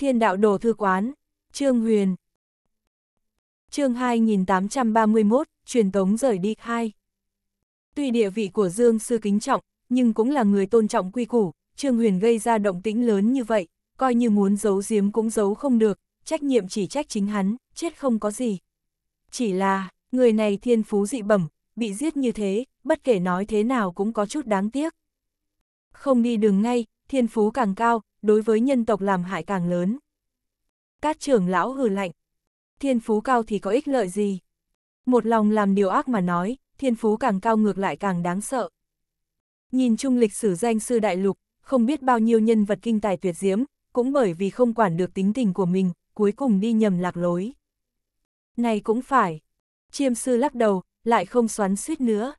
Thiên đạo đồ thư quán, Trương Huyền. chương 2831, truyền tống rời đi 2. Tuy địa vị của Dương Sư kính trọng, nhưng cũng là người tôn trọng quy củ, Trương Huyền gây ra động tĩnh lớn như vậy, coi như muốn giấu giếm cũng giấu không được, trách nhiệm chỉ trách chính hắn, chết không có gì. Chỉ là, người này thiên phú dị bẩm, bị giết như thế, bất kể nói thế nào cũng có chút đáng tiếc. Không đi đường ngay, thiên phú càng cao, đối với nhân tộc làm hại càng lớn. Cát trưởng lão hừ lạnh, thiên phú cao thì có ích lợi gì? Một lòng làm điều ác mà nói, thiên phú càng cao ngược lại càng đáng sợ. Nhìn chung lịch sử danh sư đại lục, không biết bao nhiêu nhân vật kinh tài tuyệt diễm, cũng bởi vì không quản được tính tình của mình, cuối cùng đi nhầm lạc lối. Này cũng phải. Chiêm sư lắc đầu, lại không xoắn suýt nữa.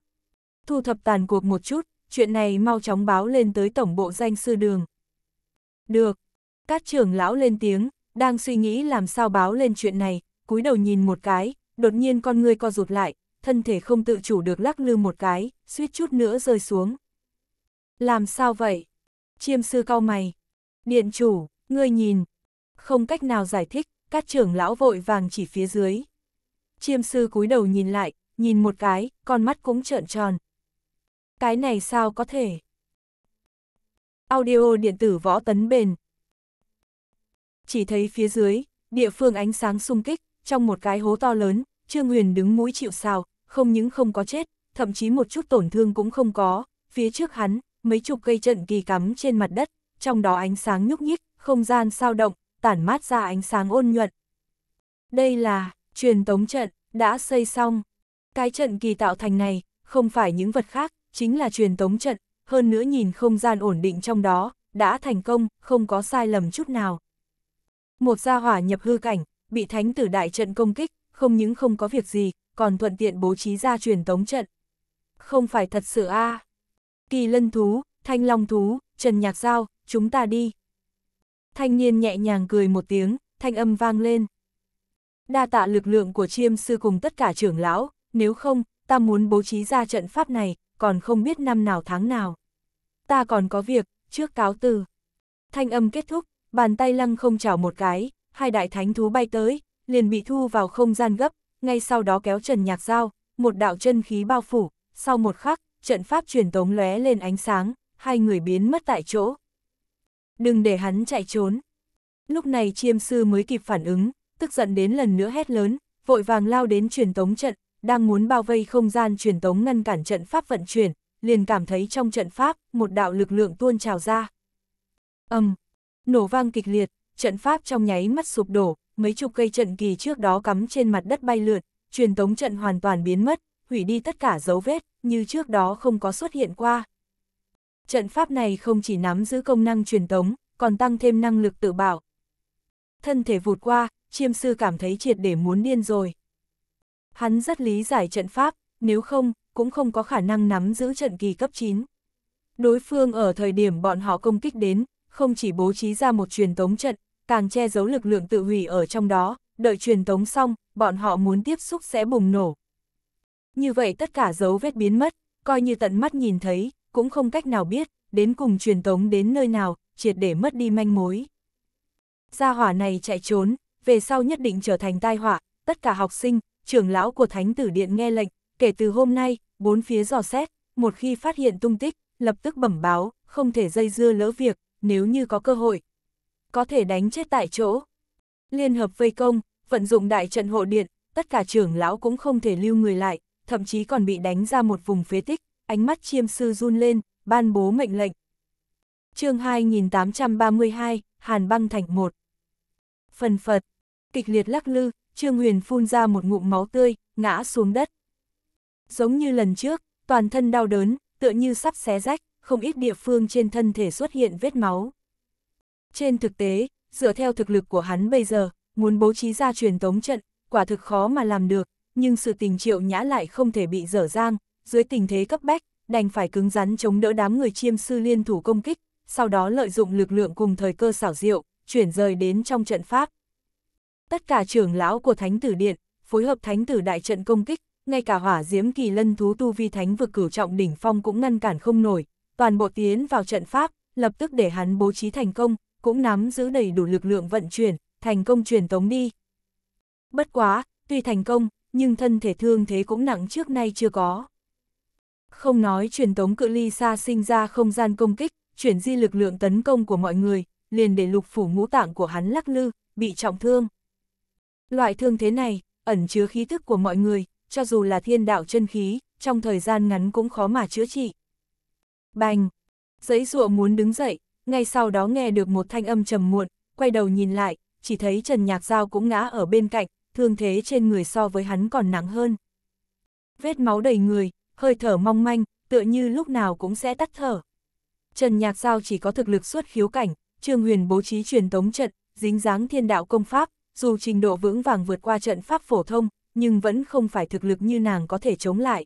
Thu thập tàn cuộc một chút, chuyện này mau chóng báo lên tới tổng bộ danh sư đường. Được. Các trưởng lão lên tiếng, đang suy nghĩ làm sao báo lên chuyện này, cúi đầu nhìn một cái, đột nhiên con người co rụt lại, thân thể không tự chủ được lắc lư một cái, suýt chút nữa rơi xuống. Làm sao vậy? Chiêm sư cau mày. Điện chủ, ngươi nhìn. Không cách nào giải thích, các trưởng lão vội vàng chỉ phía dưới. Chiêm sư cúi đầu nhìn lại, nhìn một cái, con mắt cũng trợn tròn. Cái này sao có thể? Audio điện tử võ tấn bền. Chỉ thấy phía dưới, địa phương ánh sáng sung kích, trong một cái hố to lớn, Trương Huyền đứng mũi chịu sào, không những không có chết, thậm chí một chút tổn thương cũng không có, phía trước hắn, mấy chục cây trận kỳ cắm trên mặt đất, trong đó ánh sáng nhúc nhích, không gian sao động, tản mát ra ánh sáng ôn nhuận. Đây là truyền tống trận, đã xây xong. Cái trận kỳ tạo thành này, không phải những vật khác, chính là truyền tống trận, hơn nữa nhìn không gian ổn định trong đó, đã thành công, không có sai lầm chút nào. Một gia hỏa nhập hư cảnh, bị thánh tử đại trận công kích, không những không có việc gì, còn thuận tiện bố trí ra truyền tống trận. Không phải thật sự a Kỳ lân thú, thanh long thú, trần nhạc giao, chúng ta đi. Thanh niên nhẹ nhàng cười một tiếng, thanh âm vang lên. Đa tạ lực lượng của chiêm sư cùng tất cả trưởng lão, nếu không, ta muốn bố trí ra trận pháp này, còn không biết năm nào tháng nào ta còn có việc, trước cáo từ. Thanh âm kết thúc, bàn tay lăng không chảo một cái, hai đại thánh thú bay tới, liền bị thu vào không gian gấp, ngay sau đó kéo Trần Nhạc dao một đạo chân khí bao phủ, sau một khắc, trận pháp truyền tống lóe lên ánh sáng, hai người biến mất tại chỗ. Đừng để hắn chạy trốn. Lúc này chiêm sư mới kịp phản ứng, tức giận đến lần nữa hét lớn, vội vàng lao đến truyền tống trận, đang muốn bao vây không gian truyền tống ngăn cản trận pháp vận chuyển, liền cảm thấy trong trận pháp, một đạo lực lượng tuôn trào ra. ầm, nổ vang kịch liệt, trận pháp trong nháy mắt sụp đổ, mấy chục cây trận kỳ trước đó cắm trên mặt đất bay lượn, truyền tống trận hoàn toàn biến mất, hủy đi tất cả dấu vết, như trước đó không có xuất hiện qua. Trận pháp này không chỉ nắm giữ công năng truyền tống, còn tăng thêm năng lực tự bảo. Thân thể vụt qua, chiêm sư cảm thấy triệt để muốn điên rồi. Hắn rất lý giải trận pháp, nếu không, cũng không có khả năng nắm giữ trận kỳ cấp 9. Đối phương ở thời điểm bọn họ công kích đến, không chỉ bố trí ra một truyền tống trận, càng che giấu lực lượng tự hủy ở trong đó, đợi truyền tống xong, bọn họ muốn tiếp xúc sẽ bùng nổ. Như vậy tất cả dấu vết biến mất, coi như tận mắt nhìn thấy, cũng không cách nào biết, đến cùng truyền tống đến nơi nào, triệt để mất đi manh mối. Gia hỏa này chạy trốn, về sau nhất định trở thành tai họa, tất cả học sinh, trưởng lão của thánh tử điện nghe lệnh, kể từ hôm nay, bốn phía dò xét, một khi phát hiện tung tích, lập tức bẩm báo, không thể dây dưa lỡ việc, nếu như có cơ hội. Có thể đánh chết tại chỗ. Liên hợp vây công, vận dụng đại trận hộ điện, tất cả trưởng lão cũng không thể lưu người lại, thậm chí còn bị đánh ra một vùng phế tích, ánh mắt chiêm sư run lên, ban bố mệnh lệnh. chương 2832, Hàn băng thành 1 Phần phật, kịch liệt lắc lư, Trương Huyền phun ra một ngụm máu tươi, ngã xuống đất giống như lần trước, toàn thân đau đớn, tựa như sắp xé rách, không ít địa phương trên thân thể xuất hiện vết máu. Trên thực tế, dựa theo thực lực của hắn bây giờ, muốn bố trí ra truyền tống trận, quả thực khó mà làm được, nhưng sự tình triệu nhã lại không thể bị dở dang, dưới tình thế cấp bách, đành phải cứng rắn chống đỡ đám người chiêm sư liên thủ công kích, sau đó lợi dụng lực lượng cùng thời cơ xảo diệu, chuyển rời đến trong trận pháp. Tất cả trưởng lão của Thánh Tử Điện, phối hợp Thánh Tử Đại trận công kích, ngay cả hỏa diễm kỳ lân thú tu vi thánh vực cửu trọng đỉnh phong cũng ngăn cản không nổi, toàn bộ tiến vào trận pháp, lập tức để hắn bố trí thành công, cũng nắm giữ đầy đủ lực lượng vận chuyển, thành công truyền tống đi. Bất quá, tuy thành công, nhưng thân thể thương thế cũng nặng trước nay chưa có. Không nói truyền tống cự ly xa sinh ra không gian công kích, chuyển di lực lượng tấn công của mọi người, liền để lục phủ ngũ tạng của hắn lắc lư, bị trọng thương. Loại thương thế này, ẩn chứa khí thức của mọi người, cho dù là thiên đạo chân khí, trong thời gian ngắn cũng khó mà chữa trị. Bành! Giấy rụa muốn đứng dậy, ngay sau đó nghe được một thanh âm trầm muộn, quay đầu nhìn lại, chỉ thấy Trần Nhạc Giao cũng ngã ở bên cạnh, thương thế trên người so với hắn còn nặng hơn. Vết máu đầy người, hơi thở mong manh, tựa như lúc nào cũng sẽ tắt thở. Trần Nhạc Giao chỉ có thực lực xuất khiếu cảnh, Trương Huyền bố trí truyền tống trận, dính dáng thiên đạo công pháp, dù trình độ vững vàng vượt qua trận pháp phổ thông, nhưng vẫn không phải thực lực như nàng có thể chống lại.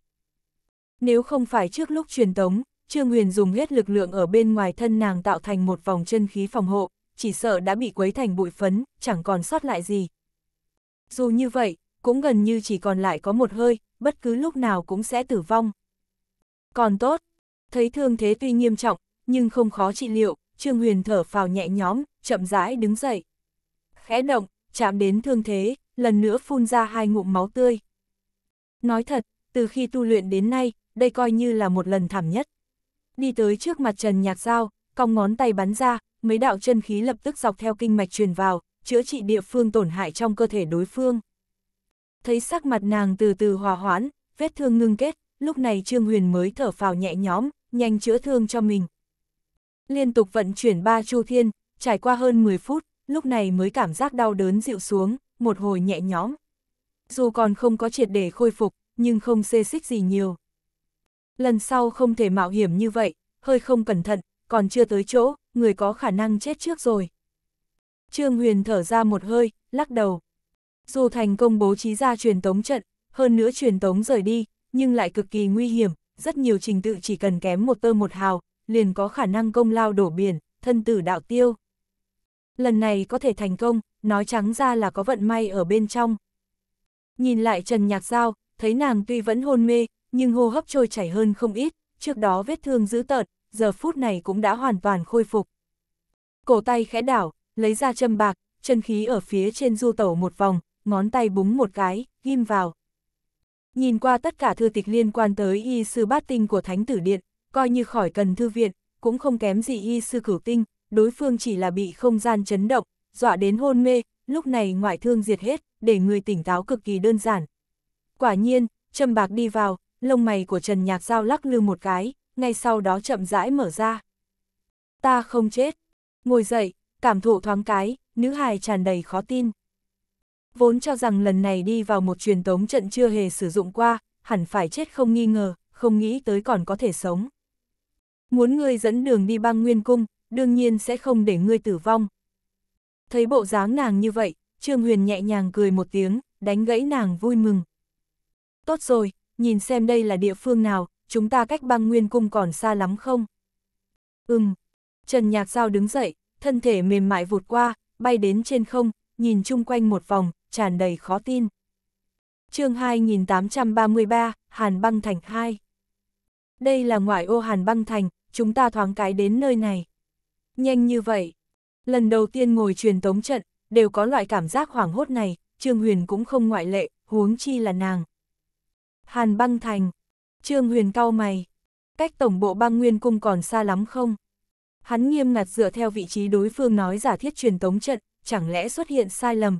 Nếu không phải trước lúc truyền tống, Trương Huyền dùng hết lực lượng ở bên ngoài thân nàng tạo thành một vòng chân khí phòng hộ, chỉ sợ đã bị quấy thành bụi phấn, chẳng còn sót lại gì. Dù như vậy, cũng gần như chỉ còn lại có một hơi, bất cứ lúc nào cũng sẽ tử vong. Còn tốt, thấy thương thế tuy nghiêm trọng, nhưng không khó trị liệu, Trương Huyền thở phào nhẹ nhõm, chậm rãi đứng dậy. Khẽ động, chạm đến thương thế, lần nữa phun ra hai ngụm máu tươi. Nói thật, từ khi tu luyện đến nay, đây coi như là một lần thảm nhất. Đi tới trước mặt Trần Nhạc Giao, cong ngón tay bắn ra, mấy đạo chân khí lập tức dọc theo kinh mạch truyền vào, chữa trị địa phương tổn hại trong cơ thể đối phương. Thấy sắc mặt nàng từ từ hòa hoãn, vết thương ngưng kết, lúc này Trương Huyền mới thở phào nhẹ nhõm, nhanh chữa thương cho mình. Liên tục vận chuyển ba chu thiên, trải qua hơn 10 phút, lúc này mới cảm giác đau đớn dịu xuống một hồi nhẹ nhõm. Dù còn không có triệt để khôi phục, nhưng không xê xích gì nhiều. Lần sau không thể mạo hiểm như vậy, hơi không cẩn thận, còn chưa tới chỗ, người có khả năng chết trước rồi. Trương Huyền thở ra một hơi, lắc đầu. Dù thành công bố trí ra truyền tống trận, hơn nữa truyền tống rời đi, nhưng lại cực kỳ nguy hiểm, rất nhiều trình tự chỉ cần kém một tơ một hào, liền có khả năng công lao đổ biển, thân tử đạo tiêu. Lần này có thể thành công, nói trắng ra là có vận may ở bên trong. Nhìn lại Trần Nhạc Giao, thấy nàng tuy vẫn hôn mê, nhưng hô hấp trôi chảy hơn không ít, trước đó vết thương dữ tợn, giờ phút này cũng đã hoàn toàn khôi phục. Cổ tay khẽ đảo, lấy ra châm bạc, chân khí ở phía trên du tẩu một vòng, ngón tay búng một cái, ghim vào. Nhìn qua tất cả thư tịch liên quan tới y sư bát tinh của Thánh Tử Điện, coi như khỏi cần thư viện, cũng không kém gì y sư cửu tinh, đối phương chỉ là bị không gian chấn động, dọa đến hôn mê, lúc này ngoại thương diệt hết, để người tỉnh táo cực kỳ đơn giản. Quả nhiên, châm bạc đi vào, lông mày của Trần Nhạc Giao lắc lư một cái, ngay sau đó chậm rãi mở ra. Ta không chết. Ngồi dậy, cảm thụ thoáng cái, nữ hài tràn đầy khó tin. Vốn cho rằng lần này đi vào một truyền tống trận chưa hề sử dụng qua, hẳn phải chết không nghi ngờ, không nghĩ tới còn có thể sống. Muốn ngươi dẫn đường đi băng nguyên cung, đương nhiên sẽ không để ngươi tử vong, Thấy bộ dáng nàng như vậy, Trương Huyền nhẹ nhàng cười một tiếng, đánh gãy nàng vui mừng. Tốt rồi, nhìn xem đây là địa phương nào, chúng ta cách băng nguyên cung còn xa lắm không? Ừm. Trần Nhạc Giao đứng dậy, thân thể mềm mại vụt qua, bay đến trên không, nhìn chung quanh một vòng, tràn đầy khó tin. chương 2833, Hàn Băng Thành 2 Đây là ngoại ô Hàn Băng Thành, chúng ta thoáng cái đến nơi này. Nhanh như vậy, Lần đầu tiên ngồi truyền tống trận, đều có loại cảm giác hoảng hốt này, Trương Huyền cũng không ngoại lệ, huống chi là nàng. Hàn băng thành. Trương Huyền cau mày. Cách tổng bộ băng nguyên cung còn xa lắm không? Hắn nghiêm ngặt dựa theo vị trí đối phương nói giả thiết truyền tống trận, chẳng lẽ xuất hiện sai lầm.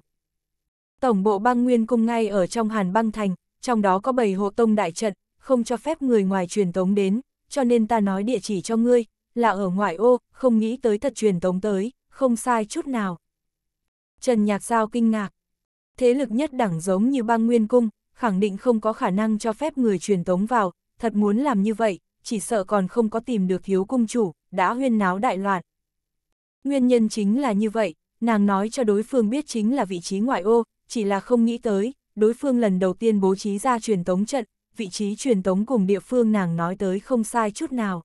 Tổng bộ băng nguyên cung ngay ở trong hàn băng thành, trong đó có bầy hộ tông đại trận, không cho phép người ngoài truyền tống đến, cho nên ta nói địa chỉ cho ngươi, là ở ngoại ô, không nghĩ tới thật truyền tống tới, không sai chút nào. Trần Nhạc Giao kinh ngạc. Thế lực nhất đẳng giống như băng nguyên cung, khẳng định không có khả năng cho phép người truyền tống vào, thật muốn làm như vậy, chỉ sợ còn không có tìm được thiếu cung chủ, đã huyên náo đại loạn. Nguyên nhân chính là như vậy, nàng nói cho đối phương biết chính là vị trí ngoại ô, chỉ là không nghĩ tới, đối phương lần đầu tiên bố trí ra truyền tống trận, vị trí truyền tống cùng địa phương nàng nói tới không sai chút nào.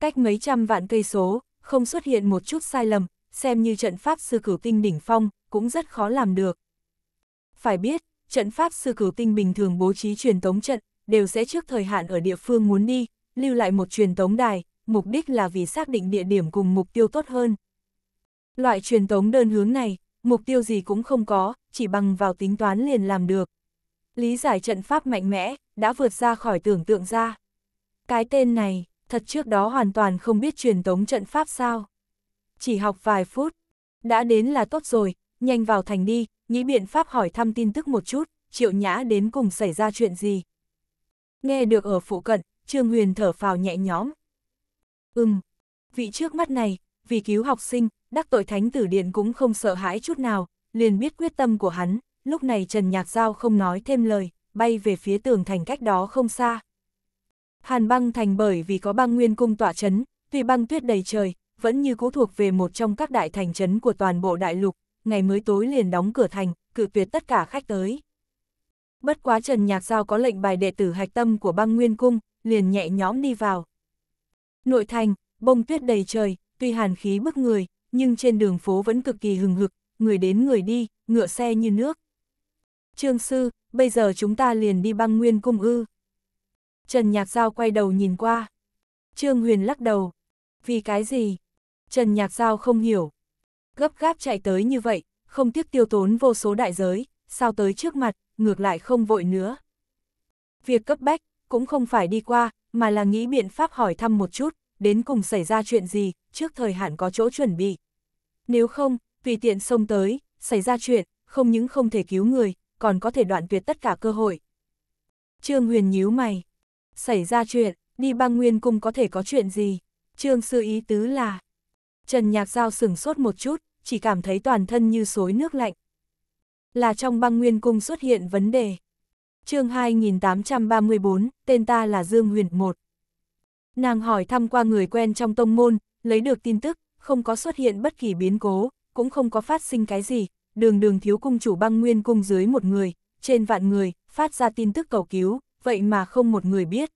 Cách mấy trăm vạn cây số, không xuất hiện một chút sai lầm, xem như trận pháp sư cửu tinh đỉnh phong, cũng rất khó làm được. Phải biết, trận pháp sư cửu tinh bình thường bố trí truyền tống trận, đều sẽ trước thời hạn ở địa phương muốn đi, lưu lại một truyền tống đài, mục đích là vì xác định địa điểm cùng mục tiêu tốt hơn. Loại truyền tống đơn hướng này, mục tiêu gì cũng không có, chỉ bằng vào tính toán liền làm được. Lý giải trận pháp mạnh mẽ, đã vượt ra khỏi tưởng tượng ra. Cái tên này, thật trước đó hoàn toàn không biết truyền tống trận pháp sao. Chỉ học vài phút, đã đến là tốt rồi, nhanh vào thành đi, nghĩ biện pháp hỏi thăm tin tức một chút, triệu nhã đến cùng xảy ra chuyện gì. Nghe được ở phụ cận, Trương Huyền thở phào nhẹ nhõm. Ừm, vị trước mắt này, vì cứu học sinh, đắc tội thánh tử điện cũng không sợ hãi chút nào, liền biết quyết tâm của hắn, lúc này Trần Nhạc Giao không nói thêm lời, bay về phía tường thành cách đó không xa. Hàn băng thành bởi vì có băng nguyên cung tỏa chấn, tuy băng tuyết đầy trời, vẫn như cố thuộc về một trong các đại thành chấn của toàn bộ đại lục, ngày mới tối liền đóng cửa thành, cự tuyệt tất cả khách tới. Bất quá Trần Nhạc Giao có lệnh bài đệ tử hạch tâm của băng nguyên cung, liền nhẹ nhõm đi vào. Nội thành, bông tuyết đầy trời, tuy hàn khí bức người, nhưng trên đường phố vẫn cực kỳ hừng hực, người đến người đi, ngựa xe như nước. Trương sư, bây giờ chúng ta liền đi băng nguyên cung ư. Trần Nhạc Giao quay đầu nhìn qua. Trương Huyền lắc đầu. Vì cái gì? Trần Nhạc Giao không hiểu. Gấp gáp chạy tới như vậy, không tiếc tiêu tốn vô số đại giới, sao tới trước mặt, ngược lại không vội nữa. Việc cấp bách, cũng không phải đi qua, mà là nghĩ biện pháp hỏi thăm một chút, đến cùng xảy ra chuyện gì, trước thời hạn có chỗ chuẩn bị. Nếu không, tùy tiện xông tới, xảy ra chuyện, không những không thể cứu người, còn có thể đoạn tuyệt tất cả cơ hội. Trương Huyền nhíu mày. Xảy ra chuyện, đi băng nguyên cung có thể có chuyện gì? Trương sư ý tứ là... Trần Nhạc Giao sửng sốt một chút, chỉ cảm thấy toàn thân như suối nước lạnh. Là trong băng nguyên cung xuất hiện vấn đề. chương 2834, tên ta là Dương Huyền một. Nàng hỏi thăm qua người quen trong tông môn, lấy được tin tức, không có xuất hiện bất kỳ biến cố, cũng không có phát sinh cái gì, đường đường thiếu cung chủ băng nguyên cung dưới một người, trên vạn người, phát ra tin tức cầu cứu, vậy mà không một người biết.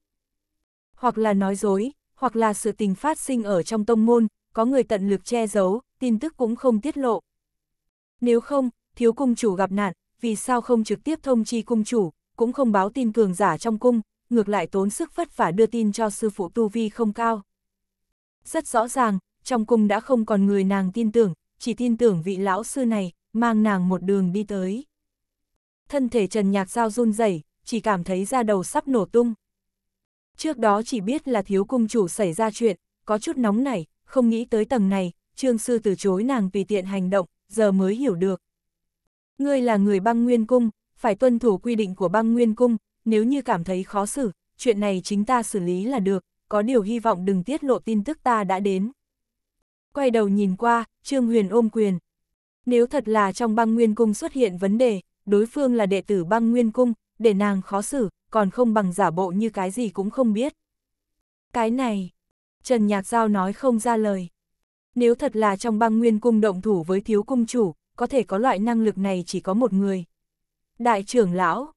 Hoặc là nói dối, hoặc là sự tình phát sinh ở trong tông môn, có người tận lực che giấu, tin tức cũng không tiết lộ. Nếu không, thiếu cung chủ gặp nạn, vì sao không trực tiếp thông chi cung chủ, cũng không báo tin cường giả trong cung, ngược lại tốn sức vất vả đưa tin cho sư phụ tu vi không cao. Rất rõ ràng, trong cung đã không còn người nàng tin tưởng, chỉ tin tưởng vị lão sư này, mang nàng một đường đi tới. Thân thể Trần Nhạc Giao run rẩy chỉ cảm thấy da đầu sắp nổ tung. Trước đó chỉ biết là thiếu cung chủ xảy ra chuyện, có chút nóng này không nghĩ tới tầng này, trương sư từ chối nàng vì tiện hành động, giờ mới hiểu được. Ngươi là người băng nguyên cung, phải tuân thủ quy định của băng nguyên cung, nếu như cảm thấy khó xử, chuyện này chính ta xử lý là được, có điều hy vọng đừng tiết lộ tin tức ta đã đến. Quay đầu nhìn qua, Trương Huyền ôm quyền. Nếu thật là trong băng nguyên cung xuất hiện vấn đề, đối phương là đệ tử băng nguyên cung, để nàng khó xử, còn không bằng giả bộ như cái gì cũng không biết. Cái này, Trần Nhạc Giao nói không ra lời. Nếu thật là trong băng nguyên cung động thủ với thiếu cung chủ, có thể có loại năng lực này chỉ có một người. Đại trưởng lão,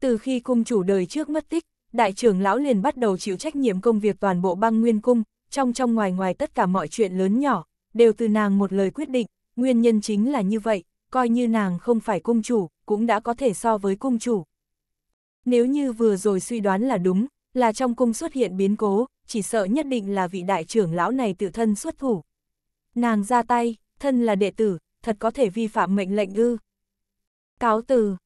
từ khi cung chủ đời trước mất tích, đại trưởng lão liền bắt đầu chịu trách nhiệm công việc toàn bộ băng nguyên cung, trong trong ngoài ngoài tất cả mọi chuyện lớn nhỏ, đều từ nàng một lời quyết định, nguyên nhân chính là như vậy, coi như nàng không phải cung chủ, cũng đã có thể so với cung chủ. Nếu như vừa rồi suy đoán là đúng, là trong cung xuất hiện biến cố, chỉ sợ nhất định là vị đại trưởng lão này tự thân xuất thủ. Nàng ra tay, thân là đệ tử, thật có thể vi phạm mệnh lệnh ư. Cáo từ,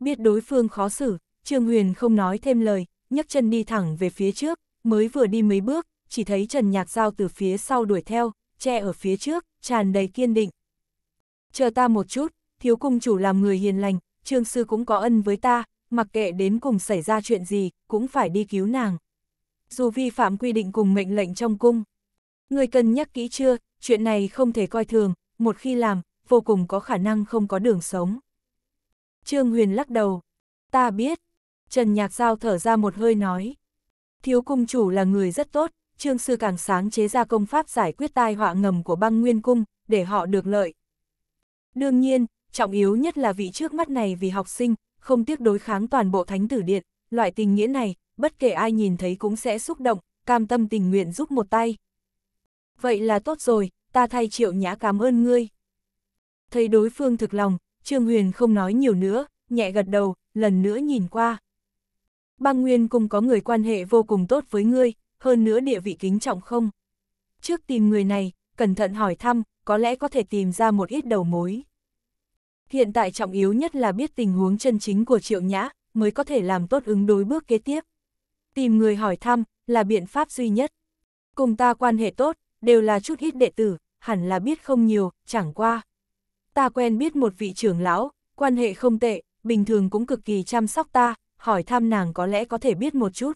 biết đối phương khó xử, Trương Huyền không nói thêm lời, nhấc chân đi thẳng về phía trước, mới vừa đi mấy bước, chỉ thấy Trần Nhạc Giao từ phía sau đuổi theo, che ở phía trước, tràn đầy kiên định. Chờ ta một chút, thiếu cung chủ làm người hiền lành, trương sư cũng có ân với ta, mặc kệ đến cùng xảy ra chuyện gì, cũng phải đi cứu nàng. Dù vi phạm quy định cùng mệnh lệnh trong cung. Người cần nhắc kỹ chưa, chuyện này không thể coi thường, một khi làm, vô cùng có khả năng không có đường sống. Trương Huyền lắc đầu. Ta biết. Trần Nhạc Giao thở ra một hơi nói. Thiếu cung chủ là người rất tốt, Trương Sư càng sáng chế ra công pháp giải quyết tai họa ngầm của băng nguyên cung, để họ được lợi. Đương nhiên, trọng yếu nhất là vị trước mắt này vì học sinh, không tiếc đối kháng toàn bộ thánh tử điện, loại tình nghĩa này, bất kể ai nhìn thấy cũng sẽ xúc động, cam tâm tình nguyện giúp một tay. Vậy là tốt rồi, ta thay triệu nhã cảm ơn ngươi. Thấy đối phương thực lòng, Trương Huyền không nói nhiều nữa, nhẹ gật đầu, lần nữa nhìn qua. Băng Nguyên cũng có người quan hệ vô cùng tốt với ngươi, hơn nữa địa vị kính trọng không? Trước tìm người này, cẩn thận hỏi thăm, có lẽ có thể tìm ra một ít đầu mối. Hiện tại trọng yếu nhất là biết tình huống chân chính của Triệu Nhã, mới có thể làm tốt ứng đối bước kế tiếp. Tìm người hỏi thăm, là biện pháp duy nhất. Cùng ta quan hệ tốt, đều là chút ít đệ tử, hẳn là biết không nhiều, chẳng qua. Ta quen biết một vị trưởng lão, quan hệ không tệ, bình thường cũng cực kỳ chăm sóc ta, hỏi thăm nàng có lẽ có thể biết một chút.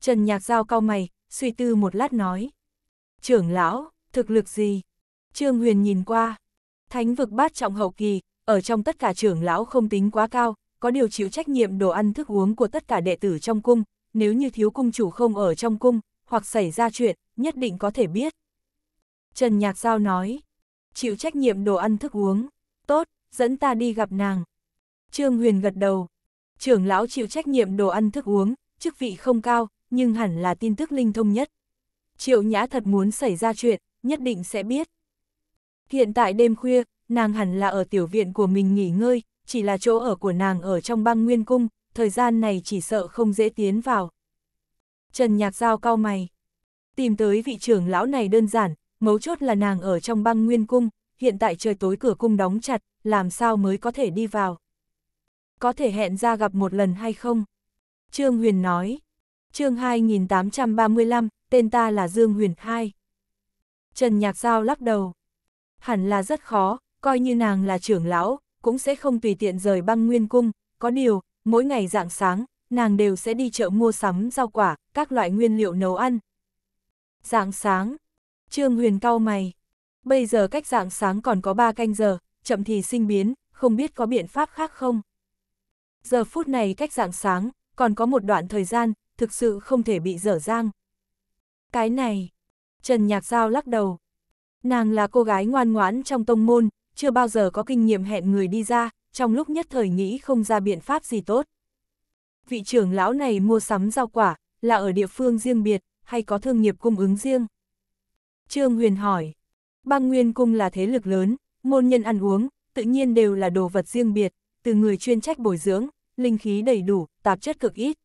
Trần Nhạc Giao cao mày, suy tư một lát nói. Trưởng lão, thực lực gì? Trương Huyền nhìn qua. Thánh vực bát trọng hậu kỳ, ở trong tất cả trưởng lão không tính quá cao, có điều chịu trách nhiệm đồ ăn thức uống của tất cả đệ tử trong cung, nếu như thiếu cung chủ không ở trong cung, hoặc xảy ra chuyện, nhất định có thể biết. Trần Nhạc Giao nói, chịu trách nhiệm đồ ăn thức uống, tốt, dẫn ta đi gặp nàng. Trương Huyền gật đầu, trưởng lão chịu trách nhiệm đồ ăn thức uống, chức vị không cao, nhưng hẳn là tin tức linh thông nhất. Triệu Nhã thật muốn xảy ra chuyện, nhất định sẽ biết. Hiện tại đêm khuya, nàng hẳn là ở tiểu viện của mình nghỉ ngơi, chỉ là chỗ ở của nàng ở trong băng nguyên cung, thời gian này chỉ sợ không dễ tiến vào. Trần Nhạc Giao cao mày. Tìm tới vị trưởng lão này đơn giản, mấu chốt là nàng ở trong băng nguyên cung, hiện tại trời tối cửa cung đóng chặt, làm sao mới có thể đi vào. Có thể hẹn ra gặp một lần hay không? Trương Huyền nói. chương 2835, tên ta là Dương Huyền 2. Trần Nhạc Giao lắc đầu. Hẳn là rất khó, coi như nàng là trưởng lão, cũng sẽ không tùy tiện rời băng nguyên cung, có điều, mỗi ngày rạng sáng, nàng đều sẽ đi chợ mua sắm rau quả, các loại nguyên liệu nấu ăn. Rạng sáng, Trương Huyền cau mày, bây giờ cách rạng sáng còn có 3 canh giờ, chậm thì sinh biến, không biết có biện pháp khác không. Giờ phút này cách rạng sáng, còn có một đoạn thời gian, thực sự không thể bị dở dang. Cái này, Trần Nhạc Giao lắc đầu. Nàng là cô gái ngoan ngoãn trong tông môn, chưa bao giờ có kinh nghiệm hẹn người đi ra, trong lúc nhất thời nghĩ không ra biện pháp gì tốt. Vị trưởng lão này mua sắm rau quả, là ở địa phương riêng biệt, hay có thương nghiệp cung ứng riêng? Trương Huyền hỏi, băng nguyên cung là thế lực lớn, môn nhân ăn uống, tự nhiên đều là đồ vật riêng biệt, từ người chuyên trách bồi dưỡng, linh khí đầy đủ, tạp chất cực ít.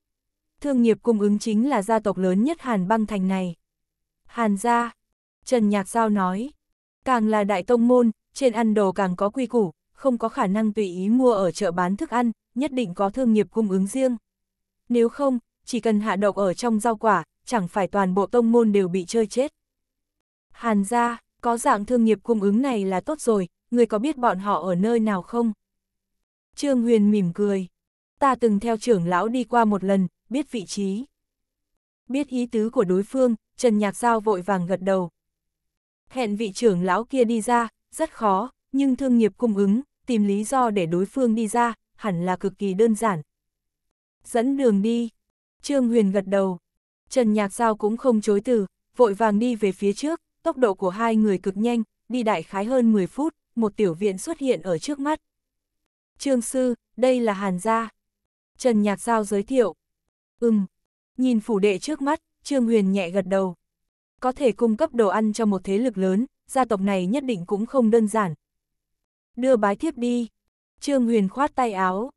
Thương nghiệp cung ứng chính là gia tộc lớn nhất Hàn băng thành này. Hàn gia, Trần Nhạc Giao nói, càng là đại tông môn, trên ăn đồ càng có quy củ, không có khả năng tùy ý mua ở chợ bán thức ăn, nhất định có thương nghiệp cung ứng riêng. Nếu không, chỉ cần hạ độc ở trong rau quả, chẳng phải toàn bộ tông môn đều bị chơi chết. Hàn gia, có dạng thương nghiệp cung ứng này là tốt rồi, người có biết bọn họ ở nơi nào không? Trương Huyền mỉm cười. Ta từng theo trưởng lão đi qua một lần, biết vị trí. Biết ý tứ của đối phương, Trần Nhạc Giao vội vàng gật đầu. Hẹn vị trưởng lão kia đi ra, rất khó, nhưng thương nghiệp cung ứng, tìm lý do để đối phương đi ra, hẳn là cực kỳ đơn giản. Dẫn đường đi. Trương Huyền gật đầu. Trần Nhạc Giao cũng không chối từ, vội vàng đi về phía trước, tốc độ của hai người cực nhanh, đi đại khái hơn 10 phút, một tiểu viện xuất hiện ở trước mắt. Trương Sư, đây là Hàn Gia. Trần Nhạc Giao giới thiệu. Ừm. Nhìn phủ đệ trước mắt, Trương Huyền nhẹ gật đầu. Có thể cung cấp đồ ăn cho một thế lực lớn, gia tộc này nhất định cũng không đơn giản. Đưa bái thiếp đi. Trương Huyền khoát tay áo.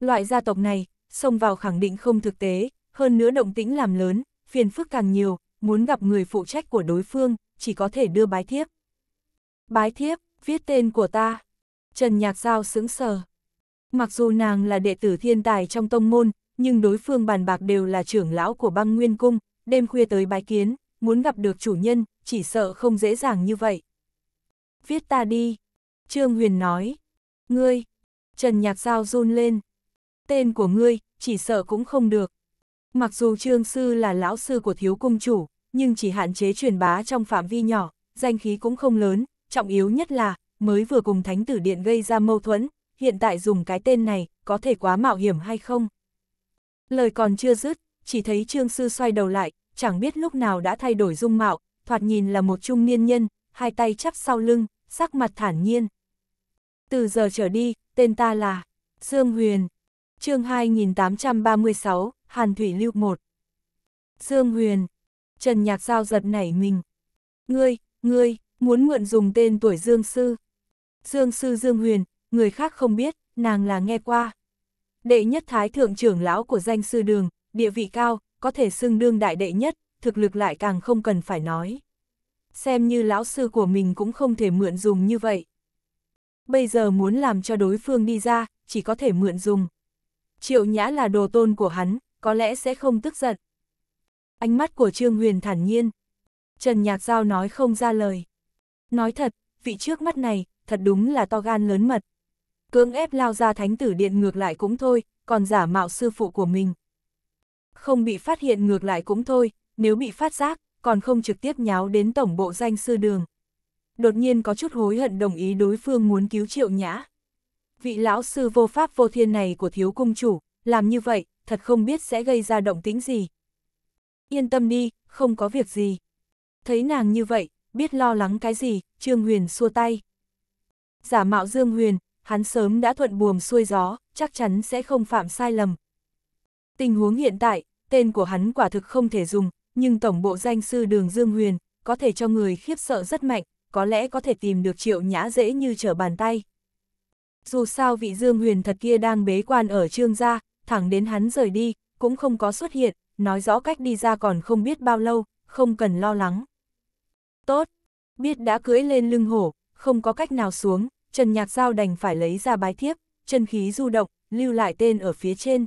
Loại gia tộc này, xông vào khẳng định không thực tế, hơn nữa động tĩnh làm lớn, phiền phức càng nhiều, muốn gặp người phụ trách của đối phương, chỉ có thể đưa bái thiếp. Bái thiếp, viết tên của ta. Trần Nhạc Giao sững sờ. Mặc dù nàng là đệ tử thiên tài trong tông môn, nhưng đối phương bàn bạc đều là trưởng lão của băng nguyên cung, đêm khuya tới bái kiến, muốn gặp được chủ nhân, chỉ sợ không dễ dàng như vậy. Viết ta đi. Trương Huyền nói. Ngươi. Trần Nhạc Giao run lên. Tên của ngươi, chỉ sợ cũng không được. Mặc dù Trương Sư là lão sư của thiếu cung chủ, nhưng chỉ hạn chế truyền bá trong phạm vi nhỏ, danh khí cũng không lớn, trọng yếu nhất là, mới vừa cùng Thánh Tử Điện gây ra mâu thuẫn, hiện tại dùng cái tên này, có thể quá mạo hiểm hay không? Lời còn chưa dứt, chỉ thấy Trương Sư xoay đầu lại, chẳng biết lúc nào đã thay đổi dung mạo, thoạt nhìn là một trung niên nhân, hai tay chắp sau lưng, sắc mặt thản nhiên. Từ giờ trở đi, tên ta là Dương Huyền. Chương 2836, Hàn Thủy Lưu 1. Dương Huyền. Trần Nhạc Giao giật nảy mình. Ngươi, ngươi, muốn mượn dùng tên tuổi Dương Sư. Dương Sư Dương Huyền, người khác không biết, nàng là nghe qua. Đệ nhất thái thượng trưởng lão của danh sư đường, địa vị cao, có thể xưng đương đại đệ nhất, thực lực lại càng không cần phải nói. Xem như lão sư của mình cũng không thể mượn dùng như vậy. Bây giờ muốn làm cho đối phương đi ra, chỉ có thể mượn dùng. Triệu Nhã là đồ tôn của hắn, có lẽ sẽ không tức giận. Ánh mắt của Trương Huyền thản nhiên. Trần Nhạc Giao nói không ra lời. Nói thật, vị trước mắt này, thật đúng là to gan lớn mật. Cưỡng ép lao ra thánh tử điện ngược lại cũng thôi, còn giả mạo sư phụ của mình không bị phát hiện ngược lại cũng thôi, nếu bị phát giác, còn không trực tiếp nháo đến tổng bộ danh sư đường. Đột nhiên có chút hối hận đồng ý đối phương muốn cứu triệu nhã. Vị lão sư vô pháp vô thiên này của thiếu cung chủ, làm như vậy, thật không biết sẽ gây ra động tĩnh gì. Yên tâm đi, không có việc gì. Thấy nàng như vậy, biết lo lắng cái gì, Trương Huyền xua tay. Giả mạo Dương Huyền, hắn sớm đã thuận buồm xuôi gió, chắc chắn sẽ không phạm sai lầm, Tình huống hiện tại, tên của hắn quả thực không thể dùng, nhưng tổng bộ danh sư đường Dương Huyền, có thể cho người khiếp sợ rất mạnh, có lẽ có thể tìm được triệu nhã dễ như trở bàn tay. Dù sao vị Dương Huyền thật kia đang bế quan ở trương gia, thẳng đến hắn rời đi, cũng không có xuất hiện, nói rõ cách đi ra còn không biết bao lâu, không cần lo lắng. Tốt, biết đã cưỡi lên lưng hổ, không có cách nào xuống, Trần Nhạc Giao đành phải lấy ra bái thiếp, chân khí du động, lưu lại tên ở phía trên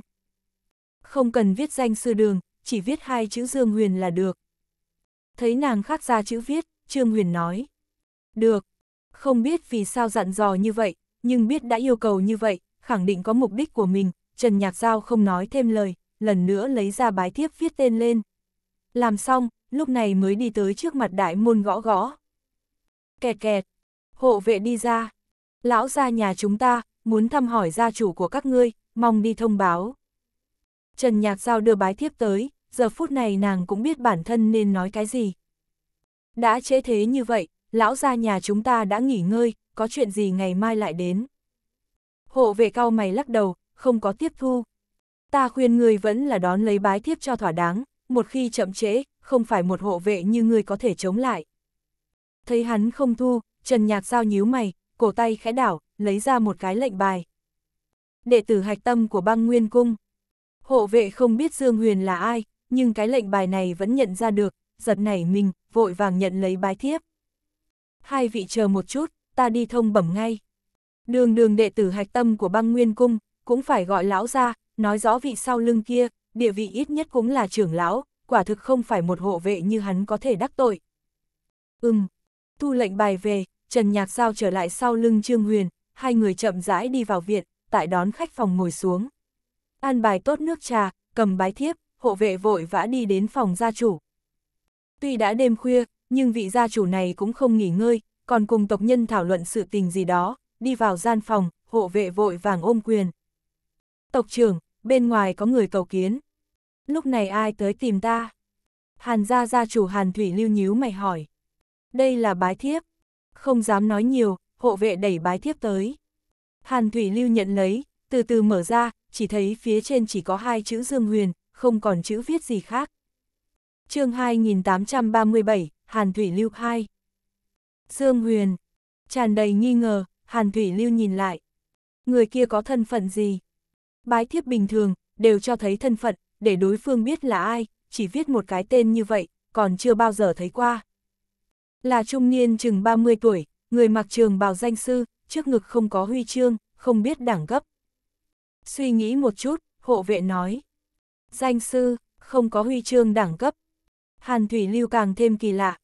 không cần viết danh sư đường, chỉ viết hai chữ Dương Huyền là được. Thấy nàng khắc ra chữ viết, Trương Huyền nói. Được, không biết vì sao dặn dò như vậy, nhưng biết đã yêu cầu như vậy, khẳng định có mục đích của mình, Trần Nhạc Giao không nói thêm lời, lần nữa lấy ra bái thiếp viết tên lên. Làm xong, lúc này mới đi tới trước mặt đại môn gõ gõ. Kẹt kẹt, hộ vệ đi ra. Lão ra nhà chúng ta, muốn thăm hỏi gia chủ của các ngươi, mong đi thông báo. Trần Nhạc Giao đưa bái thiếp tới, giờ phút này nàng cũng biết bản thân nên nói cái gì. Đã chế thế như vậy, lão gia nhà chúng ta đã nghỉ ngơi, có chuyện gì ngày mai lại đến. Hộ vệ cao mày lắc đầu, không có tiếp thu. Ta khuyên người vẫn là đón lấy bái thiếp cho thỏa đáng, một khi chậm chế không phải một hộ vệ như người có thể chống lại. Thấy hắn không thu, Trần Nhạc Giao nhíu mày, cổ tay khẽ đảo, lấy ra một cái lệnh bài. Đệ tử hạch tâm của băng nguyên cung. Hộ vệ không biết Dương Huyền là ai, nhưng cái lệnh bài này vẫn nhận ra được, giật nảy mình, vội vàng nhận lấy bài thiếp. Hai vị chờ một chút, ta đi thông bẩm ngay. Đường đường đệ tử hạch tâm của băng nguyên cung, cũng phải gọi lão ra, nói rõ vị sau lưng kia, địa vị ít nhất cũng là trưởng lão, quả thực không phải một hộ vệ như hắn có thể đắc tội. Ừm, thu lệnh bài về, Trần Nhạc Giao trở lại sau lưng Trương Huyền, hai người chậm rãi đi vào viện, tại đón khách phòng ngồi xuống an bài tốt nước trà, cầm bái thiếp, hộ vệ vội vã đi đến phòng gia chủ. Tuy đã đêm khuya, nhưng vị gia chủ này cũng không nghỉ ngơi, còn cùng tộc nhân thảo luận sự tình gì đó, đi vào gian phòng, hộ vệ vội vàng ôm quyền. Tộc trưởng, bên ngoài có người cầu kiến. Lúc này ai tới tìm ta? Hàn gia gia chủ Hàn Thủy lưu nhíu mày hỏi. Đây là bái thiếp. Không dám nói nhiều, hộ vệ đẩy bái thiếp tới. Hàn Thủy lưu nhận lấy, từ từ mở ra, chỉ thấy phía trên chỉ có hai chữ Dương Huyền, không còn chữ viết gì khác. chương 2837, Hàn Thủy Lưu 2 Dương Huyền Tràn đầy nghi ngờ, Hàn Thủy Lưu nhìn lại. Người kia có thân phận gì? Bái thiếp bình thường, đều cho thấy thân phận, để đối phương biết là ai, chỉ viết một cái tên như vậy, còn chưa bao giờ thấy qua. Là trung niên chừng 30 tuổi, người mặc trường bào danh sư, trước ngực không có huy chương, không biết đẳng cấp, Suy nghĩ một chút, hộ vệ nói. Danh sư, không có huy chương đẳng cấp. Hàn Thủy Lưu càng thêm kỳ lạ.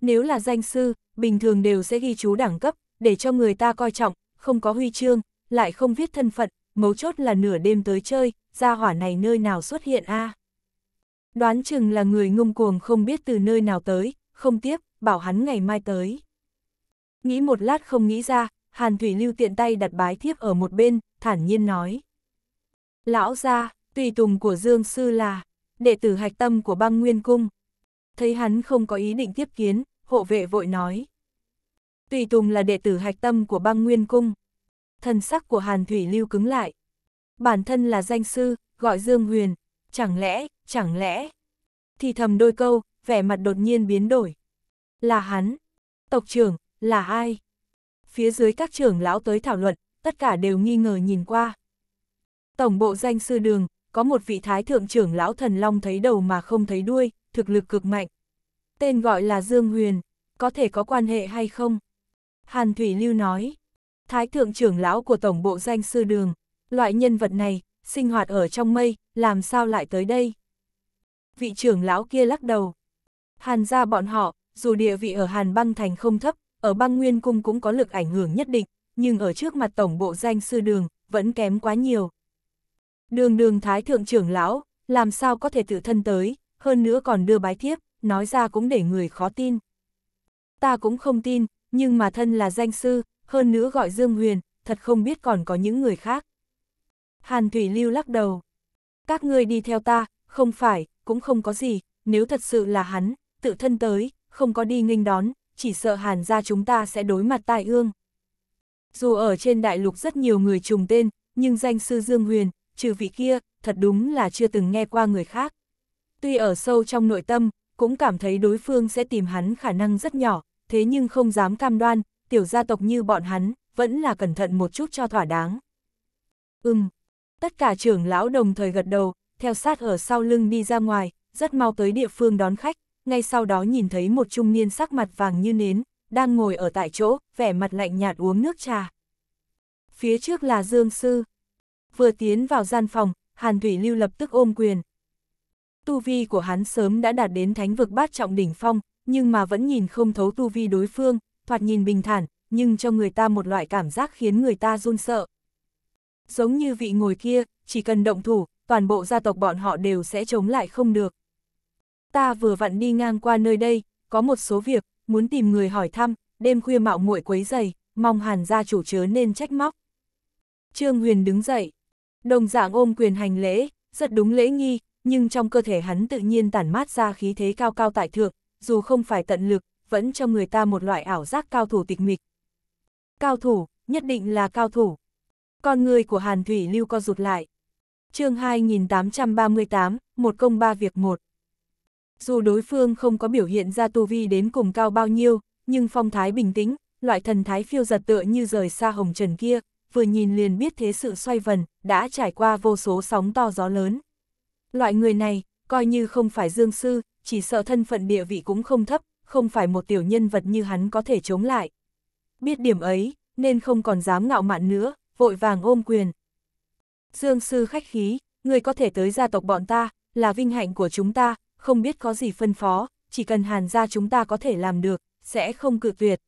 Nếu là danh sư, bình thường đều sẽ ghi chú đẳng cấp, để cho người ta coi trọng, không có huy chương, lại không viết thân phận, mấu chốt là nửa đêm tới chơi, ra hỏa này nơi nào xuất hiện a à? Đoán chừng là người ngông cuồng không biết từ nơi nào tới, không tiếp, bảo hắn ngày mai tới. Nghĩ một lát không nghĩ ra, Hàn Thủy Lưu tiện tay đặt bái thiếp ở một bên, thản nhiên nói. Lão gia, tùy tùng của Dương Sư là, đệ tử hạch tâm của băng nguyên cung. Thấy hắn không có ý định tiếp kiến, hộ vệ vội nói. Tùy tùng là đệ tử hạch tâm của băng nguyên cung. Thần sắc của Hàn Thủy Lưu cứng lại. Bản thân là danh sư, gọi Dương Huyền, chẳng lẽ, chẳng lẽ. Thì thầm đôi câu, vẻ mặt đột nhiên biến đổi. Là hắn, tộc trưởng, là ai? Phía dưới các trưởng lão tới thảo luận, tất cả đều nghi ngờ nhìn qua. Tổng bộ danh sư đường, có một vị thái thượng trưởng lão thần long thấy đầu mà không thấy đuôi, thực lực cực mạnh. Tên gọi là Dương Huyền, có thể có quan hệ hay không? Hàn Thủy Lưu nói, thái thượng trưởng lão của tổng bộ danh sư đường, loại nhân vật này, sinh hoạt ở trong mây, làm sao lại tới đây? Vị trưởng lão kia lắc đầu. Hàn gia bọn họ, dù địa vị ở Hàn băng thành không thấp, ở băng nguyên cung cũng có lực ảnh hưởng nhất định, nhưng ở trước mặt tổng bộ danh sư đường, vẫn kém quá nhiều. Đường đường thái thượng trưởng lão, làm sao có thể tự thân tới, hơn nữa còn đưa bái thiếp, nói ra cũng để người khó tin. Ta cũng không tin, nhưng mà thân là danh sư, hơn nữa gọi Dương Huyền, thật không biết còn có những người khác. Hàn Thủy Lưu lắc đầu. Các ngươi đi theo ta, không phải, cũng không có gì, nếu thật sự là hắn, tự thân tới, không có đi nghênh đón, chỉ sợ Hàn ra chúng ta sẽ đối mặt tai ương. Dù ở trên đại lục rất nhiều người trùng tên, nhưng danh sư Dương Huyền, trừ vị kia, thật đúng là chưa từng nghe qua người khác. Tuy ở sâu trong nội tâm, cũng cảm thấy đối phương sẽ tìm hắn khả năng rất nhỏ, thế nhưng không dám cam đoan, tiểu gia tộc như bọn hắn, vẫn là cẩn thận một chút cho thỏa đáng. Ừm, tất cả trưởng lão đồng thời gật đầu, theo sát ở sau lưng đi ra ngoài, rất mau tới địa phương đón khách, ngay sau đó nhìn thấy một trung niên sắc mặt vàng như nến, đang ngồi ở tại chỗ, vẻ mặt lạnh nhạt uống nước trà. Phía trước là Dương Sư, Vừa tiến vào gian phòng, Hàn Thủy Lưu lập tức ôm quyền. Tu vi của hắn sớm đã đạt đến thánh vực bát trọng đỉnh phong, nhưng mà vẫn nhìn không thấu tu vi đối phương, thoạt nhìn bình thản, nhưng cho người ta một loại cảm giác khiến người ta run sợ. Giống như vị ngồi kia, chỉ cần động thủ, toàn bộ gia tộc bọn họ đều sẽ chống lại không được. Ta vừa vặn đi ngang qua nơi đây, có một số việc, muốn tìm người hỏi thăm, đêm khuya mạo muội quấy giày, mong hàn gia chủ chớ nên trách móc. Trương Huyền đứng dậy, Đồng dạng ôm quyền hành lễ, rất đúng lễ nghi, nhưng trong cơ thể hắn tự nhiên tản mát ra khí thế cao cao tại thượng, dù không phải tận lực, vẫn cho người ta một loại ảo giác cao thủ tịch mịch. Cao thủ, nhất định là cao thủ. Con người của Hàn Thủy Lưu co rụt lại. chương 2838, một công ba việc một. Dù đối phương không có biểu hiện ra tu vi đến cùng cao bao nhiêu, nhưng phong thái bình tĩnh, loại thần thái phiêu giật tựa như rời xa hồng trần kia, vừa nhìn liền biết thế sự xoay vần, đã trải qua vô số sóng to gió lớn. Loại người này, coi như không phải dương sư, chỉ sợ thân phận địa vị cũng không thấp, không phải một tiểu nhân vật như hắn có thể chống lại. Biết điểm ấy, nên không còn dám ngạo mạn nữa, vội vàng ôm quyền. Dương sư khách khí, người có thể tới gia tộc bọn ta, là vinh hạnh của chúng ta, không biết có gì phân phó, chỉ cần hàn ra chúng ta có thể làm được, sẽ không cự tuyệt.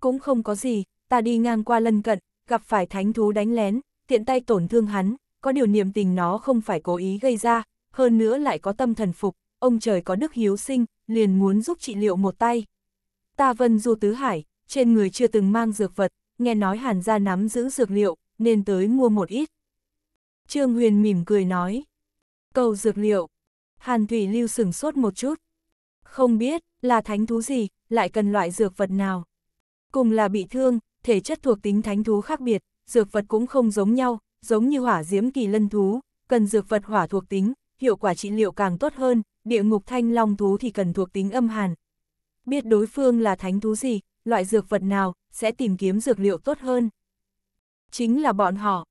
Cũng không có gì, ta đi ngang qua lân cận, gặp phải thánh thú đánh lén, tiện tay tổn thương hắn, có điều niềm tình nó không phải cố ý gây ra, hơn nữa lại có tâm thần phục, ông trời có đức hiếu sinh, liền muốn giúp trị liệu một tay. Ta vân du tứ hải, trên người chưa từng mang dược vật, nghe nói hàn gia nắm giữ dược liệu, nên tới mua một ít. Trương Huyền mỉm cười nói, cầu dược liệu, hàn thủy lưu sừng sốt một chút. Không biết, là thánh thú gì, lại cần loại dược vật nào. Cùng là bị thương, thể chất thuộc tính thánh thú khác biệt, dược vật cũng không giống nhau, giống như hỏa diễm kỳ lân thú, cần dược vật hỏa thuộc tính, hiệu quả trị liệu càng tốt hơn, địa ngục thanh long thú thì cần thuộc tính âm hàn. Biết đối phương là thánh thú gì, loại dược vật nào, sẽ tìm kiếm dược liệu tốt hơn. Chính là bọn họ.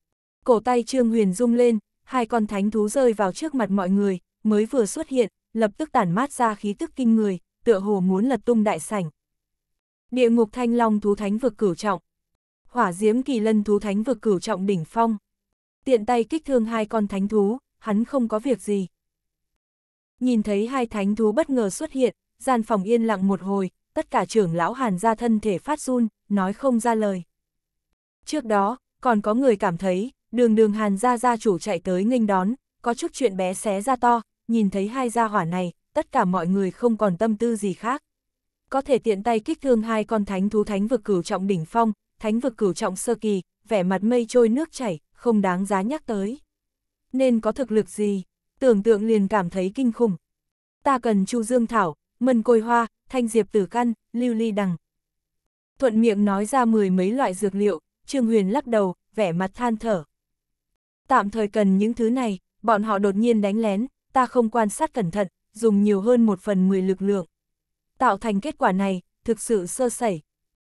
Cổ tay Trương Huyền rung lên, hai con thánh thú rơi vào trước mặt mọi người, mới vừa xuất hiện, lập tức tản mát ra khí tức kinh người, tựa hồ muốn lật tung đại sảnh. Địa ngục thanh long thú thánh vực cửu trọng. Hỏa diễm kỳ lân thú thánh vực cửu trọng đỉnh phong. Tiện tay kích thương hai con thánh thú, hắn không có việc gì. Nhìn thấy hai thánh thú bất ngờ xuất hiện, gian phòng yên lặng một hồi, tất cả trưởng lão hàn ra thân thể phát run, nói không ra lời. Trước đó, còn có người cảm thấy, đường đường hàn gia gia chủ chạy tới nghênh đón, có chút chuyện bé xé ra to, nhìn thấy hai gia hỏa này, tất cả mọi người không còn tâm tư gì khác có thể tiện tay kích thương hai con thánh thú thánh vực cửu trọng đỉnh phong, thánh vực cửu trọng sơ kỳ, vẻ mặt mây trôi nước chảy, không đáng giá nhắc tới. Nên có thực lực gì, tưởng tượng liền cảm thấy kinh khủng. Ta cần Chu Dương Thảo, Mân Côi Hoa, Thanh Diệp Tử Căn, Lưu Ly Đằng. Thuận miệng nói ra mười mấy loại dược liệu, Trương Huyền lắc đầu, vẻ mặt than thở. Tạm thời cần những thứ này, bọn họ đột nhiên đánh lén, ta không quan sát cẩn thận, dùng nhiều hơn một phần mười lực lượng tạo thành kết quả này, thực sự sơ sẩy.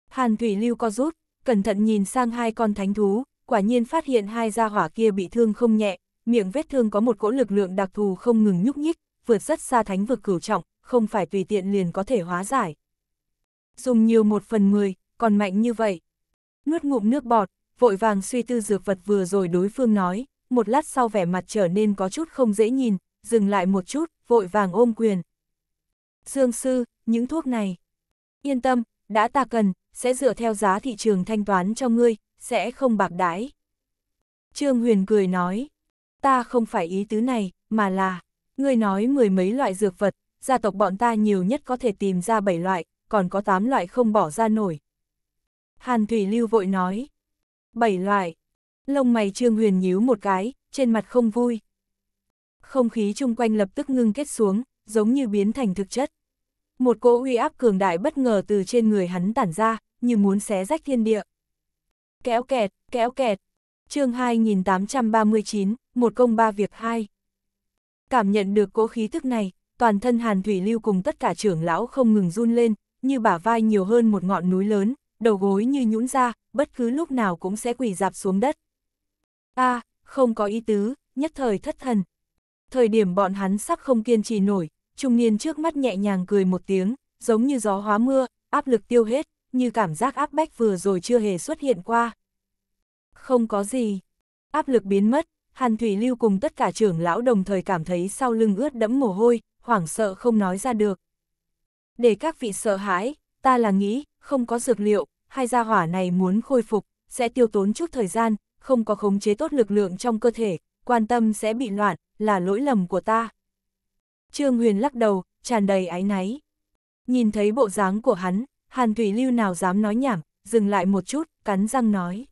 Hàn Thủy Lưu co rút, cẩn thận nhìn sang hai con thánh thú, quả nhiên phát hiện hai gia hỏa kia bị thương không nhẹ, miệng vết thương có một cỗ lực lượng đặc thù không ngừng nhúc nhích, vượt rất xa thánh vực cửu trọng, không phải tùy tiện liền có thể hóa giải. Dùng nhiều một phần mười, còn mạnh như vậy. Nuốt ngụm nước bọt, vội vàng suy tư dược vật vừa rồi đối phương nói, một lát sau vẻ mặt trở nên có chút không dễ nhìn, dừng lại một chút, vội vàng ôm quyền. Dương sư, những thuốc này. Yên tâm, đã ta cần, sẽ dựa theo giá thị trường thanh toán cho ngươi, sẽ không bạc đái. Trương Huyền cười nói, ta không phải ý tứ này, mà là, ngươi nói mười mấy loại dược vật, gia tộc bọn ta nhiều nhất có thể tìm ra bảy loại, còn có tám loại không bỏ ra nổi. Hàn Thủy Lưu vội nói, bảy loại, lông mày Trương Huyền nhíu một cái, trên mặt không vui. Không khí chung quanh lập tức ngưng kết xuống, giống như biến thành thực chất một cỗ uy áp cường đại bất ngờ từ trên người hắn tản ra, như muốn xé rách thiên địa. Kéo kẹt, kéo kẹt. Chương 2839, một công ba việc hai. Cảm nhận được cỗ khí tức này, toàn thân Hàn Thủy Lưu cùng tất cả trưởng lão không ngừng run lên, như bả vai nhiều hơn một ngọn núi lớn, đầu gối như nhũn ra, bất cứ lúc nào cũng sẽ quỳ dạp xuống đất. A, à, không có ý tứ, nhất thời thất thần. Thời điểm bọn hắn sắp không kiên trì nổi, trung niên trước mắt nhẹ nhàng cười một tiếng, giống như gió hóa mưa, áp lực tiêu hết, như cảm giác áp bách vừa rồi chưa hề xuất hiện qua. Không có gì. Áp lực biến mất, Hàn Thủy Lưu cùng tất cả trưởng lão đồng thời cảm thấy sau lưng ướt đẫm mồ hôi, hoảng sợ không nói ra được. Để các vị sợ hãi, ta là nghĩ, không có dược liệu, hai gia hỏa này muốn khôi phục, sẽ tiêu tốn chút thời gian, không có khống chế tốt lực lượng trong cơ thể, quan tâm sẽ bị loạn, là lỗi lầm của ta. Trương Huyền lắc đầu, tràn đầy áy náy. Nhìn thấy bộ dáng của hắn, Hàn Thủy Lưu nào dám nói nhảm, dừng lại một chút, cắn răng nói.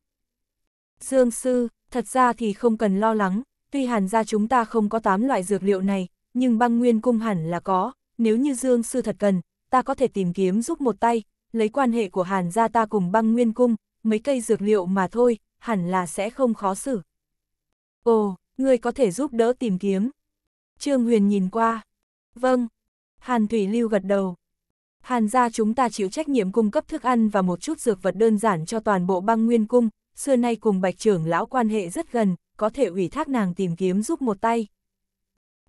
Dương sư, thật ra thì không cần lo lắng, tuy hàn ra chúng ta không có 8 loại dược liệu này, nhưng băng nguyên cung hẳn là có, nếu như Dương sư thật cần, ta có thể tìm kiếm giúp một tay, lấy quan hệ của hàn ra ta cùng băng nguyên cung, mấy cây dược liệu mà thôi, hẳn là sẽ không khó xử. Ồ, ngươi có thể giúp đỡ tìm kiếm. Trương Huyền nhìn qua, Vâng. Hàn Thủy Lưu gật đầu. Hàn gia chúng ta chịu trách nhiệm cung cấp thức ăn và một chút dược vật đơn giản cho toàn bộ băng nguyên cung, xưa nay cùng bạch trưởng lão quan hệ rất gần, có thể ủy thác nàng tìm kiếm giúp một tay.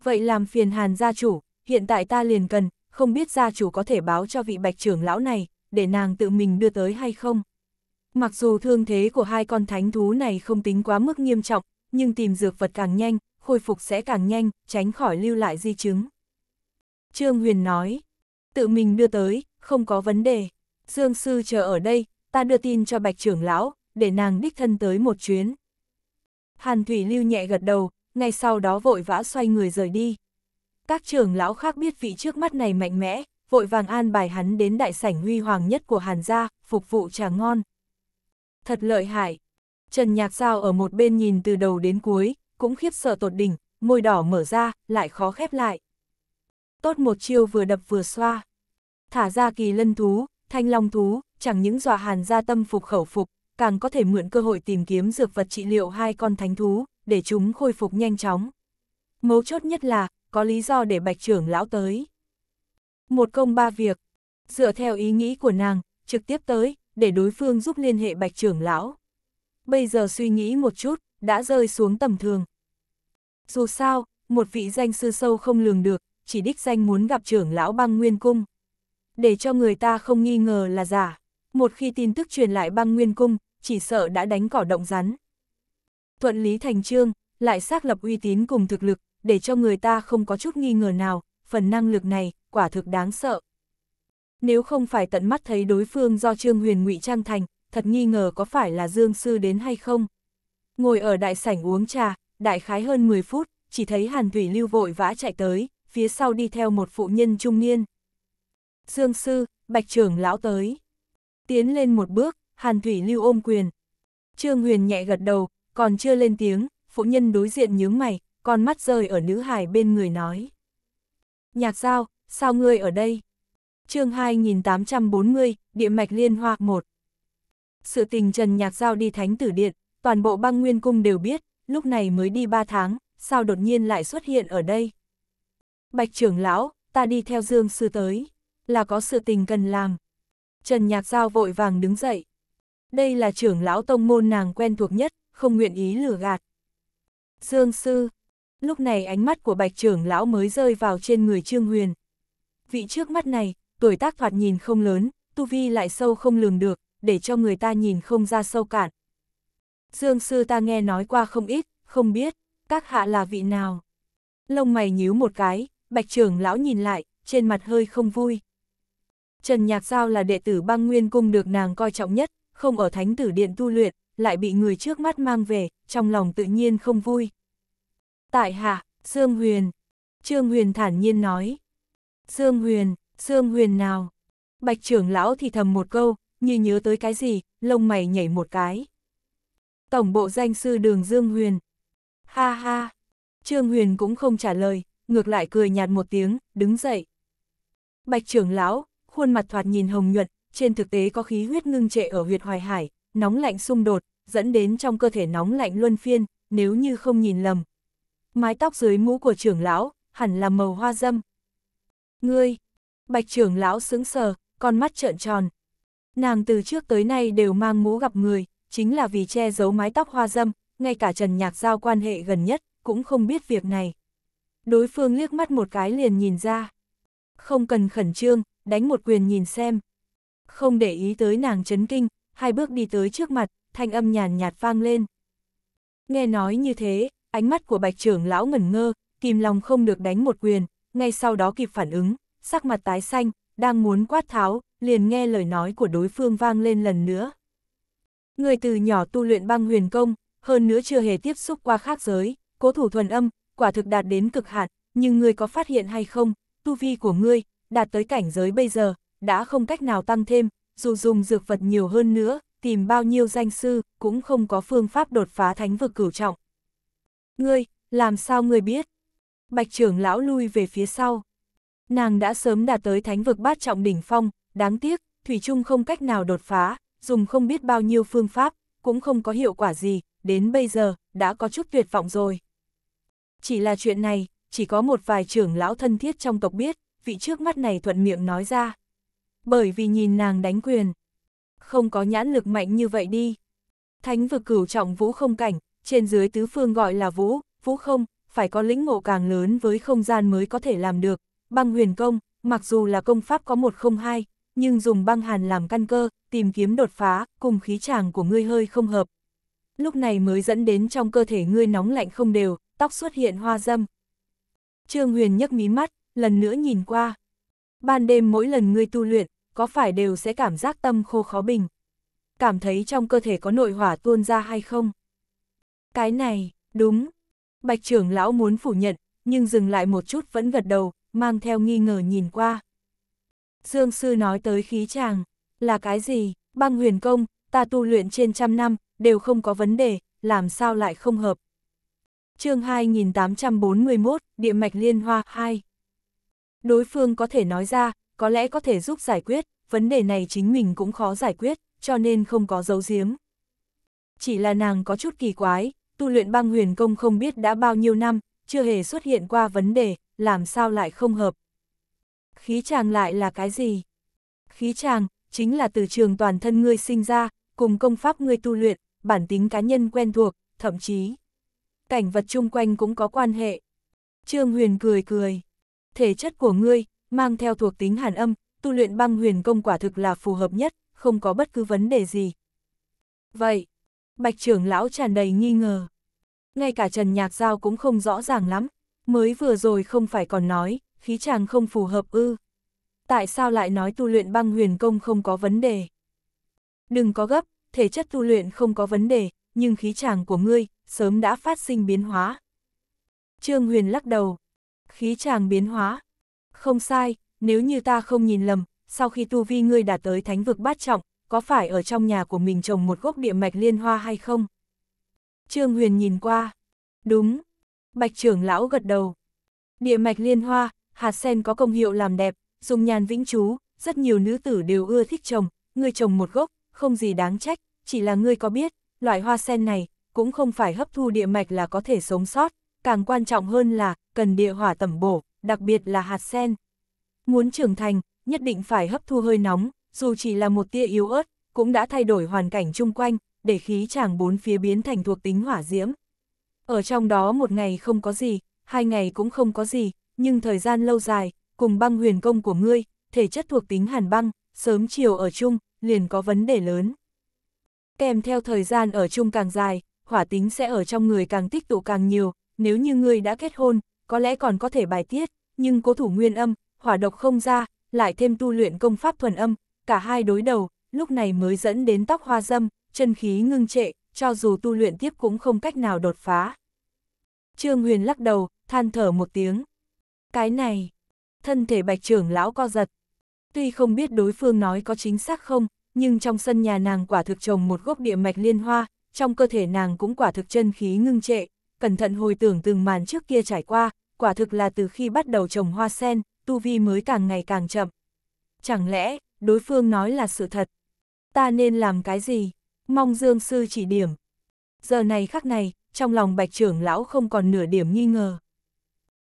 Vậy làm phiền Hàn gia chủ, hiện tại ta liền cần, không biết gia chủ có thể báo cho vị bạch trưởng lão này, để nàng tự mình đưa tới hay không. Mặc dù thương thế của hai con thánh thú này không tính quá mức nghiêm trọng, nhưng tìm dược vật càng nhanh, khôi phục sẽ càng nhanh, tránh khỏi lưu lại di chứng. Trương Huyền nói, tự mình đưa tới, không có vấn đề. Dương sư chờ ở đây, ta đưa tin cho bạch trưởng lão, để nàng đích thân tới một chuyến. Hàn Thủy Lưu nhẹ gật đầu, ngay sau đó vội vã xoay người rời đi. Các trưởng lão khác biết vị trước mắt này mạnh mẽ, vội vàng an bài hắn đến đại sảnh huy hoàng nhất của Hàn gia, phục vụ trà ngon. Thật lợi hại. Trần Nhạc Giao ở một bên nhìn từ đầu đến cuối, cũng khiếp sợ tột đỉnh, môi đỏ mở ra, lại khó khép lại tốt một chiêu vừa đập vừa xoa. Thả ra kỳ lân thú, thanh long thú, chẳng những dọa hàn ra tâm phục khẩu phục, càng có thể mượn cơ hội tìm kiếm dược vật trị liệu hai con thánh thú, để chúng khôi phục nhanh chóng. Mấu chốt nhất là, có lý do để bạch trưởng lão tới. Một công ba việc, dựa theo ý nghĩ của nàng, trực tiếp tới, để đối phương giúp liên hệ bạch trưởng lão. Bây giờ suy nghĩ một chút, đã rơi xuống tầm thường. Dù sao, một vị danh sư sâu không lường được, chỉ đích danh muốn gặp trưởng lão băng nguyên cung. Để cho người ta không nghi ngờ là giả, một khi tin tức truyền lại băng nguyên cung, chỉ sợ đã đánh cỏ động rắn. Thuận lý thành trương, lại xác lập uy tín cùng thực lực, để cho người ta không có chút nghi ngờ nào, phần năng lực này, quả thực đáng sợ. Nếu không phải tận mắt thấy đối phương do Trương Huyền ngụy trang thành, thật nghi ngờ có phải là Dương Sư đến hay không. Ngồi ở đại sảnh uống trà, đại khái hơn 10 phút, chỉ thấy Hàn Thủy Lưu vội vã chạy tới, phía sau đi theo một phụ nhân trung niên. Dương sư, bạch trưởng lão tới. Tiến lên một bước, Hàn Thủy Lưu ôm quyền. Trương Huyền nhẹ gật đầu, còn chưa lên tiếng, phụ nhân đối diện nhướng mày, con mắt rơi ở nữ hải bên người nói. Nhạc giao, sao ngươi ở đây? chương 2840, Địa mạch liên hoa 1. Sự tình Trần Nhạc Giao đi thánh tử điện, toàn bộ băng nguyên cung đều biết, lúc này mới đi 3 tháng, sao đột nhiên lại xuất hiện ở đây? Bạch trưởng lão, ta đi theo Dương Sư tới, là có sự tình cần làm. Trần Nhạc Giao vội vàng đứng dậy. Đây là trưởng lão tông môn nàng quen thuộc nhất, không nguyện ý lừa gạt. Dương Sư, lúc này ánh mắt của bạch trưởng lão mới rơi vào trên người Trương Huyền. Vị trước mắt này, tuổi tác thoạt nhìn không lớn, tu vi lại sâu không lường được, để cho người ta nhìn không ra sâu cạn. Dương Sư ta nghe nói qua không ít, không biết, các hạ là vị nào. Lông mày nhíu một cái, bạch trưởng lão nhìn lại, trên mặt hơi không vui. Trần Nhạc Giao là đệ tử băng nguyên cung được nàng coi trọng nhất, không ở thánh tử điện tu luyện, lại bị người trước mắt mang về, trong lòng tự nhiên không vui. Tại hạ, Dương Huyền. Trương Huyền thản nhiên nói. Dương Huyền, Dương Huyền nào? Bạch trưởng lão thì thầm một câu, như nhớ tới cái gì, lông mày nhảy một cái. Tổng bộ danh sư đường Dương Huyền. Ha ha, Trương Huyền cũng không trả lời, ngược lại cười nhạt một tiếng, đứng dậy. Bạch trưởng lão, khuôn mặt thoạt nhìn hồng nhuận, trên thực tế có khí huyết ngưng trệ ở huyệt hoài hải, nóng lạnh xung đột, dẫn đến trong cơ thể nóng lạnh luân phiên, nếu như không nhìn lầm. Mái tóc dưới mũ của trưởng lão, hẳn là màu hoa dâm. Ngươi, bạch trưởng lão sững sờ, con mắt trợn tròn. Nàng từ trước tới nay đều mang mũ gặp người, chính là vì che giấu mái tóc hoa dâm, ngay cả Trần Nhạc Giao quan hệ gần nhất, cũng không biết việc này. Đối phương liếc mắt một cái liền nhìn ra. Không cần khẩn trương, đánh một quyền nhìn xem. Không để ý tới nàng chấn kinh, hai bước đi tới trước mặt, thanh âm nhàn nhạt vang lên. Nghe nói như thế, ánh mắt của bạch trưởng lão ngẩn ngơ, kìm lòng không được đánh một quyền, ngay sau đó kịp phản ứng, sắc mặt tái xanh, đang muốn quát tháo, liền nghe lời nói của đối phương vang lên lần nữa. Người từ nhỏ tu luyện băng huyền công, hơn nữa chưa hề tiếp xúc qua khác giới, cố thủ thuần âm, quả thực đạt đến cực hạn, nhưng ngươi có phát hiện hay không, tu vi của ngươi, đạt tới cảnh giới bây giờ, đã không cách nào tăng thêm, dù dùng dược vật nhiều hơn nữa, tìm bao nhiêu danh sư, cũng không có phương pháp đột phá thánh vực cửu trọng. Ngươi, làm sao ngươi biết? Bạch trưởng lão lui về phía sau. Nàng đã sớm đạt tới thánh vực bát trọng đỉnh phong, đáng tiếc, Thủy Trung không cách nào đột phá, dùng không biết bao nhiêu phương pháp, cũng không có hiệu quả gì, đến bây giờ, đã có chút tuyệt vọng rồi. Chỉ là chuyện này, chỉ có một vài trưởng lão thân thiết trong tộc biết, vị trước mắt này thuận miệng nói ra. Bởi vì nhìn nàng đánh quyền. Không có nhãn lực mạnh như vậy đi. Thánh vực cửu trọng vũ không cảnh, trên dưới tứ phương gọi là vũ, vũ không, phải có lĩnh ngộ càng lớn với không gian mới có thể làm được. Băng huyền công, mặc dù là công pháp có một không hai, nhưng dùng băng hàn làm căn cơ, tìm kiếm đột phá, cùng khí tràng của ngươi hơi không hợp. Lúc này mới dẫn đến trong cơ thể ngươi nóng lạnh không đều, tóc xuất hiện hoa dâm. Trương Huyền nhấc mí mắt, lần nữa nhìn qua. Ban đêm mỗi lần ngươi tu luyện, có phải đều sẽ cảm giác tâm khô khó bình? Cảm thấy trong cơ thể có nội hỏa tuôn ra hay không? Cái này, đúng. Bạch trưởng lão muốn phủ nhận, nhưng dừng lại một chút vẫn gật đầu, mang theo nghi ngờ nhìn qua. Dương sư nói tới khí chàng, là cái gì, băng huyền công, ta tu luyện trên trăm năm, đều không có vấn đề, làm sao lại không hợp chương 2841, Địa mạch Liên Hoa 2. Đối phương có thể nói ra, có lẽ có thể giúp giải quyết, vấn đề này chính mình cũng khó giải quyết, cho nên không có giấu giếm. Chỉ là nàng có chút kỳ quái, tu luyện băng huyền công không biết đã bao nhiêu năm, chưa hề xuất hiện qua vấn đề, làm sao lại không hợp. Khí chàng lại là cái gì? Khí chàng, chính là từ trường toàn thân ngươi sinh ra, cùng công pháp ngươi tu luyện, bản tính cá nhân quen thuộc, thậm chí cảnh vật chung quanh cũng có quan hệ. Trương Huyền cười cười. Thể chất của ngươi, mang theo thuộc tính hàn âm, tu luyện băng huyền công quả thực là phù hợp nhất, không có bất cứ vấn đề gì. Vậy, bạch trưởng lão tràn đầy nghi ngờ. Ngay cả Trần Nhạc Giao cũng không rõ ràng lắm, mới vừa rồi không phải còn nói, khí chàng không phù hợp ư. Tại sao lại nói tu luyện băng huyền công không có vấn đề? Đừng có gấp, thể chất tu luyện không có vấn đề, nhưng khí chàng của ngươi, sớm đã phát sinh biến hóa. Trương Huyền lắc đầu, khí chàng biến hóa. Không sai, nếu như ta không nhìn lầm, sau khi tu vi ngươi đã tới thánh vực bát trọng, có phải ở trong nhà của mình trồng một gốc địa mạch liên hoa hay không? Trương Huyền nhìn qua. Đúng. Bạch trưởng lão gật đầu. Địa mạch liên hoa, hạt sen có công hiệu làm đẹp, dùng nhàn vĩnh chú, rất nhiều nữ tử đều ưa thích trồng, ngươi trồng một gốc, không gì đáng trách, chỉ là ngươi có biết, loại hoa sen này, cũng không phải hấp thu địa mạch là có thể sống sót, càng quan trọng hơn là cần địa hỏa tẩm bổ, đặc biệt là hạt sen. Muốn trưởng thành, nhất định phải hấp thu hơi nóng, dù chỉ là một tia yếu ớt, cũng đã thay đổi hoàn cảnh chung quanh, để khí chàng bốn phía biến thành thuộc tính hỏa diễm. Ở trong đó một ngày không có gì, hai ngày cũng không có gì, nhưng thời gian lâu dài, cùng băng huyền công của ngươi, thể chất thuộc tính hàn băng, sớm chiều ở chung, liền có vấn đề lớn. Kèm theo thời gian ở chung càng dài, hỏa tính sẽ ở trong người càng tích tụ càng nhiều, nếu như ngươi đã kết hôn, có lẽ còn có thể bài tiết, nhưng cố thủ nguyên âm, hỏa độc không ra, lại thêm tu luyện công pháp thuần âm, cả hai đối đầu, lúc này mới dẫn đến tóc hoa dâm, chân khí ngưng trệ, cho dù tu luyện tiếp cũng không cách nào đột phá. Trương Huyền lắc đầu, than thở một tiếng. Cái này, thân thể bạch trưởng lão co giật. Tuy không biết đối phương nói có chính xác không, nhưng trong sân nhà nàng quả thực trồng một gốc địa mạch liên hoa, trong cơ thể nàng cũng quả thực chân khí ngưng trệ, cẩn thận hồi tưởng từng màn trước kia trải qua, quả thực là từ khi bắt đầu trồng hoa sen, tu vi mới càng ngày càng chậm. Chẳng lẽ, đối phương nói là sự thật? Ta nên làm cái gì? Mong Dương Sư chỉ điểm. Giờ này khắc này, trong lòng bạch trưởng lão không còn nửa điểm nghi ngờ.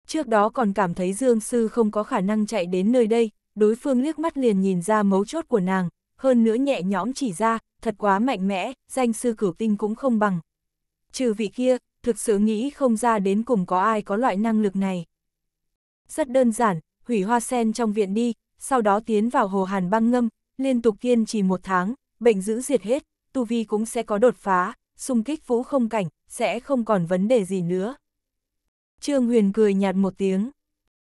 Trước đó còn cảm thấy Dương Sư không có khả năng chạy đến nơi đây, đối phương liếc mắt liền nhìn ra mấu chốt của nàng, hơn nữa nhẹ nhõm chỉ ra, thật quá mạnh mẽ, danh sư cửu tinh cũng không bằng. Trừ vị kia, thực sự nghĩ không ra đến cùng có ai có loại năng lực này. Rất đơn giản, hủy hoa sen trong viện đi, sau đó tiến vào hồ hàn băng ngâm, liên tục kiên trì một tháng, bệnh giữ diệt hết, tu vi cũng sẽ có đột phá, xung kích vũ không cảnh, sẽ không còn vấn đề gì nữa. Trương Huyền cười nhạt một tiếng.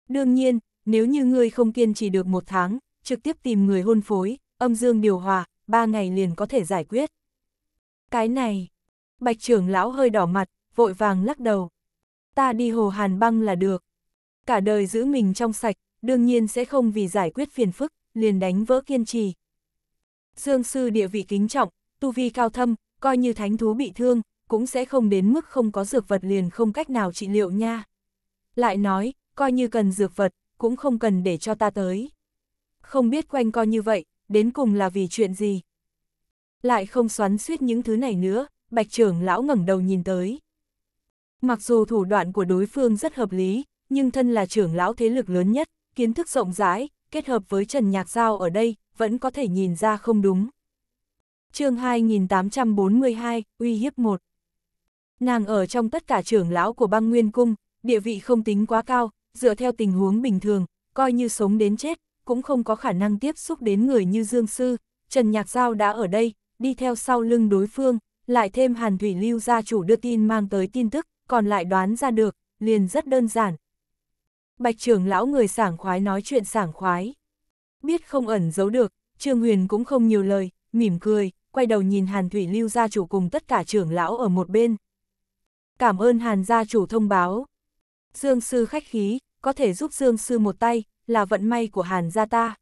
Đương nhiên, nếu như ngươi không kiên trì được một tháng, trực tiếp tìm người hôn phối, âm dương điều hòa, ba ngày liền có thể giải quyết. Cái này, bạch trưởng lão hơi đỏ mặt, vội vàng lắc đầu. Ta đi hồ hàn băng là được. Cả đời giữ mình trong sạch, đương nhiên sẽ không vì giải quyết phiền phức, liền đánh vỡ kiên trì. Dương sư địa vị kính trọng, tu vi cao thâm, coi như thánh thú bị thương, cũng sẽ không đến mức không có dược vật liền không cách nào trị liệu nha. Lại nói, coi như cần dược vật, cũng không cần để cho ta tới. Không biết quanh co như vậy, đến cùng là vì chuyện gì? Lại không xoắn suýt những thứ này nữa, bạch trưởng lão ngẩng đầu nhìn tới. Mặc dù thủ đoạn của đối phương rất hợp lý, nhưng thân là trưởng lão thế lực lớn nhất, kiến thức rộng rãi, kết hợp với Trần Nhạc Giao ở đây, vẫn có thể nhìn ra không đúng. chương 2842, uy hiếp 1 Nàng ở trong tất cả trưởng lão của băng nguyên cung, địa vị không tính quá cao, dựa theo tình huống bình thường, coi như sống đến chết, cũng không có khả năng tiếp xúc đến người như Dương Sư, Trần Nhạc Giao đã ở đây, đi theo sau lưng đối phương, lại thêm Hàn Thủy Lưu gia chủ đưa tin mang tới tin tức, còn lại đoán ra được, liền rất đơn giản. Bạch trưởng lão người sảng khoái nói chuyện sảng khoái. Biết không ẩn giấu được, Trương Huyền cũng không nhiều lời, mỉm cười, quay đầu nhìn Hàn Thủy Lưu gia chủ cùng tất cả trưởng lão ở một bên. Cảm ơn Hàn gia chủ thông báo. Dương sư khách khí, có thể giúp Dương sư một tay, là vận may của Hàn gia ta.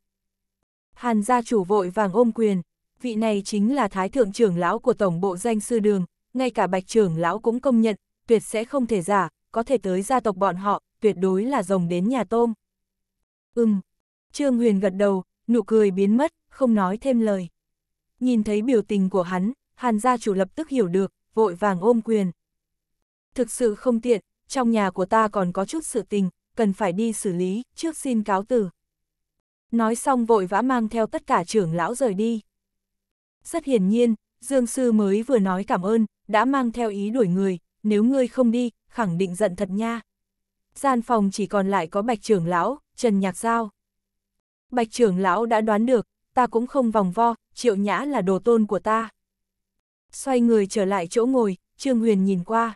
Hàn gia chủ vội vàng ôm quyền, vị này chính là thái thượng trưởng lão của tổng bộ danh sư đường, ngay cả bạch trưởng lão cũng công nhận, tuyệt sẽ không thể giả, có thể tới gia tộc bọn họ, tuyệt đối là rồng đến nhà tôm. Ừm, Trương Huyền gật đầu, nụ cười biến mất, không nói thêm lời. Nhìn thấy biểu tình của hắn, Hàn gia chủ lập tức hiểu được, vội vàng ôm quyền. Thực sự không tiện, trong nhà của ta còn có chút sự tình, cần phải đi xử lý, trước xin cáo từ. Nói xong vội vã mang theo tất cả trưởng lão rời đi. Rất hiển nhiên, Dương Sư mới vừa nói cảm ơn, đã mang theo ý đuổi người, nếu ngươi không đi, khẳng định giận thật nha. Gian phòng chỉ còn lại có bạch trưởng lão, Trần Nhạc Giao. Bạch trưởng lão đã đoán được, ta cũng không vòng vo, triệu nhã là đồ tôn của ta. Xoay người trở lại chỗ ngồi, Trương Huyền nhìn qua.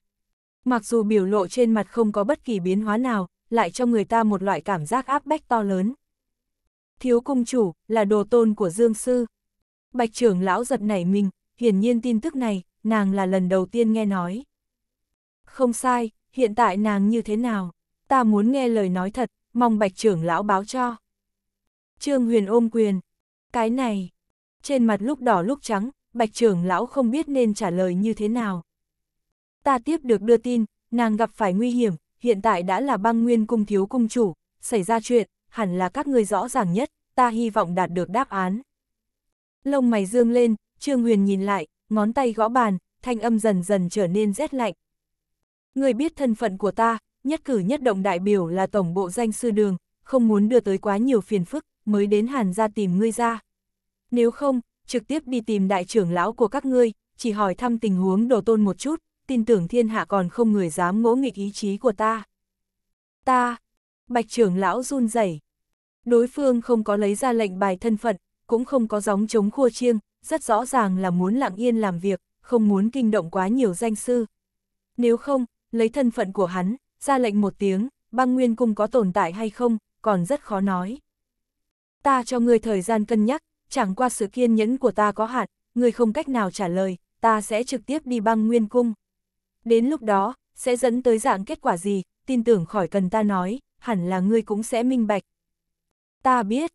Mặc dù biểu lộ trên mặt không có bất kỳ biến hóa nào, lại cho người ta một loại cảm giác áp bách to lớn. Thiếu cung chủ, là đồ tôn của Dương Sư. Bạch trưởng lão giật nảy mình, hiển nhiên tin tức này, nàng là lần đầu tiên nghe nói. Không sai, hiện tại nàng như thế nào? Ta muốn nghe lời nói thật, mong bạch trưởng lão báo cho. Trương Huyền ôm quyền. Cái này, trên mặt lúc đỏ lúc trắng, bạch trưởng lão không biết nên trả lời như thế nào. Ta tiếp được đưa tin, nàng gặp phải nguy hiểm, hiện tại đã là băng nguyên cung thiếu cung chủ, xảy ra chuyện, hẳn là các ngươi rõ ràng nhất, ta hy vọng đạt được đáp án. Lông mày dương lên, Trương Huyền nhìn lại, ngón tay gõ bàn, thanh âm dần dần trở nên rét lạnh. Người biết thân phận của ta, nhất cử nhất động đại biểu là tổng bộ danh sư đường, không muốn đưa tới quá nhiều phiền phức, mới đến hàn ra tìm ngươi ra. Nếu không, trực tiếp đi tìm đại trưởng lão của các ngươi, chỉ hỏi thăm tình huống đồ tôn một chút, tin tưởng thiên hạ còn không người dám ngỗ nghịch ý chí của ta. Ta, bạch trưởng lão run rẩy Đối phương không có lấy ra lệnh bài thân phận, cũng không có gióng chống khua chiêng, rất rõ ràng là muốn lặng yên làm việc, không muốn kinh động quá nhiều danh sư. Nếu không, lấy thân phận của hắn, ra lệnh một tiếng, băng nguyên cung có tồn tại hay không, còn rất khó nói. Ta cho ngươi thời gian cân nhắc, chẳng qua sự kiên nhẫn của ta có hạn, ngươi không cách nào trả lời, ta sẽ trực tiếp đi băng nguyên cung. Đến lúc đó, sẽ dẫn tới dạng kết quả gì, tin tưởng khỏi cần ta nói, hẳn là ngươi cũng sẽ minh bạch. Ta biết.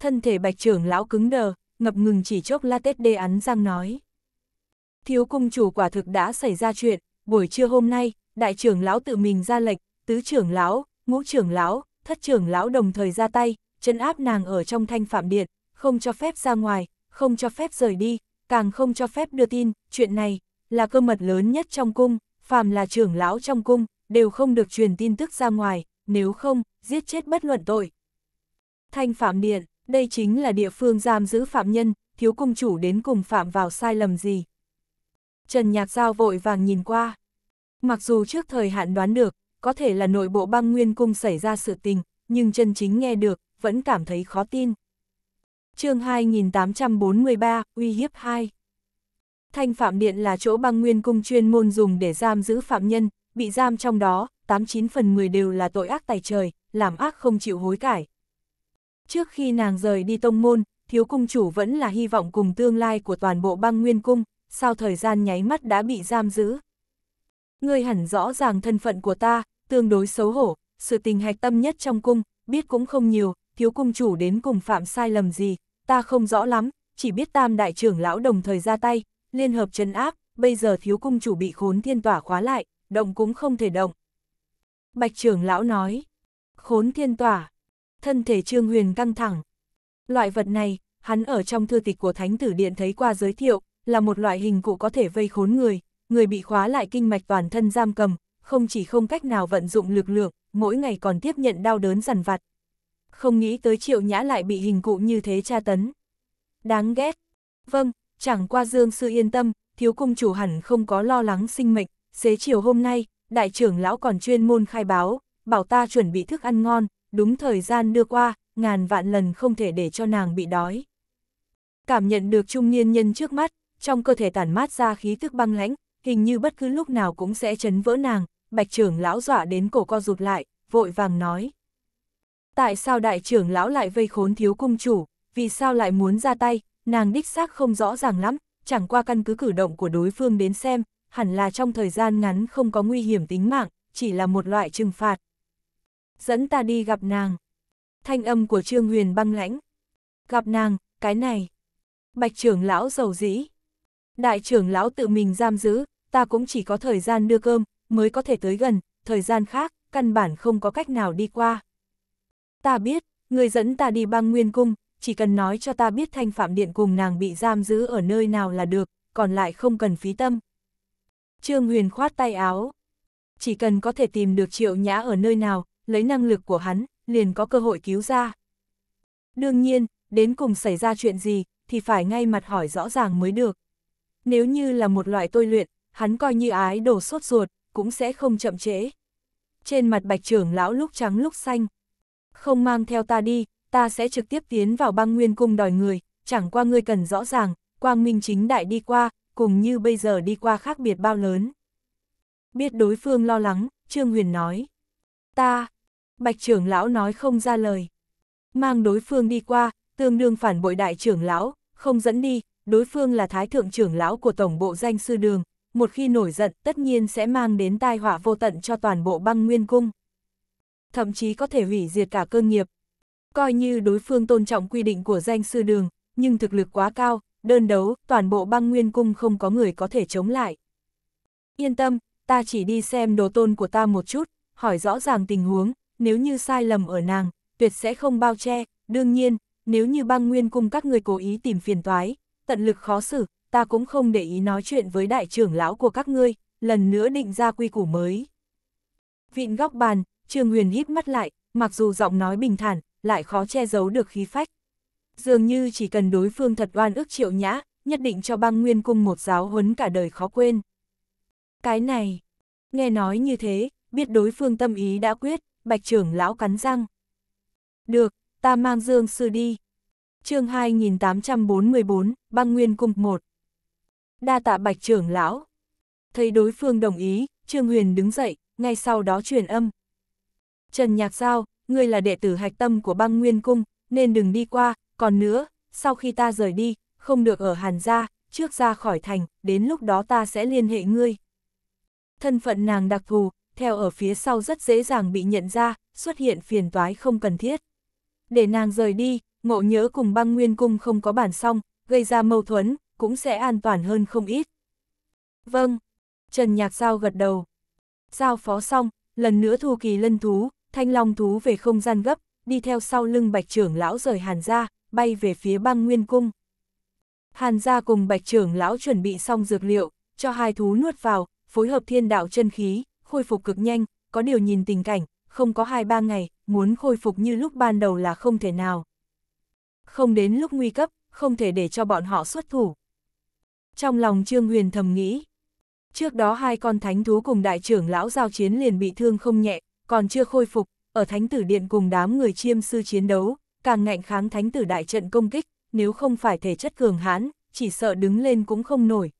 Thân thể bạch trưởng lão cứng đờ, ngập ngừng chỉ chốc la tết đê án răng nói. Thiếu cung chủ quả thực đã xảy ra chuyện, buổi trưa hôm nay, đại trưởng lão tự mình ra lệch tứ trưởng lão, ngũ trưởng lão, thất trưởng lão đồng thời ra tay, chân áp nàng ở trong thanh phạm điện, không cho phép ra ngoài, không cho phép rời đi, càng không cho phép đưa tin, chuyện này là cơ mật lớn nhất trong cung, phàm là trưởng lão trong cung, đều không được truyền tin tức ra ngoài, nếu không, giết chết bất luận tội. Thanh Phạm Điện, đây chính là địa phương giam giữ phạm nhân, thiếu cung chủ đến cùng phạm vào sai lầm gì. Trần Nhạc Giao vội vàng nhìn qua. Mặc dù trước thời hạn đoán được, có thể là nội bộ băng nguyên cung xảy ra sự tình, nhưng chân chính nghe được, vẫn cảm thấy khó tin. chương 2843, uy hiếp 2 Thanh phạm điện là chỗ băng nguyên cung chuyên môn dùng để giam giữ phạm nhân, bị giam trong đó, 89 phần 10 đều là tội ác tài trời, làm ác không chịu hối cải. Trước khi nàng rời đi tông môn, thiếu cung chủ vẫn là hy vọng cùng tương lai của toàn bộ băng nguyên cung, Sau thời gian nháy mắt đã bị giam giữ. Ngươi hẳn rõ ràng thân phận của ta, tương đối xấu hổ, sự tình hạch tâm nhất trong cung, biết cũng không nhiều, thiếu cung chủ đến cùng phạm sai lầm gì, ta không rõ lắm, chỉ biết tam đại trưởng lão đồng thời ra tay, liên hợp trấn áp, bây giờ thiếu cung chủ bị khốn thiên tỏa khóa lại, động cũng không thể động. Bạch trưởng lão nói, khốn thiên tỏa, thân thể trương huyền căng thẳng. Loại vật này, hắn ở trong thư tịch của thánh tử điện thấy qua giới thiệu, là một loại hình cụ có thể vây khốn người, người bị khóa lại kinh mạch toàn thân giam cầm, không chỉ không cách nào vận dụng lực lượng, mỗi ngày còn tiếp nhận đau đớn rằn vặt. Không nghĩ tới triệu nhã lại bị hình cụ như thế tra tấn. Đáng ghét. Vâng, Chẳng qua Dương Sư yên tâm, thiếu cung chủ hẳn không có lo lắng sinh mệnh, xế chiều hôm nay, đại trưởng lão còn chuyên môn khai báo, bảo ta chuẩn bị thức ăn ngon, đúng thời gian đưa qua, ngàn vạn lần không thể để cho nàng bị đói. Cảm nhận được trung niên nhân trước mắt, trong cơ thể tản mát ra khí thức băng lãnh, hình như bất cứ lúc nào cũng sẽ chấn vỡ nàng, bạch trưởng lão dọa đến cổ co rụt lại, vội vàng nói. Tại sao đại trưởng lão lại vây khốn thiếu cung chủ, vì sao lại muốn ra tay, nàng đích xác không rõ ràng lắm, chẳng qua căn cứ cử động của đối phương đến xem, hẳn là trong thời gian ngắn không có nguy hiểm tính mạng, chỉ là một loại trừng phạt. Dẫn ta đi gặp nàng. Thanh âm của Trương Huyền băng lãnh. Gặp nàng, cái này. Bạch trưởng lão giàu dĩ. Đại trưởng lão tự mình giam giữ, ta cũng chỉ có thời gian đưa cơm, mới có thể tới gần, thời gian khác, căn bản không có cách nào đi qua. Ta biết, người dẫn ta đi băng nguyên cung, chỉ cần nói cho ta biết thanh phạm điện cùng nàng bị giam giữ ở nơi nào là được, còn lại không cần phí tâm. Trương Huyền khoát tay áo. Chỉ cần có thể tìm được triệu nhã ở nơi nào, lấy năng lực của hắn, liền có cơ hội cứu ra. Đương nhiên, đến cùng xảy ra chuyện gì, thì phải ngay mặt hỏi rõ ràng mới được. Nếu như là một loại tôi luyện, hắn coi như ái đổ sốt ruột, cũng sẽ không chậm trễ. Trên mặt bạch trưởng lão lúc trắng lúc xanh. Không mang theo ta đi, ta sẽ trực tiếp tiến vào băng nguyên cung đòi người, chẳng qua ngươi cần rõ ràng, quang minh chính đại đi qua, cùng như bây giờ đi qua khác biệt bao lớn. Biết đối phương lo lắng, Trương Huyền nói. Ta, bạch trưởng lão nói không ra lời. Mang đối phương đi qua, tương đương phản bội đại trưởng lão, không dẫn đi, đối phương là thái thượng trưởng lão của tổng bộ danh sư đường, một khi nổi giận tất nhiên sẽ mang đến tai họa vô tận cho toàn bộ băng nguyên cung. Thậm chí có thể hủy diệt cả cơ nghiệp, coi như đối phương tôn trọng quy định của danh sư đường, nhưng thực lực quá cao, đơn đấu, toàn bộ băng nguyên cung không có người có thể chống lại. Yên tâm, ta chỉ đi xem đồ tôn của ta một chút, hỏi rõ ràng tình huống, nếu như sai lầm ở nàng, tuyệt sẽ không bao che, đương nhiên, nếu như băng nguyên cung các người cố ý tìm phiền toái, tận lực khó xử, ta cũng không để ý nói chuyện với đại trưởng lão của các ngươi, lần nữa định ra quy củ mới. Vịn góc bàn, Trương Huyền hít mắt lại, mặc dù giọng nói bình thản, lại khó che giấu được khí phách. Dường như chỉ cần đối phương thật oan ức triệu nhã, nhất định cho băng nguyên cung một giáo huấn cả đời khó quên. Cái này, nghe nói như thế, biết đối phương tâm ý đã quyết, bạch trưởng lão cắn răng. Được, ta mang Dương Sư đi. chương 2844, băng nguyên cung 1. Đa tạ bạch trưởng lão. Thấy đối phương đồng ý, Trương Huyền đứng dậy, ngay sau đó truyền âm. Trần Nhạc Giao, ngươi là đệ tử hạch tâm của băng nguyên cung, nên đừng đi qua, còn nữa, sau khi ta rời đi, không được ở Hàn gia, trước ra khỏi thành, đến lúc đó ta sẽ liên hệ ngươi. Thân phận nàng đặc thù, theo ở phía sau rất dễ dàng bị nhận ra, xuất hiện phiền toái không cần thiết. Để nàng rời đi, ngộ nhớ cùng băng nguyên cung không có bản song, gây ra mâu thuẫn, cũng sẽ an toàn hơn không ít. Vâng, Trần Nhạc Giao gật đầu. Giao phó xong, lần nữa thu kỳ lân thú, Thanh long thú về không gian gấp, đi theo sau lưng bạch trưởng lão rời hàn ra, bay về phía băng nguyên cung. Hàn gia cùng bạch trưởng lão chuẩn bị xong dược liệu, cho hai thú nuốt vào, phối hợp thiên đạo chân khí, khôi phục cực nhanh, có điều nhìn tình cảnh, không có hai ba ngày, muốn khôi phục như lúc ban đầu là không thể nào. Không đến lúc nguy cấp, không thể để cho bọn họ xuất thủ. Trong lòng Trương Huyền thầm nghĩ, trước đó hai con thánh thú cùng đại trưởng lão giao chiến liền bị thương không nhẹ, còn chưa khôi phục, ở thánh tử điện cùng đám người chiêm sư chiến đấu, càng ngạnh kháng thánh tử đại trận công kích, nếu không phải thể chất cường hãn, chỉ sợ đứng lên cũng không nổi.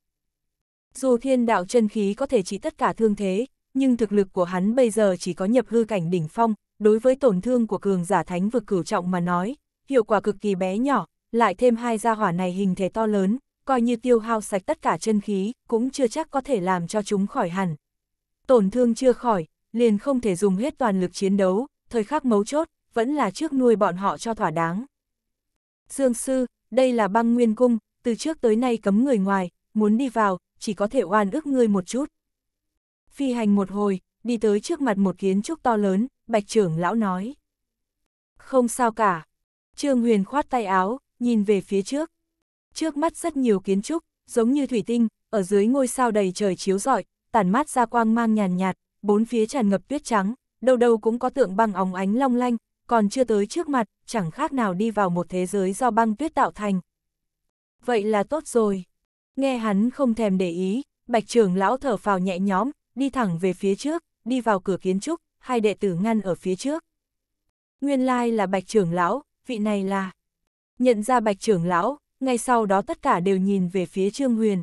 Dù thiên đạo chân khí có thể trị tất cả thương thế, nhưng thực lực của hắn bây giờ chỉ có nhập hư cảnh đỉnh phong, đối với tổn thương của cường giả thánh vực cửu trọng mà nói, hiệu quả cực kỳ bé nhỏ, lại thêm hai gia hỏa này hình thể to lớn, coi như tiêu hao sạch tất cả chân khí, cũng chưa chắc có thể làm cho chúng khỏi hẳn. Tổn thương chưa khỏi, liền không thể dùng hết toàn lực chiến đấu, thời khắc mấu chốt, vẫn là trước nuôi bọn họ cho thỏa đáng. Dương Sư, đây là băng nguyên cung, từ trước tới nay cấm người ngoài, muốn đi vào, chỉ có thể oan ước ngươi một chút. Phi hành một hồi, đi tới trước mặt một kiến trúc to lớn, bạch trưởng lão nói. Không sao cả. Trương Huyền khoát tay áo, nhìn về phía trước. Trước mắt rất nhiều kiến trúc, giống như thủy tinh, ở dưới ngôi sao đầy trời chiếu rọi, tản mát ra quang mang nhàn nhạt, bốn phía tràn ngập tuyết trắng, đâu đâu cũng có tượng băng óng ánh long lanh, còn chưa tới trước mặt, chẳng khác nào đi vào một thế giới do băng tuyết tạo thành. Vậy là tốt rồi. Nghe hắn không thèm để ý, bạch trưởng lão thở phào nhẹ nhõm, đi thẳng về phía trước, đi vào cửa kiến trúc, hai đệ tử ngăn ở phía trước. Nguyên lai là bạch trưởng lão, vị này là... Nhận ra bạch trưởng lão, ngay sau đó tất cả đều nhìn về phía Trương Huyền.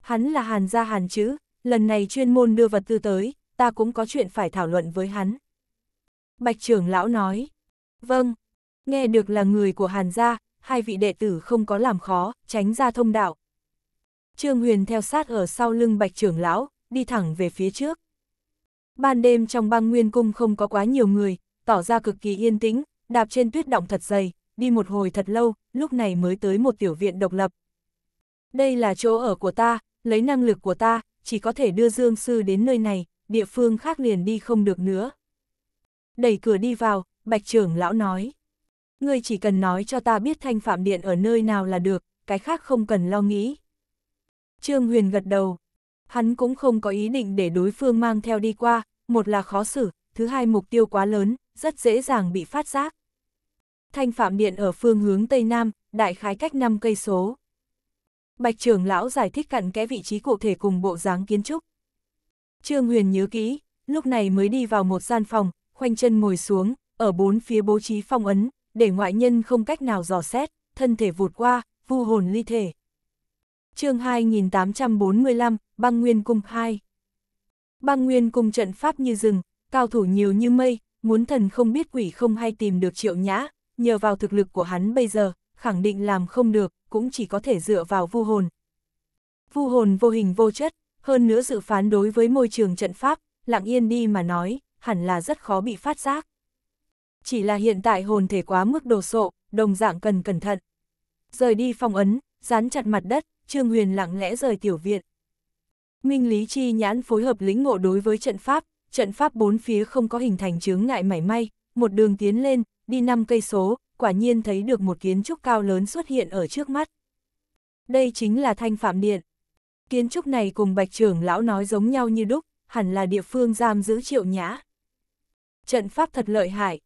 Hắn là Hàn gia Hàn chữ, lần này chuyên môn đưa vật tư tới, ta cũng có chuyện phải thảo luận với hắn. Bạch trưởng lão nói, vâng, nghe được là người của Hàn gia, hai vị đệ tử không có làm khó, tránh ra thông đạo. Trương Huyền theo sát ở sau lưng bạch trưởng lão, đi thẳng về phía trước. Ban đêm trong băng nguyên cung không có quá nhiều người, tỏ ra cực kỳ yên tĩnh, đạp trên tuyết động thật dày, đi một hồi thật lâu, lúc này mới tới một tiểu viện độc lập. Đây là chỗ ở của ta, lấy năng lực của ta, chỉ có thể đưa Dương Sư đến nơi này, địa phương khác liền đi không được nữa. Đẩy cửa đi vào, Bạch trưởng lão nói. Ngươi chỉ cần nói cho ta biết thanh phạm điện ở nơi nào là được, cái khác không cần lo nghĩ. Trương Huyền gật đầu. Hắn cũng không có ý định để đối phương mang theo đi qua, một là khó xử, thứ hai mục tiêu quá lớn, rất dễ dàng bị phát giác. Thanh Phạm Điện ở phương hướng Tây Nam, đại khái cách 5 cây số. Bạch trưởng lão giải thích cặn kẽ vị trí cụ thể cùng bộ dáng kiến trúc. Trương Huyền nhớ kỹ, lúc này mới đi vào một gian phòng, khoanh chân ngồi xuống, ở bốn phía bố trí phong ấn, để ngoại nhân không cách nào dò xét, thân thể vụt qua, vu hồn ly thể. chương 2845, Băng Nguyên Cung 2 Băng Nguyên Cung trận pháp như rừng, cao thủ nhiều như mây, muốn thần không biết quỷ không hay tìm được triệu nhã, nhờ vào thực lực của hắn bây giờ, khẳng định làm không được, cũng chỉ có thể dựa vào vu hồn. Vu hồn vô hình vô chất, hơn nữa dự phán đối với môi trường trận pháp, lặng yên đi mà nói, hẳn là rất khó bị phát giác. Chỉ là hiện tại hồn thể quá mức đồ sộ, đồng dạng cần cẩn thận. Rời đi phong ấn, dán chặt mặt đất, Trương Huyền lặng lẽ rời tiểu viện. Minh Lý Chi nhãn phối hợp lĩnh ngộ đối với trận pháp, trận pháp bốn phía không có hình thành chướng ngại mảy may, một đường tiến lên, đi 5 cây số, quả nhiên thấy được một kiến trúc cao lớn xuất hiện ở trước mắt. Đây chính là thanh phạm điện. Kiến trúc này cùng bạch trưởng lão nói giống nhau như đúc, hẳn là địa phương giam giữ triệu nhã. Trận pháp thật lợi hại.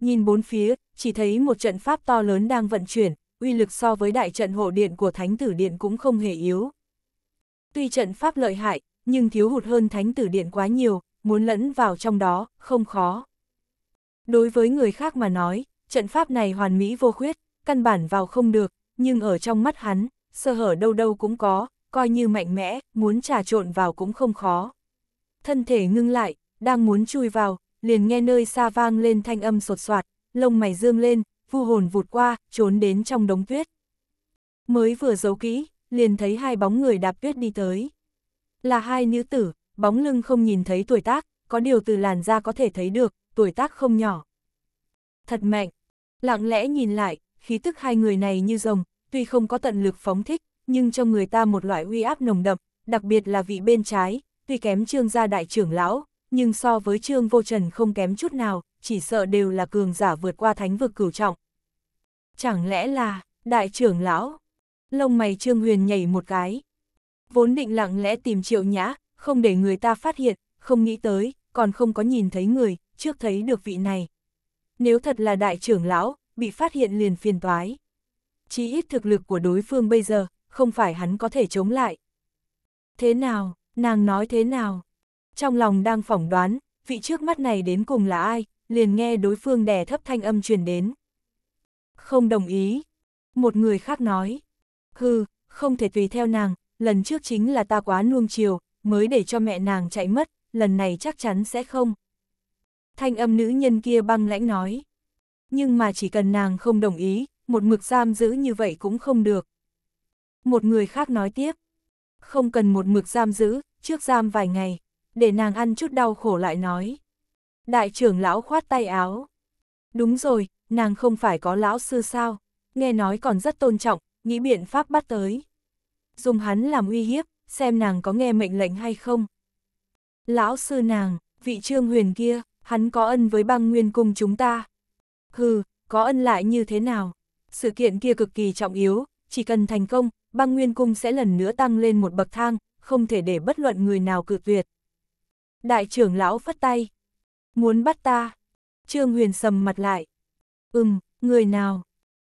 Nhìn bốn phía, chỉ thấy một trận pháp to lớn đang vận chuyển, uy lực so với đại trận hộ điện của thánh tử điện cũng không hề yếu. Tuy trận pháp lợi hại, nhưng thiếu hụt hơn thánh tử điện quá nhiều, muốn lẫn vào trong đó, không khó. Đối với người khác mà nói, trận pháp này hoàn mỹ vô khuyết, căn bản vào không được, nhưng ở trong mắt hắn, sơ hở đâu đâu cũng có, coi như mạnh mẽ, muốn trà trộn vào cũng không khó. Thân thể ngưng lại, đang muốn chui vào, liền nghe nơi xa vang lên thanh âm sột soạt, lông mày dương lên, vu hồn vụt qua, trốn đến trong đống tuyết. Mới vừa giấu kỹ, liền thấy hai bóng người đạp tuyết đi tới. Là hai nữ tử, bóng lưng không nhìn thấy tuổi tác, có điều từ làn da có thể thấy được, tuổi tác không nhỏ. Thật mạnh, Lặng lẽ nhìn lại, khí tức hai người này như rồng, tuy không có tận lực phóng thích, nhưng cho người ta một loại uy áp nồng đậm, đặc biệt là vị bên trái, tuy kém trương gia đại trưởng lão, nhưng so với trương vô trần không kém chút nào, chỉ sợ đều là cường giả vượt qua thánh vực cửu trọng. Chẳng lẽ là, đại trưởng lão? Lông mày trương huyền nhảy một cái. Vốn định lặng lẽ tìm triệu nhã, không để người ta phát hiện, không nghĩ tới, còn không có nhìn thấy người, trước thấy được vị này. Nếu thật là đại trưởng lão, bị phát hiện liền phiền toái. Chí ít thực lực của đối phương bây giờ, không phải hắn có thể chống lại. Thế nào, nàng nói thế nào? Trong lòng đang phỏng đoán, vị trước mắt này đến cùng là ai, liền nghe đối phương đè thấp thanh âm truyền đến. Không đồng ý. Một người khác nói. Hừ, không thể tùy theo nàng, lần trước chính là ta quá nuông chiều, mới để cho mẹ nàng chạy mất, lần này chắc chắn sẽ không. Thanh âm nữ nhân kia băng lãnh nói. Nhưng mà chỉ cần nàng không đồng ý, một mực giam giữ như vậy cũng không được. Một người khác nói tiếp. Không cần một mực giam giữ, trước giam vài ngày, để nàng ăn chút đau khổ lại nói. Đại trưởng lão khoát tay áo. Đúng rồi, nàng không phải có lão sư sao, nghe nói còn rất tôn trọng, nghĩ biện pháp bắt tới. Dùng hắn làm uy hiếp, xem nàng có nghe mệnh lệnh hay không. Lão sư nàng, vị trương huyền kia, hắn có ân với băng nguyên cung chúng ta. Hừ, có ân lại như thế nào? Sự kiện kia cực kỳ trọng yếu, chỉ cần thành công, băng nguyên cung sẽ lần nữa tăng lên một bậc thang, không thể để bất luận người nào cự tuyệt. Đại trưởng lão phất tay. Muốn bắt ta? Trương Huyền sầm mặt lại. Ừm, người nào?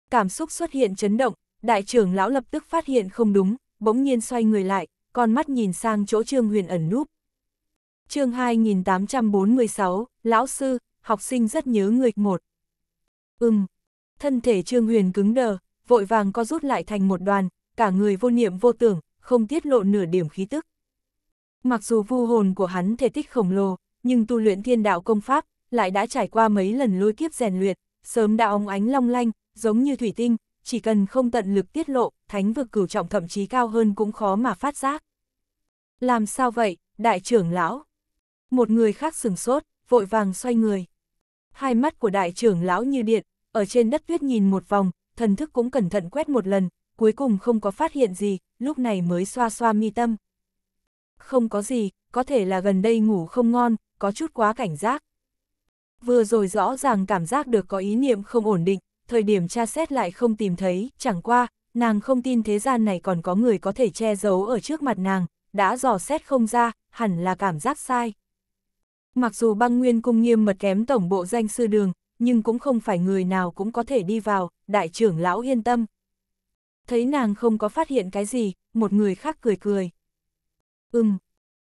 Cảm xúc xuất hiện chấn động, đại trưởng lão lập tức phát hiện không đúng, bỗng nhiên xoay người lại, con mắt nhìn sang chỗ Trương Huyền ẩn núp, chương 2846, Lão Sư, học sinh rất nhớ người một. Ừm, thân thể Trương Huyền cứng đờ, vội vàng co rút lại thành một đoàn, cả người vô niệm vô tưởng, không tiết lộ nửa điểm khí tức. Mặc dù vu hồn của hắn thể tích khổng lồ, nhưng tu luyện thiên đạo công pháp, lại đã trải qua mấy lần lôi kiếp rèn luyện, sớm đã óng ánh long lanh, giống như thủy tinh, chỉ cần không tận lực tiết lộ, thánh vực cửu trọng thậm chí cao hơn cũng khó mà phát giác. Làm sao vậy, đại trưởng lão? Một người khác sừng sốt, vội vàng xoay người. Hai mắt của đại trưởng lão như điện, ở trên đất tuyết nhìn một vòng, thần thức cũng cẩn thận quét một lần, cuối cùng không có phát hiện gì, lúc này mới xoa xoa mi tâm. Không có gì, có thể là gần đây ngủ không ngon, có chút quá cảnh giác. Vừa rồi rõ ràng cảm giác được có ý niệm không ổn định, thời điểm tra xét lại không tìm thấy, chẳng qua, nàng không tin thế gian này còn có người có thể che giấu ở trước mặt nàng, đã dò xét không ra, hẳn là cảm giác sai. Mặc dù băng nguyên cung nghiêm mật kém tổng bộ danh sư đường, nhưng cũng không phải người nào cũng có thể đi vào, đại trưởng lão yên tâm. Thấy nàng không có phát hiện cái gì, một người khác cười cười. Ừm,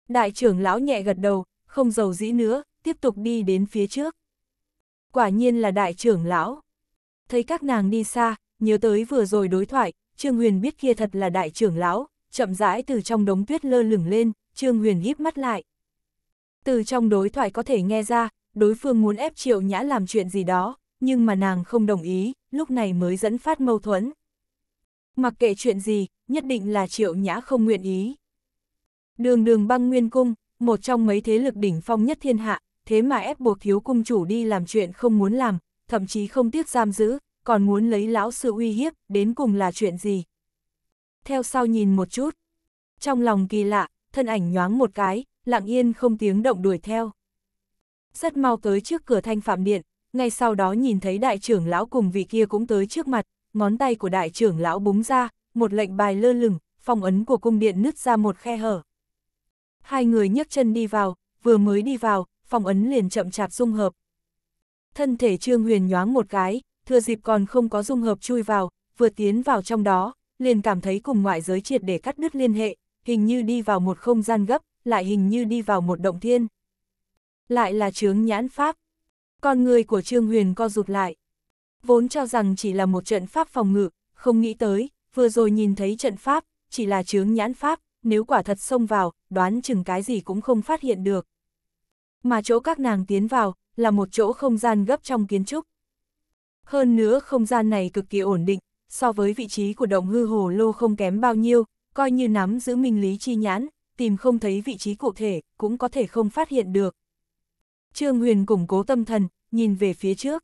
đại trưởng lão nhẹ gật đầu, không giàu dĩ nữa, tiếp tục đi đến phía trước. Quả nhiên là đại trưởng lão. Thấy các nàng đi xa, nhớ tới vừa rồi đối thoại, Trương Huyền biết kia thật là đại trưởng lão, chậm rãi từ trong đống tuyết lơ lửng lên, Trương Huyền híp mắt lại. Từ trong đối thoại có thể nghe ra, đối phương muốn ép Triệu Nhã làm chuyện gì đó, nhưng mà nàng không đồng ý, lúc này mới dẫn phát mâu thuẫn. Mặc kệ chuyện gì, nhất định là Triệu Nhã không nguyện ý. Đường đường băng nguyên cung, một trong mấy thế lực đỉnh phong nhất thiên hạ, thế mà ép buộc thiếu cung chủ đi làm chuyện không muốn làm, thậm chí không tiếc giam giữ, còn muốn lấy lão sự uy hiếp, đến cùng là chuyện gì. Theo sau nhìn một chút, trong lòng kỳ lạ, thân ảnh nhoáng một cái, lặng yên không tiếng động đuổi theo. Rất mau tới trước cửa thanh phạm điện, ngay sau đó nhìn thấy đại trưởng lão cùng vị kia cũng tới trước mặt, ngón tay của đại trưởng lão búng ra, một lệnh bài lơ lửng, phong ấn của cung điện nứt ra một khe hở. Hai người nhấc chân đi vào, vừa mới đi vào, phong ấn liền chậm chạp dung hợp. Thân thể Trương Huyền nhoáng một cái, thừa dịp còn không có dung hợp chui vào, vừa tiến vào trong đó, liền cảm thấy cùng ngoại giới triệt để cắt đứt liên hệ, hình như đi vào một không gian gấp, lại hình như đi vào một động thiên. Lại là chướng nhãn pháp. Con người của Trương Huyền co rụt lại. Vốn cho rằng chỉ là một trận pháp phòng ngự, không nghĩ tới, vừa rồi nhìn thấy trận pháp, chỉ là chướng nhãn pháp, nếu quả thật xông vào, đoán chừng cái gì cũng không phát hiện được. Mà chỗ các nàng tiến vào, là một chỗ không gian gấp trong kiến trúc. Hơn nữa không gian này cực kỳ ổn định, so với vị trí của động hư hồ lô không kém bao nhiêu, coi như nắm giữ minh lý chi nhãn, tìm không thấy vị trí cụ thể, cũng có thể không phát hiện được. Trương Huyền củng cố tâm thần, nhìn về phía trước.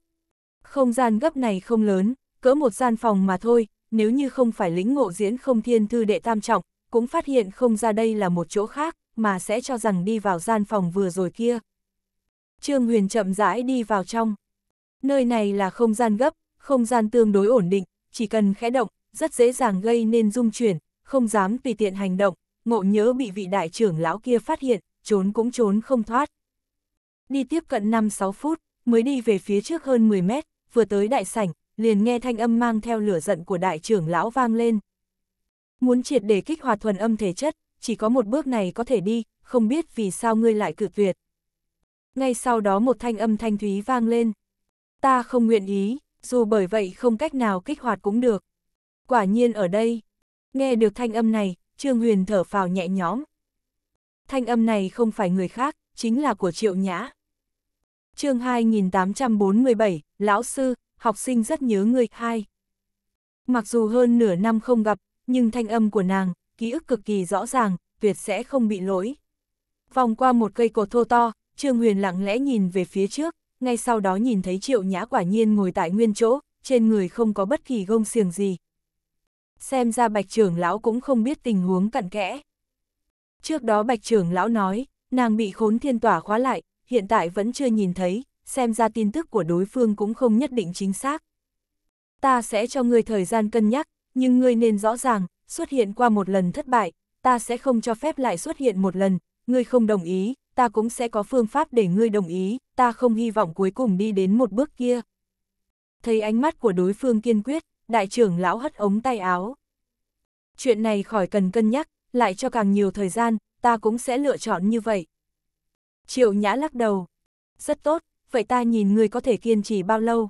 Không gian gấp này không lớn, cỡ một gian phòng mà thôi, nếu như không phải lĩnh ngộ diễn không thiên thư đệ tam trọng, cũng phát hiện không ra đây là một chỗ khác, mà sẽ cho rằng đi vào gian phòng vừa rồi kia. Trương Huyền chậm rãi đi vào trong. Nơi này là không gian gấp, không gian tương đối ổn định, chỉ cần khẽ động, rất dễ dàng gây nên rung chuyển, không dám tùy tiện hành động, ngộ nhớ bị vị đại trưởng lão kia phát hiện, trốn cũng trốn không thoát. Đi tiếp cận 5-6 phút, mới đi về phía trước hơn 10 mét, vừa tới đại sảnh, liền nghe thanh âm mang theo lửa giận của đại trưởng lão vang lên. Muốn triệt để kích hoạt thuần âm thể chất, chỉ có một bước này có thể đi, không biết vì sao ngươi lại cự tuyệt. Ngay sau đó một thanh âm thanh thúy vang lên. Ta không nguyện ý, dù bởi vậy không cách nào kích hoạt cũng được. Quả nhiên ở đây, nghe được thanh âm này, Trương Huyền thở phào nhẹ nhõm. Thanh âm này không phải người khác, chính là của Triệu Nhã. chương 2847, Lão Sư, học sinh rất nhớ người hai. Mặc dù hơn nửa năm không gặp, nhưng thanh âm của nàng, ký ức cực kỳ rõ ràng, tuyệt sẽ không bị lỗi. Vòng qua một cây cột thô to, Trương Huyền lặng lẽ nhìn về phía trước, ngay sau đó nhìn thấy Triệu Nhã quả nhiên ngồi tại nguyên chỗ, trên người không có bất kỳ gông xiềng gì, xem ra bạch trưởng lão cũng không biết tình huống cặn kẽ. Trước đó bạch trưởng lão nói, nàng bị khốn thiên tỏa khóa lại, hiện tại vẫn chưa nhìn thấy, xem ra tin tức của đối phương cũng không nhất định chính xác. Ta sẽ cho ngươi thời gian cân nhắc, nhưng ngươi nên rõ ràng, xuất hiện qua một lần thất bại, ta sẽ không cho phép lại xuất hiện một lần, ngươi không đồng ý, ta cũng sẽ có phương pháp để ngươi đồng ý, ta không hy vọng cuối cùng đi đến một bước kia. Thấy ánh mắt của đối phương kiên quyết, đại trưởng lão hất ống tay áo. Chuyện này khỏi cần cân nhắc, lại cho càng nhiều thời gian, ta cũng sẽ lựa chọn như vậy. Triệu nhã lắc đầu. Rất tốt, vậy ta nhìn người có thể kiên trì bao lâu.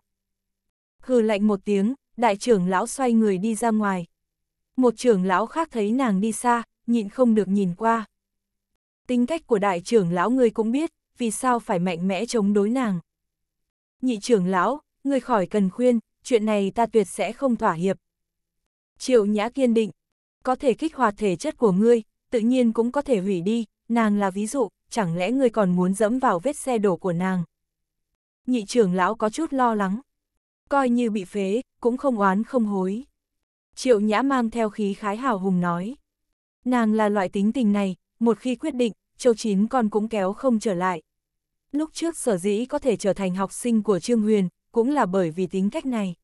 Hừ lạnh một tiếng, đại trưởng lão xoay người đi ra ngoài. Một trưởng lão khác thấy nàng đi xa, nhịn không được nhìn qua. Tính cách của đại trưởng lão người cũng biết, vì sao phải mạnh mẽ chống đối nàng. Nhị trưởng lão, người khỏi cần khuyên, chuyện này ta tuyệt sẽ không thỏa hiệp. Triệu Nhã kiên định, có thể kích hoạt thể chất của ngươi, tự nhiên cũng có thể hủy đi, nàng là ví dụ, chẳng lẽ ngươi còn muốn dẫm vào vết xe đổ của nàng. Nhị trưởng lão có chút lo lắng, coi như bị phế, cũng không oán không hối. Triệu Nhã mang theo khí khái hào hùng nói. Nàng là loại tính tình này, một khi quyết định, Châu Chín con cũng kéo không trở lại. Lúc trước sở dĩ có thể trở thành học sinh của Trương Huyền, cũng là bởi vì tính cách này.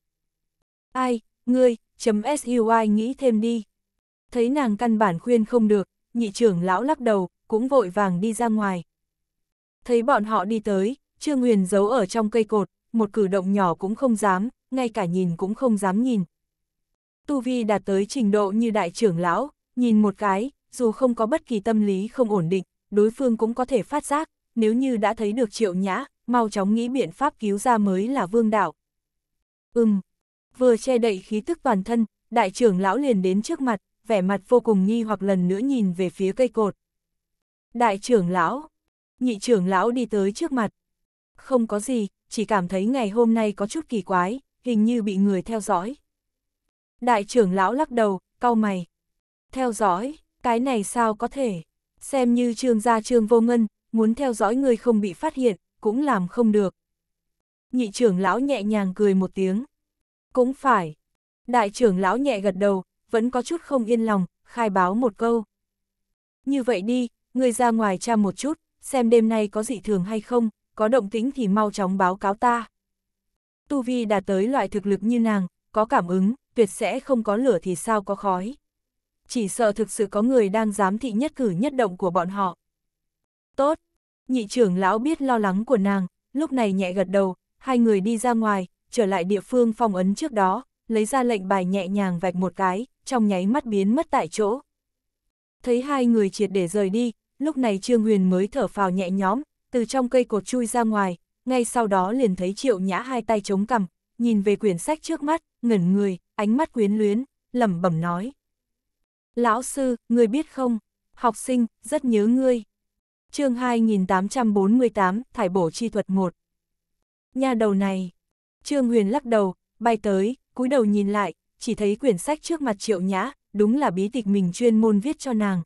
Ai, ngươi, chấm SUI nghĩ thêm đi. Thấy nàng căn bản khuyên không được, nhị trưởng lão lắc đầu, cũng vội vàng đi ra ngoài. Thấy bọn họ đi tới, Trương Huyền giấu ở trong cây cột, một cử động nhỏ cũng không dám, ngay cả nhìn cũng không dám nhìn. Tu Vi đạt tới trình độ như đại trưởng lão, nhìn một cái, dù không có bất kỳ tâm lý không ổn định, đối phương cũng có thể phát giác, nếu như đã thấy được triệu nhã, mau chóng nghĩ biện pháp cứu ra mới là vương đạo. Ừm, vừa che đậy khí tức toàn thân, đại trưởng lão liền đến trước mặt, vẻ mặt vô cùng nghi hoặc lần nữa nhìn về phía cây cột. Đại trưởng lão, nhị trưởng lão đi tới trước mặt. Không có gì, chỉ cảm thấy ngày hôm nay có chút kỳ quái, hình như bị người theo dõi. Đại trưởng lão lắc đầu, cau mày. Theo dõi, cái này sao có thể? Xem như trương gia trương vô ngân, muốn theo dõi người không bị phát hiện, cũng làm không được. Nhị trưởng lão nhẹ nhàng cười một tiếng. Cũng phải. Đại trưởng lão nhẹ gật đầu, vẫn có chút không yên lòng, khai báo một câu. Như vậy đi, người ra ngoài tra một chút, xem đêm nay có dị thường hay không, có động tĩnh thì mau chóng báo cáo ta. Tu Vi đã tới loại thực lực như nàng, có cảm ứng, tuyệt sẽ không có lửa thì sao có khói. Chỉ sợ thực sự có người đang giám thị nhất cử nhất động của bọn họ. Tốt, Nhị trưởng lão biết lo lắng của nàng, lúc này nhẹ gật đầu, hai người đi ra ngoài, trở lại địa phương phong ấn trước đó, lấy ra lệnh bài nhẹ nhàng vạch một cái, trong nháy mắt biến mất tại chỗ. Thấy hai người triệt để rời đi, lúc này Trương Huyền mới thở phào nhẹ nhõm, từ trong cây cột chui ra ngoài, ngay sau đó liền thấy Triệu Nhã hai tay chống cằm, nhìn về quyển sách trước mắt, ngẩn người, ánh mắt quyến luyến, lẩm bẩm nói: "Lão sư, người biết không, học sinh rất nhớ ngươi." chương 2848, thải bổ chi thuật 1. Nhà đầu này, Trương Huyền lắc đầu, bay tới, cúi đầu nhìn lại, chỉ thấy quyển sách trước mặt triệu nhã, đúng là bí tịch mình chuyên môn viết cho nàng.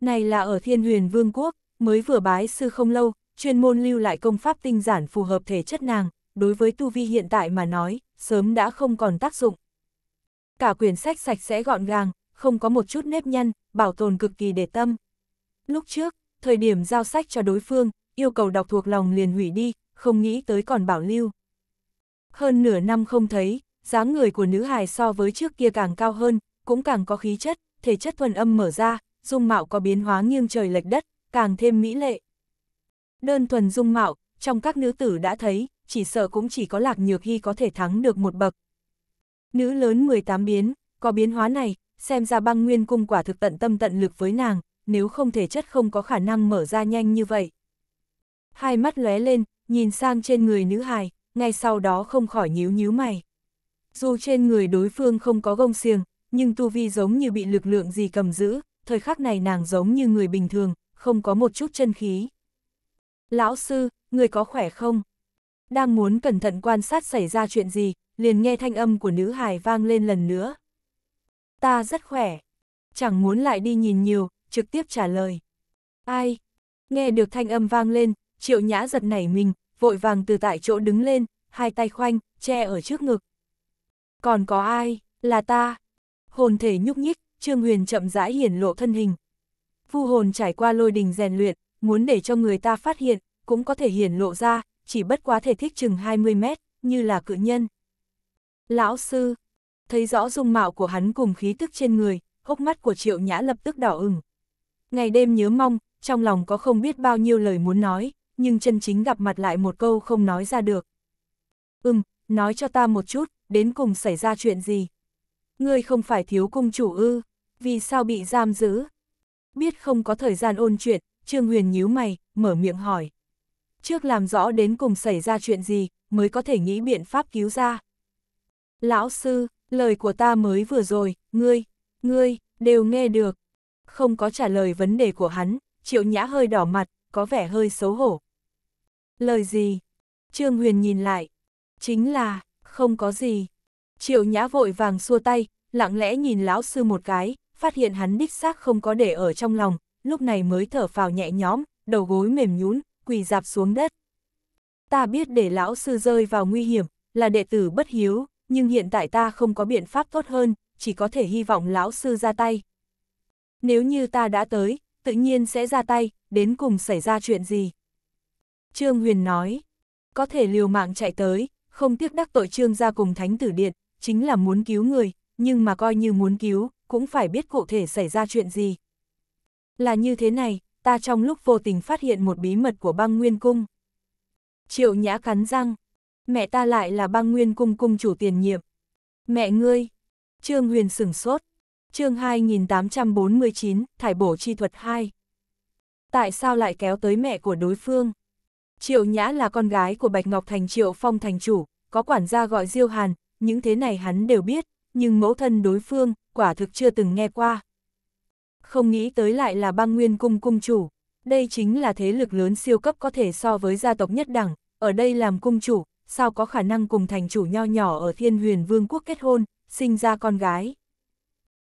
Này là ở Thiên Huyền Vương Quốc, mới vừa bái sư không lâu, chuyên môn lưu lại công pháp tinh giản phù hợp thể chất nàng, đối với tu vi hiện tại mà nói, sớm đã không còn tác dụng. Cả quyển sách sạch sẽ gọn gàng, không có một chút nếp nhăn, bảo tồn cực kỳ để tâm. Lúc trước, thời điểm giao sách cho đối phương, yêu cầu đọc thuộc lòng liền hủy đi, không nghĩ tới còn bảo lưu. Hơn nửa năm không thấy, dáng người của nữ hài so với trước kia càng cao hơn, cũng càng có khí chất, thể chất thuần âm mở ra, dung mạo có biến hóa nghiêng trời lệch đất, càng thêm mỹ lệ. Đơn thuần dung mạo, trong các nữ tử đã thấy, chỉ sợ cũng chỉ có lạc nhược hy có thể thắng được một bậc. Nữ lớn 18 biến, có biến hóa này, xem ra băng nguyên cung quả thực tận tâm tận lực với nàng, nếu không thể chất không có khả năng mở ra nhanh như vậy. Hai mắt lóe lên, nhìn sang trên người nữ hài, ngay sau đó không khỏi nhíu nhíu mày. Dù trên người đối phương không có gông xiềng, nhưng tu vi giống như bị lực lượng gì cầm giữ, thời khắc này nàng giống như người bình thường, không có một chút chân khí. Lão sư, người có khỏe không? Đang muốn cẩn thận quan sát xảy ra chuyện gì, liền nghe thanh âm của nữ hài vang lên lần nữa. Ta rất khỏe. Chẳng muốn lại đi nhìn nhiều, trực tiếp trả lời. Ai? Nghe được thanh âm vang lên, triệu nhã giật nảy mình, vội vàng từ tại chỗ đứng lên, hai tay khoanh, che ở trước ngực. Còn có ai? Là ta. Hồn thể nhúc nhích, Trương Huyền chậm rãi hiển lộ thân hình. Vu hồn trải qua lôi đình rèn luyện, muốn để cho người ta phát hiện, cũng có thể hiển lộ ra, chỉ bất quá thể thích chừng 20 mét, như là cự nhân. Lão sư, thấy rõ dung mạo của hắn cùng khí tức trên người, hốc mắt của triệu nhã lập tức đỏ ửng ngày đêm nhớ mong, trong lòng có không biết bao nhiêu lời muốn nói, nhưng chân chính gặp mặt lại một câu không nói ra được. Ừm, nói cho ta một chút, đến cùng xảy ra chuyện gì? Ngươi không phải thiếu cung chủ ư, vì sao bị giam giữ? Biết không có thời gian ôn chuyện, Trương Huyền nhíu mày, mở miệng hỏi. Trước làm rõ đến cùng xảy ra chuyện gì, mới có thể nghĩ biện pháp cứu ra. Lão sư, lời của ta mới vừa rồi, ngươi, ngươi, đều nghe được không có trả lời vấn đề của hắn, triệu nhã hơi đỏ mặt, có vẻ hơi xấu hổ. Lời gì? Trương Huyền nhìn lại. Chính là, không có gì. Triệu nhã vội vàng xua tay, lặng lẽ nhìn lão sư một cái, phát hiện hắn đích xác không có để ở trong lòng, lúc này mới thở phào nhẹ nhõm, đầu gối mềm nhún, quỳ dạp xuống đất. Ta biết để lão sư rơi vào nguy hiểm, là đệ tử bất hiếu, nhưng hiện tại ta không có biện pháp tốt hơn, chỉ có thể hy vọng lão sư ra tay, nếu như ta đã tới, tự nhiên sẽ ra tay, đến cùng xảy ra chuyện gì. Trương Huyền nói, có thể liều mạng chạy tới, không tiếc đắc tội Trương ra cùng Thánh Tử Điện, chính là muốn cứu người, nhưng mà coi như muốn cứu, cũng phải biết cụ thể xảy ra chuyện gì. Là như thế này, ta trong lúc vô tình phát hiện một bí mật của băng nguyên cung. Triệu nhã cắn răng, mẹ ta lại là băng nguyên cung cung chủ tiền nhiệm. Mẹ ngươi, Trương Huyền sửng sốt, chương 2849, Thải bổ chi thuật 2. Tại sao lại kéo tới mẹ của đối phương? Triệu Nhã là con gái của Bạch Ngọc Thành Triệu Phong Thành Chủ, có quản gia gọi Diêu Hàn, những thế này hắn đều biết, nhưng mẫu thân đối phương, quả thực chưa từng nghe qua. Không nghĩ tới lại là băng nguyên cung cung chủ, đây chính là thế lực lớn siêu cấp có thể so với gia tộc nhất đẳng, ở đây làm cung chủ, sao có khả năng cùng thành chủ nho nhỏ ở thiên huyền vương quốc kết hôn, sinh ra con gái.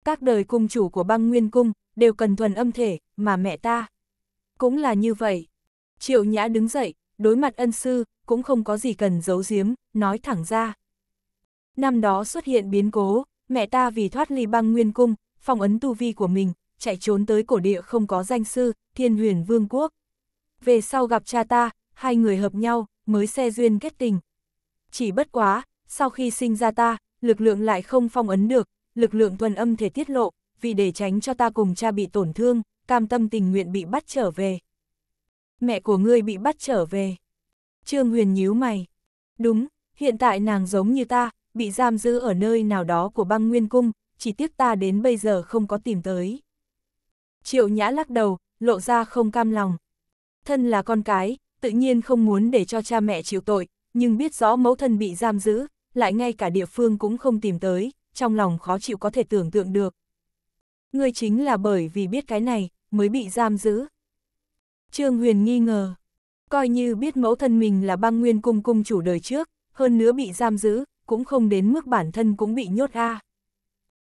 Các đời cung chủ của băng nguyên cung đều cần thuần âm thể, mà mẹ ta. Cũng là như vậy. Triệu Nhã đứng dậy, đối mặt ân sư, cũng không có gì cần giấu giếm, nói thẳng ra. Năm đó xuất hiện biến cố, mẹ ta vì thoát ly băng nguyên cung, phong ấn tu vi của mình, chạy trốn tới cổ địa không có danh sư, thiên huyền vương quốc. Về sau gặp cha ta, hai người hợp nhau, mới xe duyên kết tình. Chỉ bất quá, sau khi sinh ra ta, lực lượng lại không phong ấn được, lực lượng thuần âm thể tiết lộ, vì để tránh cho ta cùng cha bị tổn thương, cam tâm tình nguyện bị bắt trở về. Mẹ của ngươi bị bắt trở về. Trương Huyền nhíu mày. Đúng, hiện tại nàng giống như ta, bị giam giữ ở nơi nào đó của băng nguyên cung, chỉ tiếc ta đến bây giờ không có tìm tới. Triệu Nhã lắc đầu, lộ ra không cam lòng. Thân là con cái, tự nhiên không muốn để cho cha mẹ chịu tội, nhưng biết rõ mẫu thân bị giam giữ, lại ngay cả địa phương cũng không tìm tới, trong lòng khó chịu có thể tưởng tượng được. Ngươi chính là bởi vì biết cái này, mới bị giam giữ. Trương Huyền nghi ngờ, coi như biết mẫu thân mình là băng nguyên cung cung chủ đời trước, hơn nữa bị giam giữ, cũng không đến mức bản thân cũng bị nhốt a.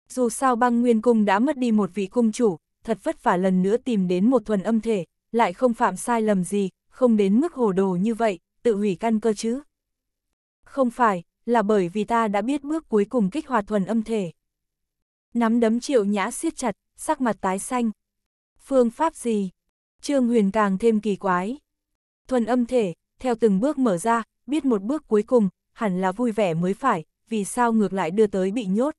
Dù sao băng nguyên cung đã mất đi một vị cung chủ, thật vất vả lần nữa tìm đến một thuần âm thể, lại không phạm sai lầm gì, không đến mức hồ đồ như vậy, tự hủy căn cơ chứ. Không phải, là bởi vì ta đã biết bước cuối cùng kích hoạt thuần âm thể. Nắm đấm triệu nhã siết chặt, sắc mặt tái xanh. Phương pháp gì? Trương Huyền càng thêm kỳ quái. Thuần âm thể, theo từng bước mở ra, biết một bước cuối cùng, hẳn là vui vẻ mới phải, vì sao ngược lại đưa tới bị nhốt.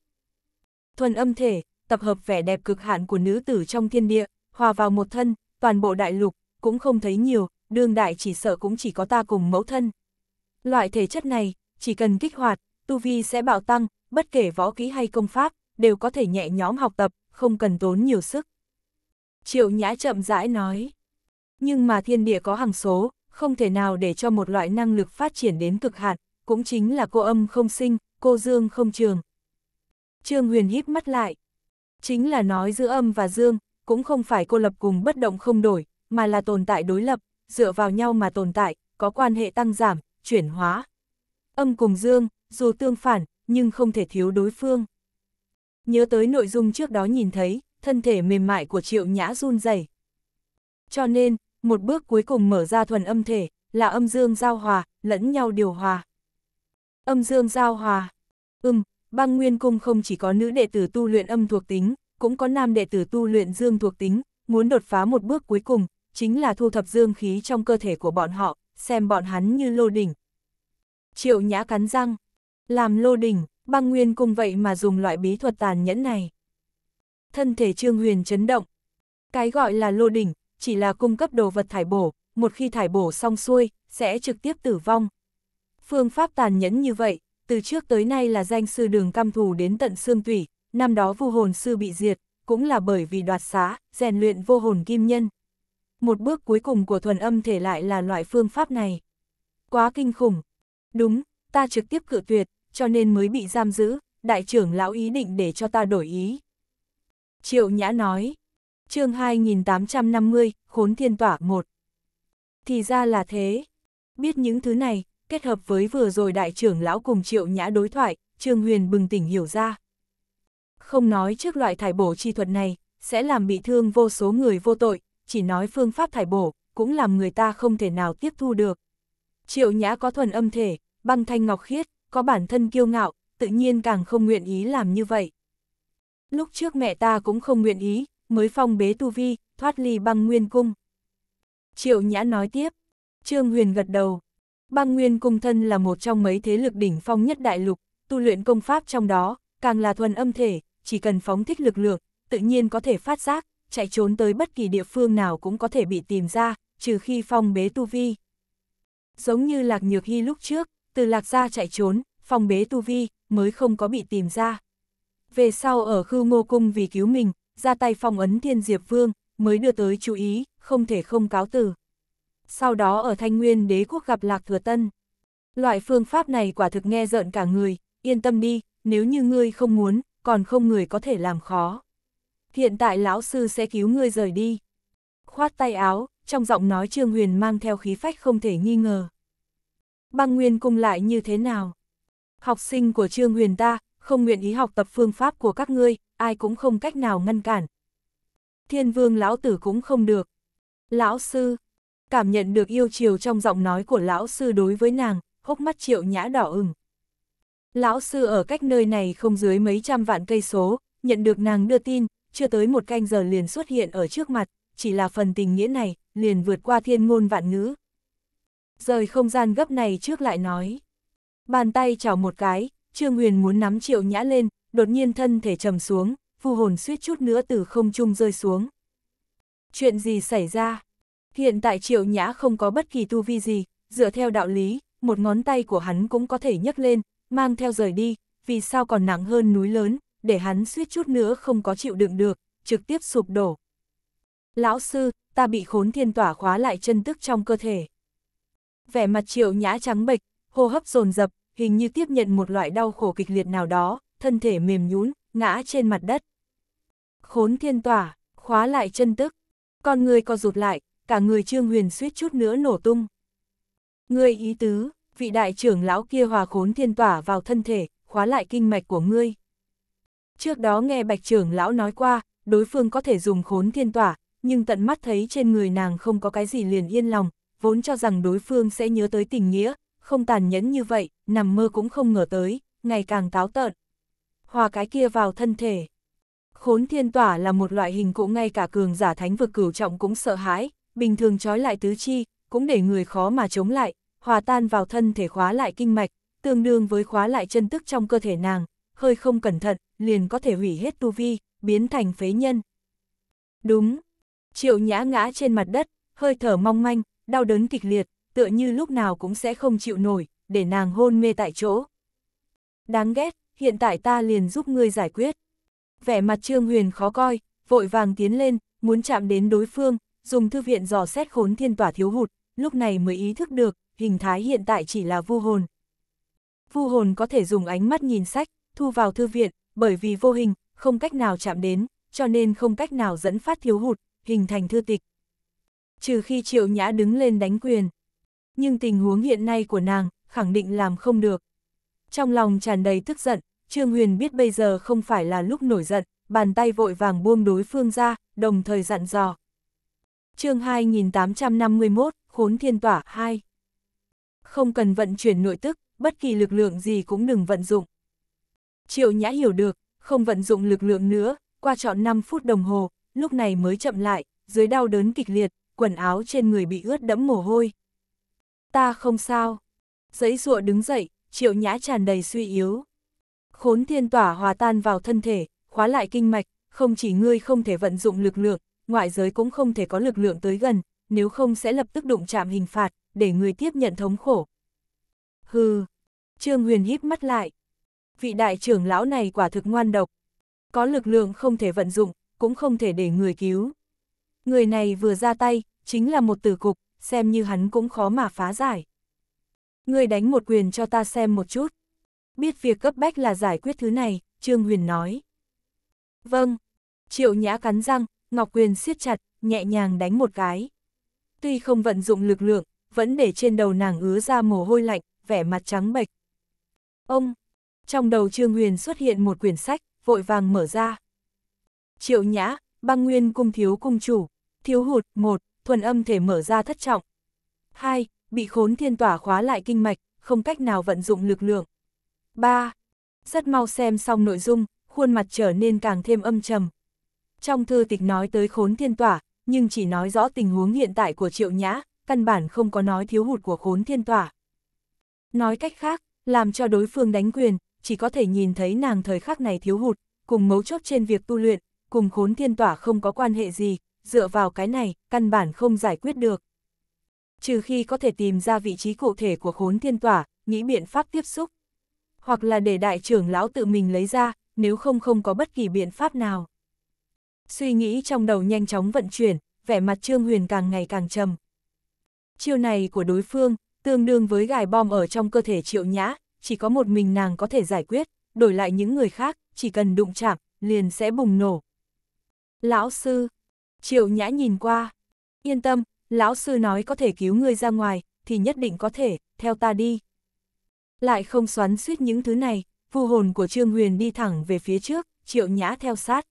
Thuần âm thể, tập hợp vẻ đẹp cực hạn của nữ tử trong thiên địa, hòa vào một thân, toàn bộ đại lục, cũng không thấy nhiều, đương đại chỉ sợ cũng chỉ có ta cùng mẫu thân. Loại thể chất này, chỉ cần kích hoạt, tu vi sẽ bạo tăng, bất kể võ kỹ hay công pháp, đều có thể nhẹ nhóm học tập, không cần tốn nhiều sức. Triệu Nhã chậm rãi nói, nhưng mà thiên địa có hàng số, không thể nào để cho một loại năng lực phát triển đến cực hạn, cũng chính là cô âm không sinh, cô dương không trường. Trương Huyền híp mắt lại, chính là nói giữa âm và dương, cũng không phải cô lập cùng bất động không đổi, mà là tồn tại đối lập, dựa vào nhau mà tồn tại, có quan hệ tăng giảm, chuyển hóa, Âm cùng dương, dù tương phản, nhưng không thể thiếu đối phương. Nhớ tới nội dung trước đó nhìn thấy, thân thể mềm mại của triệu nhã run rẩy. Cho nên, một bước cuối cùng mở ra thuần âm thể, là âm dương giao hòa, lẫn nhau điều hòa. Âm dương giao hòa. Ừm, băng nguyên cung không chỉ có nữ đệ tử tu luyện âm thuộc tính, cũng có nam đệ tử tu luyện dương thuộc tính, muốn đột phá một bước cuối cùng, chính là thu thập dương khí trong cơ thể của bọn họ, xem bọn hắn như lô đỉnh, Triệu Nhã cắn răng. Làm lô đỉnh, băng nguyên cùng vậy mà dùng loại bí thuật tàn nhẫn này. Thân thể Trương Huyền chấn động. Cái gọi là lô đỉnh, chỉ là cung cấp đồ vật thải bổ, một khi thải bổ xong xuôi, sẽ trực tiếp tử vong. Phương pháp tàn nhẫn như vậy, từ trước tới nay là danh sư đường cam thù đến tận xương tủy, năm đó vu hồn sư bị diệt, cũng là bởi vì đoạt xá, rèn luyện vô hồn kim nhân. Một bước cuối cùng của thuần âm thể lại là loại phương pháp này. Quá kinh khủng, Đúng, ta trực tiếp cự tuyệt, cho nên mới bị giam giữ, đại trưởng lão ý định để cho ta đổi ý. Triệu Nhã nói, chương 2850, khốn thiên tỏa 1. Thì ra là thế. Biết những thứ này, kết hợp với vừa rồi đại trưởng lão cùng Triệu Nhã đối thoại, Trương Huyền bừng tỉnh hiểu ra. Không nói trước loại thải bổ chi thuật này, sẽ làm bị thương vô số người vô tội, chỉ nói phương pháp thải bổ, cũng làm người ta không thể nào tiếp thu được. Triệu Nhã có thuần âm thể, băng thanh ngọc khiết, có bản thân kiêu ngạo, tự nhiên càng không nguyện ý làm như vậy. Lúc trước mẹ ta cũng không nguyện ý, mới phong bế tu vi, thoát ly băng nguyên cung. Triệu Nhã nói tiếp, Trương Huyền gật đầu. Băng Nguyên Cung Thân là một trong mấy thế lực đỉnh phong nhất đại lục, tu luyện công pháp trong đó, càng là thuần âm thể, chỉ cần phóng thích lực lượng, tự nhiên có thể phát giác, chạy trốn tới bất kỳ địa phương nào cũng có thể bị tìm ra, trừ khi phong bế tu vi giống như Lạc Nhược Hy lúc trước, từ Lạc gia chạy trốn, phòng bế tu vi, mới không có bị tìm ra. Về sau ở khư ngô cung vì cứu mình, ra tay phong ấn thiên diệp vương, mới đưa tới chú ý, không thể không cáo từ. Sau đó ở Thanh Nguyên đế quốc gặp Lạc Thừa Tân. Loại phương pháp này quả thực nghe giận cả người, yên tâm đi, nếu như ngươi không muốn, còn không người có thể làm khó. Hiện tại lão sư sẽ cứu ngươi rời đi. Khoát tay áo, trong giọng nói Trương Huyền mang theo khí phách không thể nghi ngờ. Băng Nguyên Cung lại như thế nào? Học sinh của Trương Huyền ta, không nguyện ý học tập phương pháp của các ngươi, ai cũng không cách nào ngăn cản. Thiên Vương Lão Tử cũng không được. Lão Sư, cảm nhận được yêu chiều trong giọng nói của Lão Sư đối với nàng, hốc mắt triệu nhã đỏ ửng. Lão Sư ở cách nơi này không dưới mấy trăm vạn cây số, nhận được nàng đưa tin, chưa tới một canh giờ liền xuất hiện ở trước mặt chỉ là phần tình nghĩa này, liền vượt qua thiên ngôn vạn ngữ. Rời không gian gấp này trước lại nói. Bàn tay chảo một cái, Trương Huyền muốn nắm triệu nhã lên, đột nhiên thân thể trầm xuống, phù hồn suýt chút nữa từ không trung rơi xuống. Chuyện gì xảy ra? Hiện tại triệu nhã không có bất kỳ tu vi gì, dựa theo đạo lý, một ngón tay của hắn cũng có thể nhấc lên, mang theo rời đi, vì sao còn nặng hơn núi lớn, để hắn suýt chút nữa không có chịu đựng được, trực tiếp sụp đổ, Lão sư, ta bị khốn thiên tỏa khóa lại chân tức trong cơ thể. Vẻ mặt triệu nhã trắng bệch, hô hấp dồn dập hình như tiếp nhận một loại đau khổ kịch liệt nào đó, thân thể mềm nhũn, ngã trên mặt đất. Khốn thiên tỏa, khóa lại chân tức. Con người co rụt lại, cả người trương huyền suýt chút nữa nổ tung. Ngươi ý tứ, vị đại trưởng lão kia hòa khốn thiên tỏa vào thân thể, khóa lại kinh mạch của ngươi. Trước đó nghe bạch trưởng lão nói qua, đối phương có thể dùng khốn thiên tỏa, nhưng tận mắt thấy trên người nàng không có cái gì liền yên lòng, vốn cho rằng đối phương sẽ nhớ tới tình nghĩa, không tàn nhẫn như vậy, nằm mơ cũng không ngờ tới, ngày càng táo tợn. Hòa cái kia vào thân thể. Khốn thiên tỏa là một loại hình cụ ngay cả cường giả thánh vực cửu trọng cũng sợ hãi, bình thường trói lại tứ chi, cũng để người khó mà chống lại, hòa tan vào thân thể khóa lại kinh mạch, tương đương với khóa lại chân tức trong cơ thể nàng, hơi không cẩn thận, liền có thể hủy hết tu vi, biến thành phế nhân. Đúng, Triệu nhã ngã trên mặt đất, hơi thở mong manh, đau đớn kịch liệt, tựa như lúc nào cũng sẽ không chịu nổi, để nàng hôn mê tại chỗ. Đáng ghét, hiện tại ta liền giúp ngươi giải quyết. Vẻ mặt Trương Huyền khó coi, vội vàng tiến lên, muốn chạm đến đối phương, dùng thư viện dò xét khốn thiên tỏa thiếu hụt, lúc này mới ý thức được, hình thái hiện tại chỉ là vu hồn. Vu hồn có thể dùng ánh mắt nhìn sách, thu vào thư viện, bởi vì vô hình, không cách nào chạm đến, cho nên không cách nào dẫn phát thiếu hụt, hình thành thư tịch. Trừ khi Triệu Nhã đứng lên đánh quyền. Nhưng tình huống hiện nay của nàng, khẳng định làm không được. Trong lòng tràn đầy tức giận, Trương Huyền biết bây giờ không phải là lúc nổi giận, bàn tay vội vàng buông đối phương ra, đồng thời dặn dò. chương 2851, Khốn Thiên Tỏa 2 Không cần vận chuyển nội tức, bất kỳ lực lượng gì cũng đừng vận dụng. Triệu Nhã hiểu được, không vận dụng lực lượng nữa, qua chọn 5 phút đồng hồ, lúc này mới chậm lại, dưới đau đớn kịch liệt, quần áo trên người bị ướt đẫm mồ hôi. Ta không sao. Giấy rụa đứng dậy, triệu nhã tràn đầy suy yếu. Khốn thiên tỏa hòa tan vào thân thể, khóa lại kinh mạch, không chỉ ngươi không thể vận dụng lực lượng, ngoại giới cũng không thể có lực lượng tới gần, nếu không sẽ lập tức đụng chạm hình phạt, để người tiếp nhận thống khổ. Hừ, Trương Huyền híp mắt lại. Vị đại trưởng lão này quả thực ngoan độc. Có lực lượng không thể vận dụng, cũng không thể để người cứu. Người này vừa ra tay, chính là một tử cục, xem như hắn cũng khó mà phá giải. Người đánh một quyền cho ta xem một chút. Biết việc cấp bách là giải quyết thứ này, Trương Huyền nói. Vâng, triệu nhã cắn răng, Ngọc Quyền siết chặt, nhẹ nhàng đánh một cái. Tuy không vận dụng lực lượng, vẫn để trên đầu nàng ứa ra mồ hôi lạnh, vẻ mặt trắng bệch. Ông, trong đầu Trương Huyền xuất hiện một quyển sách, vội vàng mở ra. Triệu Nhã, băng nguyên cung thiếu cung chủ, thiếu hụt, một, thuần âm thể mở ra thất trọng. hai, Bị khốn thiên tỏa khóa lại kinh mạch, không cách nào vận dụng lực lượng. ba, Rất mau xem xong nội dung, khuôn mặt trở nên càng thêm âm trầm. Trong thư tịch nói tới khốn thiên tỏa, nhưng chỉ nói rõ tình huống hiện tại của Triệu Nhã, căn bản không có nói thiếu hụt của khốn thiên tỏa. Nói cách khác, làm cho đối phương đánh quyền, chỉ có thể nhìn thấy nàng thời khắc này thiếu hụt, cùng mấu chốt trên việc tu luyện, cùng khốn thiên tỏa không có quan hệ gì, dựa vào cái này, căn bản không giải quyết được. Trừ khi có thể tìm ra vị trí cụ thể của khốn thiên tỏa, nghĩ biện pháp tiếp xúc. Hoặc là để đại trưởng lão tự mình lấy ra, nếu không không có bất kỳ biện pháp nào. Suy nghĩ trong đầu nhanh chóng vận chuyển, vẻ mặt Trương Huyền càng ngày càng trầm. Chiêu này của đối phương, tương đương với gài bom ở trong cơ thể triệu nhã, chỉ có một mình nàng có thể giải quyết, đổi lại những người khác, chỉ cần đụng chạm, liền sẽ bùng nổ, Lão sư, Triệu Nhã nhìn qua, yên tâm, lão sư nói có thể cứu ngươi ra ngoài, thì nhất định có thể, theo ta đi. Lại không xoắn suýt những thứ này, vu hồn của Trương Huyền đi thẳng về phía trước, Triệu Nhã theo sát.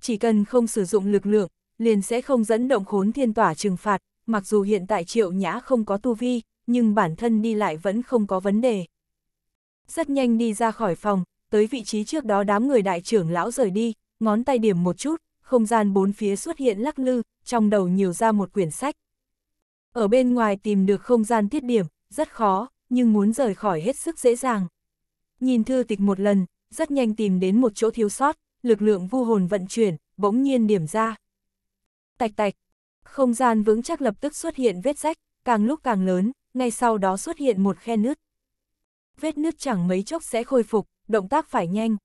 Chỉ cần không sử dụng lực lượng, liền sẽ không dẫn động khốn thiên tỏa trừng phạt, mặc dù hiện tại Triệu Nhã không có tu vi, nhưng bản thân đi lại vẫn không có vấn đề. Rất nhanh đi ra khỏi phòng, tới vị trí trước đó đám người đại trưởng lão rời đi, ngón tay điểm một chút, không gian bốn phía xuất hiện lắc lư, trong đầu nhiều ra một quyển sách. Ở bên ngoài tìm được không gian tiết điểm, rất khó, nhưng muốn rời khỏi hết sức dễ dàng. Nhìn thư tịch một lần, rất nhanh tìm đến một chỗ thiếu sót, lực lượng vu hồn vận chuyển, bỗng nhiên điểm ra. Tạch tạch, không gian vững chắc lập tức xuất hiện vết rách, càng lúc càng lớn, ngay sau đó xuất hiện một khe nứt. Vết nứt chẳng mấy chốc sẽ khôi phục, động tác phải nhanh.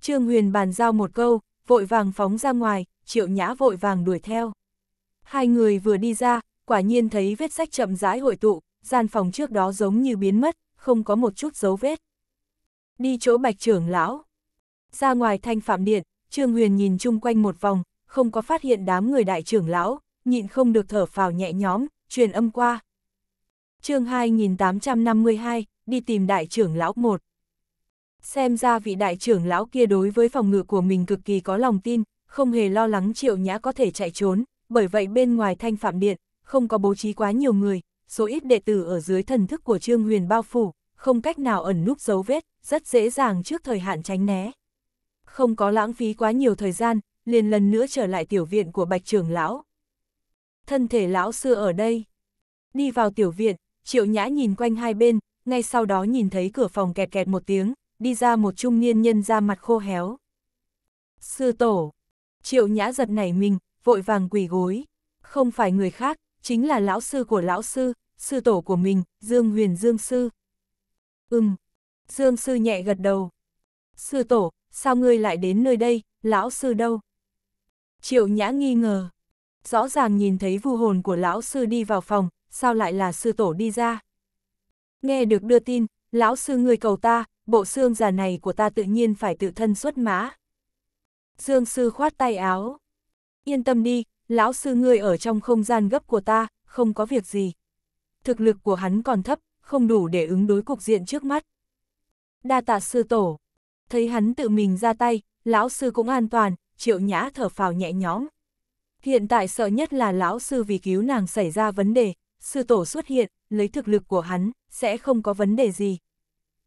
Trương Huyền bàn giao một câu, vội vàng phóng ra ngoài, triệu nhã vội vàng đuổi theo. Hai người vừa đi ra, quả nhiên thấy vết sách chậm rãi hội tụ, gian phòng trước đó giống như biến mất, không có một chút dấu vết. Đi chỗ bạch trưởng lão. Ra ngoài thanh phạm điện, Trương Huyền nhìn chung quanh một vòng, không có phát hiện đám người đại trưởng lão, nhịn không được thở phào nhẹ nhõm, truyền âm qua. Chương 2852, đi tìm đại trưởng lão một xem ra vị đại trưởng lão kia đối với phòng ngự của mình cực kỳ có lòng tin, không hề lo lắng triệu nhã có thể chạy trốn, bởi vậy bên ngoài thanh phạm điện, không có bố trí quá nhiều người, số ít đệ tử ở dưới thần thức của Trương Huyền bao phủ, không cách nào ẩn núp dấu vết, rất dễ dàng trước thời hạn tránh né. Không có lãng phí quá nhiều thời gian, liền lần nữa trở lại tiểu viện của bạch trưởng lão. Thân thể lão xưa ở đây. Đi vào tiểu viện, triệu nhã nhìn quanh hai bên, ngay sau đó nhìn thấy cửa phòng kẹt kẹt một tiếng, đi ra một trung niên nhân ra mặt khô héo. Sư tổ, triệu nhã giật nảy mình, vội vàng quỳ gối. Không phải người khác, chính là lão sư của lão sư, sư tổ của mình, Dương Huyền Dương Sư. Ừm, Dương Sư nhẹ gật đầu. Sư tổ, sao ngươi lại đến nơi đây, lão sư đâu? Triệu nhã nghi ngờ. Rõ ràng nhìn thấy vu hồn của lão sư đi vào phòng, sao lại là sư tổ đi ra? Nghe được đưa tin, lão sư người cầu ta, bộ xương già này của ta tự nhiên phải tự thân xuất mã. Dương sư khoát tay áo. Yên tâm đi, lão sư ngươi ở trong không gian gấp của ta, không có việc gì. Thực lực của hắn còn thấp, không đủ để ứng đối cục diện trước mắt. Đa tạ sư tổ. Thấy hắn tự mình ra tay, lão sư cũng an toàn, triệu nhã thở phào nhẹ nhõm. Hiện tại sợ nhất là lão sư vì cứu nàng xảy ra vấn đề, sư tổ xuất hiện, lấy thực lực của hắn, sẽ không có vấn đề gì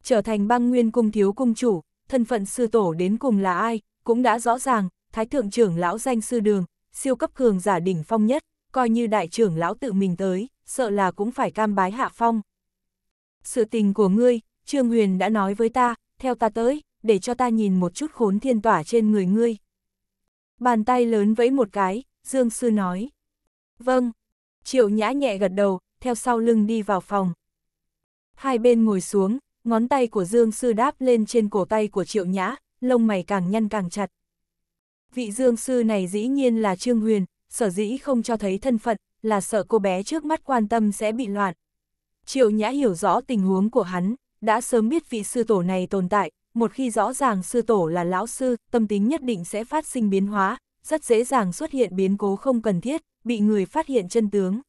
trở thành băng nguyên cung thiếu cung chủ, thân phận sư tổ đến cùng là ai, cũng đã rõ ràng, thái thượng trưởng lão danh sư đường, siêu cấp cường giả đỉnh phong nhất, coi như đại trưởng lão tự mình tới, sợ là cũng phải cam bái hạ phong. Sự tình của ngươi, Trương Huyền đã nói với ta, theo ta tới, để cho ta nhìn một chút khốn thiên tỏa trên người ngươi. Bàn tay lớn vẫy một cái, Dương Sư nói. Vâng, Triệu Nhã nhẹ gật đầu, theo sau lưng đi vào phòng. Hai bên ngồi xuống, ngón tay của Dương Sư đáp lên trên cổ tay của Triệu Nhã, lông mày càng nhăn càng chặt. Vị Dương Sư này dĩ nhiên là Trương Huyền, sở dĩ không cho thấy thân phận, là sợ cô bé trước mắt quan tâm sẽ bị loạn. Triệu Nhã hiểu rõ tình huống của hắn, đã sớm biết vị sư tổ này tồn tại, một khi rõ ràng sư tổ là lão sư, tâm tính nhất định sẽ phát sinh biến hóa, rất dễ dàng xuất hiện biến cố không cần thiết, bị người phát hiện chân tướng.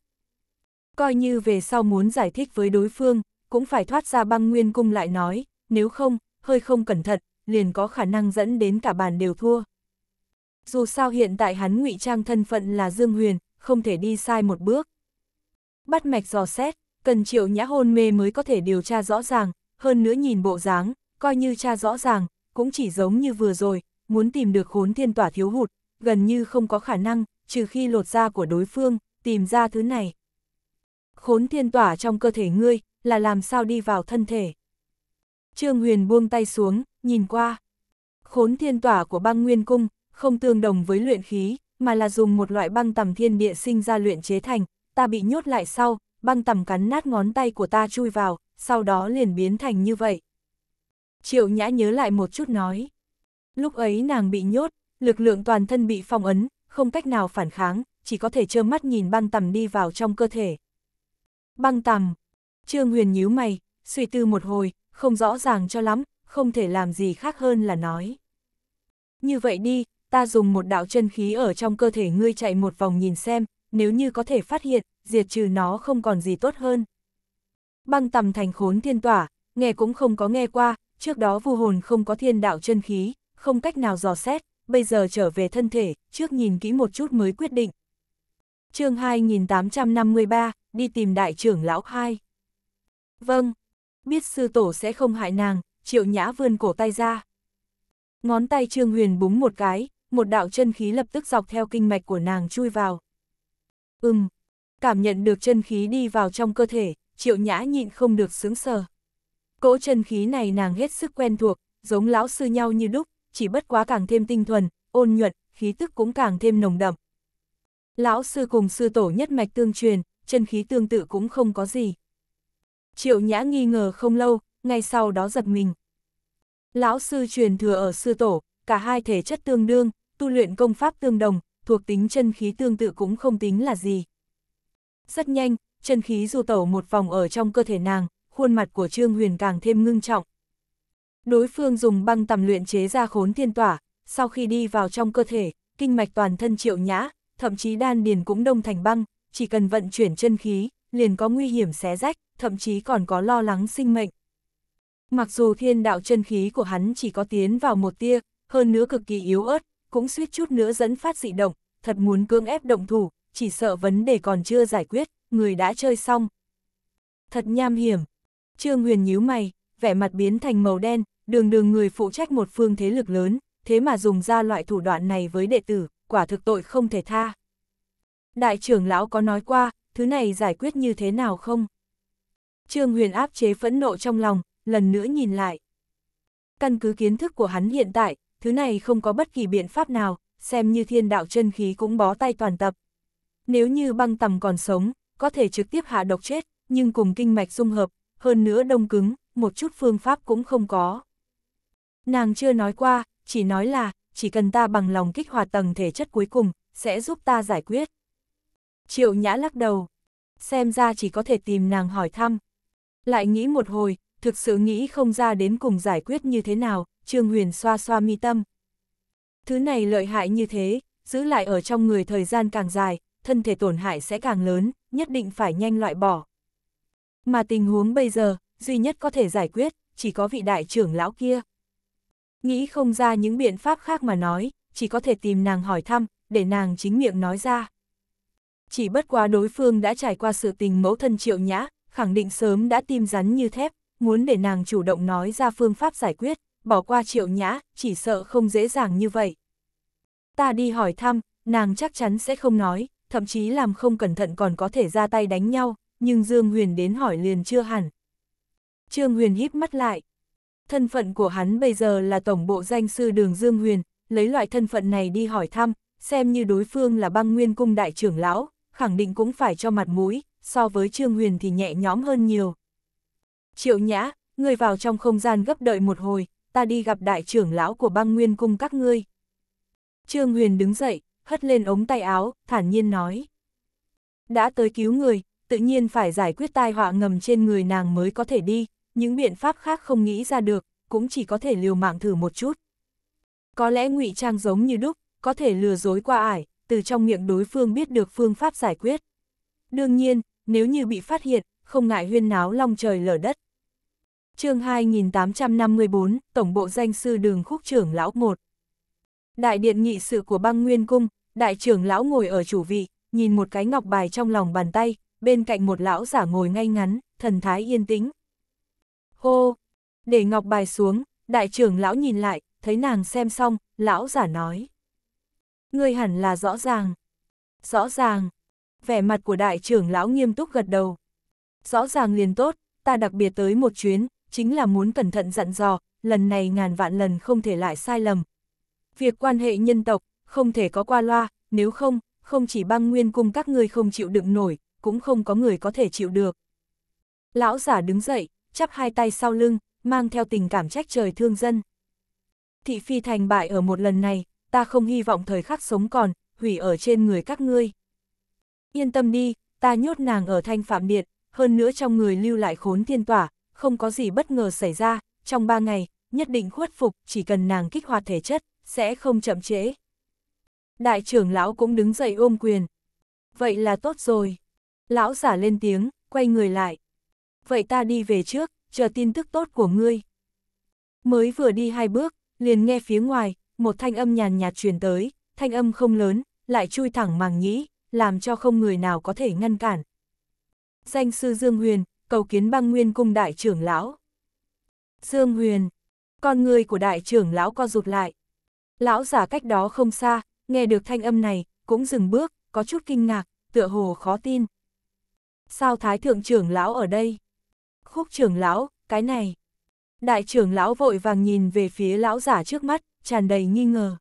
Coi như về sau muốn giải thích với đối phương, cũng phải thoát ra băng nguyên cung lại nói, nếu không, hơi không cẩn thận, liền có khả năng dẫn đến cả bàn đều thua. Dù sao hiện tại hắn ngụy trang thân phận là Dương Huyền, không thể đi sai một bước. Bắt mạch dò xét, cần triệu nhã hôn mê mới có thể điều tra rõ ràng, hơn nữa nhìn bộ dáng, coi như tra rõ ràng, cũng chỉ giống như vừa rồi, muốn tìm được khốn thiên tỏa thiếu hụt, gần như không có khả năng, trừ khi lột da của đối phương, tìm ra thứ này. Khốn thiên tỏa trong cơ thể ngươi, là làm sao đi vào thân thể. Trương Huyền buông tay xuống, nhìn qua. Khốn thiên tỏa của băng nguyên cung, không tương đồng với luyện khí, mà là dùng một loại băng tầm thiên địa sinh ra luyện chế thành, ta bị nhốt lại sau, băng tầm cắn nát ngón tay của ta chui vào, sau đó liền biến thành như vậy. Triệu nhã nhớ lại một chút nói. Lúc ấy nàng bị nhốt, lực lượng toàn thân bị phong ấn, không cách nào phản kháng, chỉ có thể trơ mắt nhìn băng tầm đi vào trong cơ thể. Băng tầm, Trương Huyền nhíu mày, suy tư một hồi, không rõ ràng cho lắm, không thể làm gì khác hơn là nói. Như vậy đi, ta dùng một đạo chân khí ở trong cơ thể ngươi chạy một vòng nhìn xem, nếu như có thể phát hiện, diệt trừ nó không còn gì tốt hơn. Băng tầm thành khốn thiên tỏa, nghe cũng không có nghe qua, trước đó vu hồn không có thiên đạo chân khí, không cách nào dò xét, bây giờ trở về thân thể, trước nhìn kỹ một chút mới quyết định. chương 2853, đi tìm đại trưởng lão 2. Vâng, biết sư tổ sẽ không hại nàng, triệu nhã vươn cổ tay ra. Ngón tay Trương Huyền búng một cái, một đạo chân khí lập tức dọc theo kinh mạch của nàng chui vào. Ừm, cảm nhận được chân khí đi vào trong cơ thể, triệu nhã nhịn không được sướng sờ. Cỗ chân khí này nàng hết sức quen thuộc, giống lão sư nhau như đúc, chỉ bất quá càng thêm tinh thuần, ôn nhuận, khí tức cũng càng thêm nồng đậm. Lão sư cùng sư tổ nhất mạch tương truyền, chân khí tương tự cũng không có gì. Triệu Nhã nghi ngờ không lâu, ngay sau đó giật mình. Lão sư truyền thừa ở sư tổ, cả hai thể chất tương đương, tu luyện công pháp tương đồng, thuộc tính chân khí tương tự cũng không tính là gì. Rất nhanh, chân khí du tẩu một vòng ở trong cơ thể nàng, khuôn mặt của Trương Huyền càng thêm ngưng trọng. Đối phương dùng băng tầm luyện chế ra khốn thiên tỏa, sau khi đi vào trong cơ thể, kinh mạch toàn thân triệu nhã, thậm chí đan điền cũng đông thành băng, chỉ cần vận chuyển chân khí, liền có nguy hiểm xé rách, thậm chí còn có lo lắng sinh mệnh. Mặc dù thiên đạo chân khí của hắn chỉ có tiến vào một tia, hơn nữa cực kỳ yếu ớt, cũng suýt chút nữa dẫn phát dị động, thật muốn cưỡng ép động thủ, chỉ sợ vấn đề còn chưa giải quyết, người đã chơi xong. Thật nham hiểm. Trương Huyền nhíu mày, vẻ mặt biến thành màu đen, đường đường người phụ trách một phương thế lực lớn, thế mà dùng ra loại thủ đoạn này với đệ tử, quả thực tội không thể tha. Đại trưởng lão có nói qua, thứ này giải quyết như thế nào không? Trương Huyền áp chế phẫn nộ trong lòng, lần nữa nhìn lại. Căn cứ kiến thức của hắn hiện tại, thứ này không có bất kỳ biện pháp nào, xem như thiên đạo chân khí cũng bó tay toàn tập. Nếu như băng tầm còn sống, có thể trực tiếp hạ độc chết, nhưng cùng kinh mạch dung hợp, hơn nữa đông cứng, một chút phương pháp cũng không có. Nàng chưa nói qua, chỉ nói là, chỉ cần ta bằng lòng kích hoạt tầng thể chất cuối cùng, sẽ giúp ta giải quyết. Triệu Nhã lắc đầu. Xem ra chỉ có thể tìm nàng hỏi thăm. Lại nghĩ một hồi, thực sự nghĩ không ra đến cùng giải quyết như thế nào, Trương Huyền xoa xoa mi tâm. Thứ này lợi hại như thế, giữ lại ở trong người thời gian càng dài, thân thể tổn hại sẽ càng lớn, nhất định phải nhanh loại bỏ. Mà tình huống bây giờ, duy nhất có thể giải quyết, chỉ có vị đại trưởng lão kia. Nghĩ không ra những biện pháp khác mà nói, chỉ có thể tìm nàng hỏi thăm, để nàng chính miệng nói ra chỉ bất quá đối phương đã trải qua sự tình mẫu thân triệu nhã, khẳng định sớm đã tim rắn như thép, muốn để nàng chủ động nói ra phương pháp giải quyết, bỏ qua triệu nhã, chỉ sợ không dễ dàng như vậy. Ta đi hỏi thăm, nàng chắc chắn sẽ không nói, thậm chí làm không cẩn thận còn có thể ra tay đánh nhau, nhưng Dương Huyền đến hỏi liền chưa hẳn. Trương Huyền híp mắt lại. Thân phận của hắn bây giờ là tổng bộ danh sư đường Dương Huyền, lấy loại thân phận này đi hỏi thăm, xem như đối phương là băng nguyên cung đại trưởng lão, khẳng định cũng phải cho mặt mũi, so với Trương Huyền thì nhẹ nhõm hơn nhiều. Triệu Nhã, người vào trong không gian gấp đợi một hồi, ta đi gặp đại trưởng lão của băng nguyên cung các ngươi. Trương Huyền đứng dậy, hất lên ống tay áo, thản nhiên nói. Đã tới cứu người, tự nhiên phải giải quyết tai họa ngầm trên người nàng mới có thể đi, những biện pháp khác không nghĩ ra được, cũng chỉ có thể liều mạng thử một chút. Có lẽ ngụy trang giống như đúc, có thể lừa dối qua ải, từ trong miệng đối phương biết được phương pháp giải quyết. Đương nhiên, nếu như bị phát hiện, không ngại huyên náo long trời lở đất. chương 2854, Tổng bộ danh sư đường khúc trưởng lão 1 Đại điện nghị sự của băng nguyên cung, đại trưởng lão ngồi ở chủ vị, nhìn một cái ngọc bài trong lòng bàn tay, bên cạnh một lão giả ngồi ngay ngắn, thần thái yên tĩnh. Hô! Để ngọc bài xuống, đại trưởng lão nhìn lại, thấy nàng xem xong, lão giả nói ngươi hẳn là rõ ràng. Rõ ràng. Vẻ mặt của đại trưởng lão nghiêm túc gật đầu. Rõ ràng liền tốt, ta đặc biệt tới một chuyến, chính là muốn cẩn thận dặn dò, lần này ngàn vạn lần không thể lại sai lầm. Việc quan hệ nhân tộc, không thể có qua loa, nếu không, không chỉ băng nguyên cung các ngươi không chịu đựng nổi, cũng không có người có thể chịu được. Lão giả đứng dậy, chắp hai tay sau lưng, mang theo tình cảm trách trời thương dân. Thị phi thành bại ở một lần này, ta không hy vọng thời khắc sống còn, hủy ở trên người các ngươi. Yên tâm đi, ta nhốt nàng ở thanh phạm điện, hơn nữa trong người lưu lại khốn thiên tỏa, không có gì bất ngờ xảy ra, trong ba ngày, nhất định khuất phục, chỉ cần nàng kích hoạt thể chất, sẽ không chậm trễ. Đại trưởng lão cũng đứng dậy ôm quyền. Vậy là tốt rồi. Lão giả lên tiếng, quay người lại. Vậy ta đi về trước, chờ tin tức tốt của ngươi. Mới vừa đi hai bước, liền nghe phía ngoài, một thanh âm nhàn nhạt truyền tới, thanh âm không lớn, lại chui thẳng màng nhĩ, làm cho không người nào có thể ngăn cản. Danh sư Dương Huyền, cầu kiến băng nguyên cung đại trưởng lão. Dương Huyền, con người của đại trưởng lão co rụt lại. Lão giả cách đó không xa, nghe được thanh âm này, cũng dừng bước, có chút kinh ngạc, tựa hồ khó tin. Sao thái thượng trưởng lão ở đây? Khúc trưởng lão, cái này. Đại trưởng lão vội vàng nhìn về phía lão giả trước mắt, tràn đầy nghi ngờ.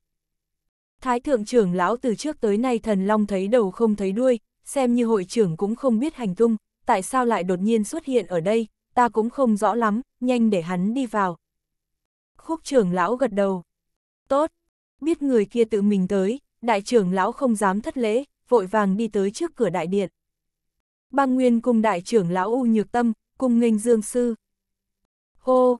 Thái thượng trưởng lão từ trước tới nay thần long thấy đầu không thấy đuôi, xem như hội trưởng cũng không biết hành tung, tại sao lại đột nhiên xuất hiện ở đây, ta cũng không rõ lắm, nhanh để hắn đi vào. Khúc trưởng lão gật đầu. Tốt, biết người kia tự mình tới, đại trưởng lão không dám thất lễ, vội vàng đi tới trước cửa đại điện. băng Nguyên cùng đại trưởng lão U Nhược Tâm, cùng nghênh Dương Sư. Hô,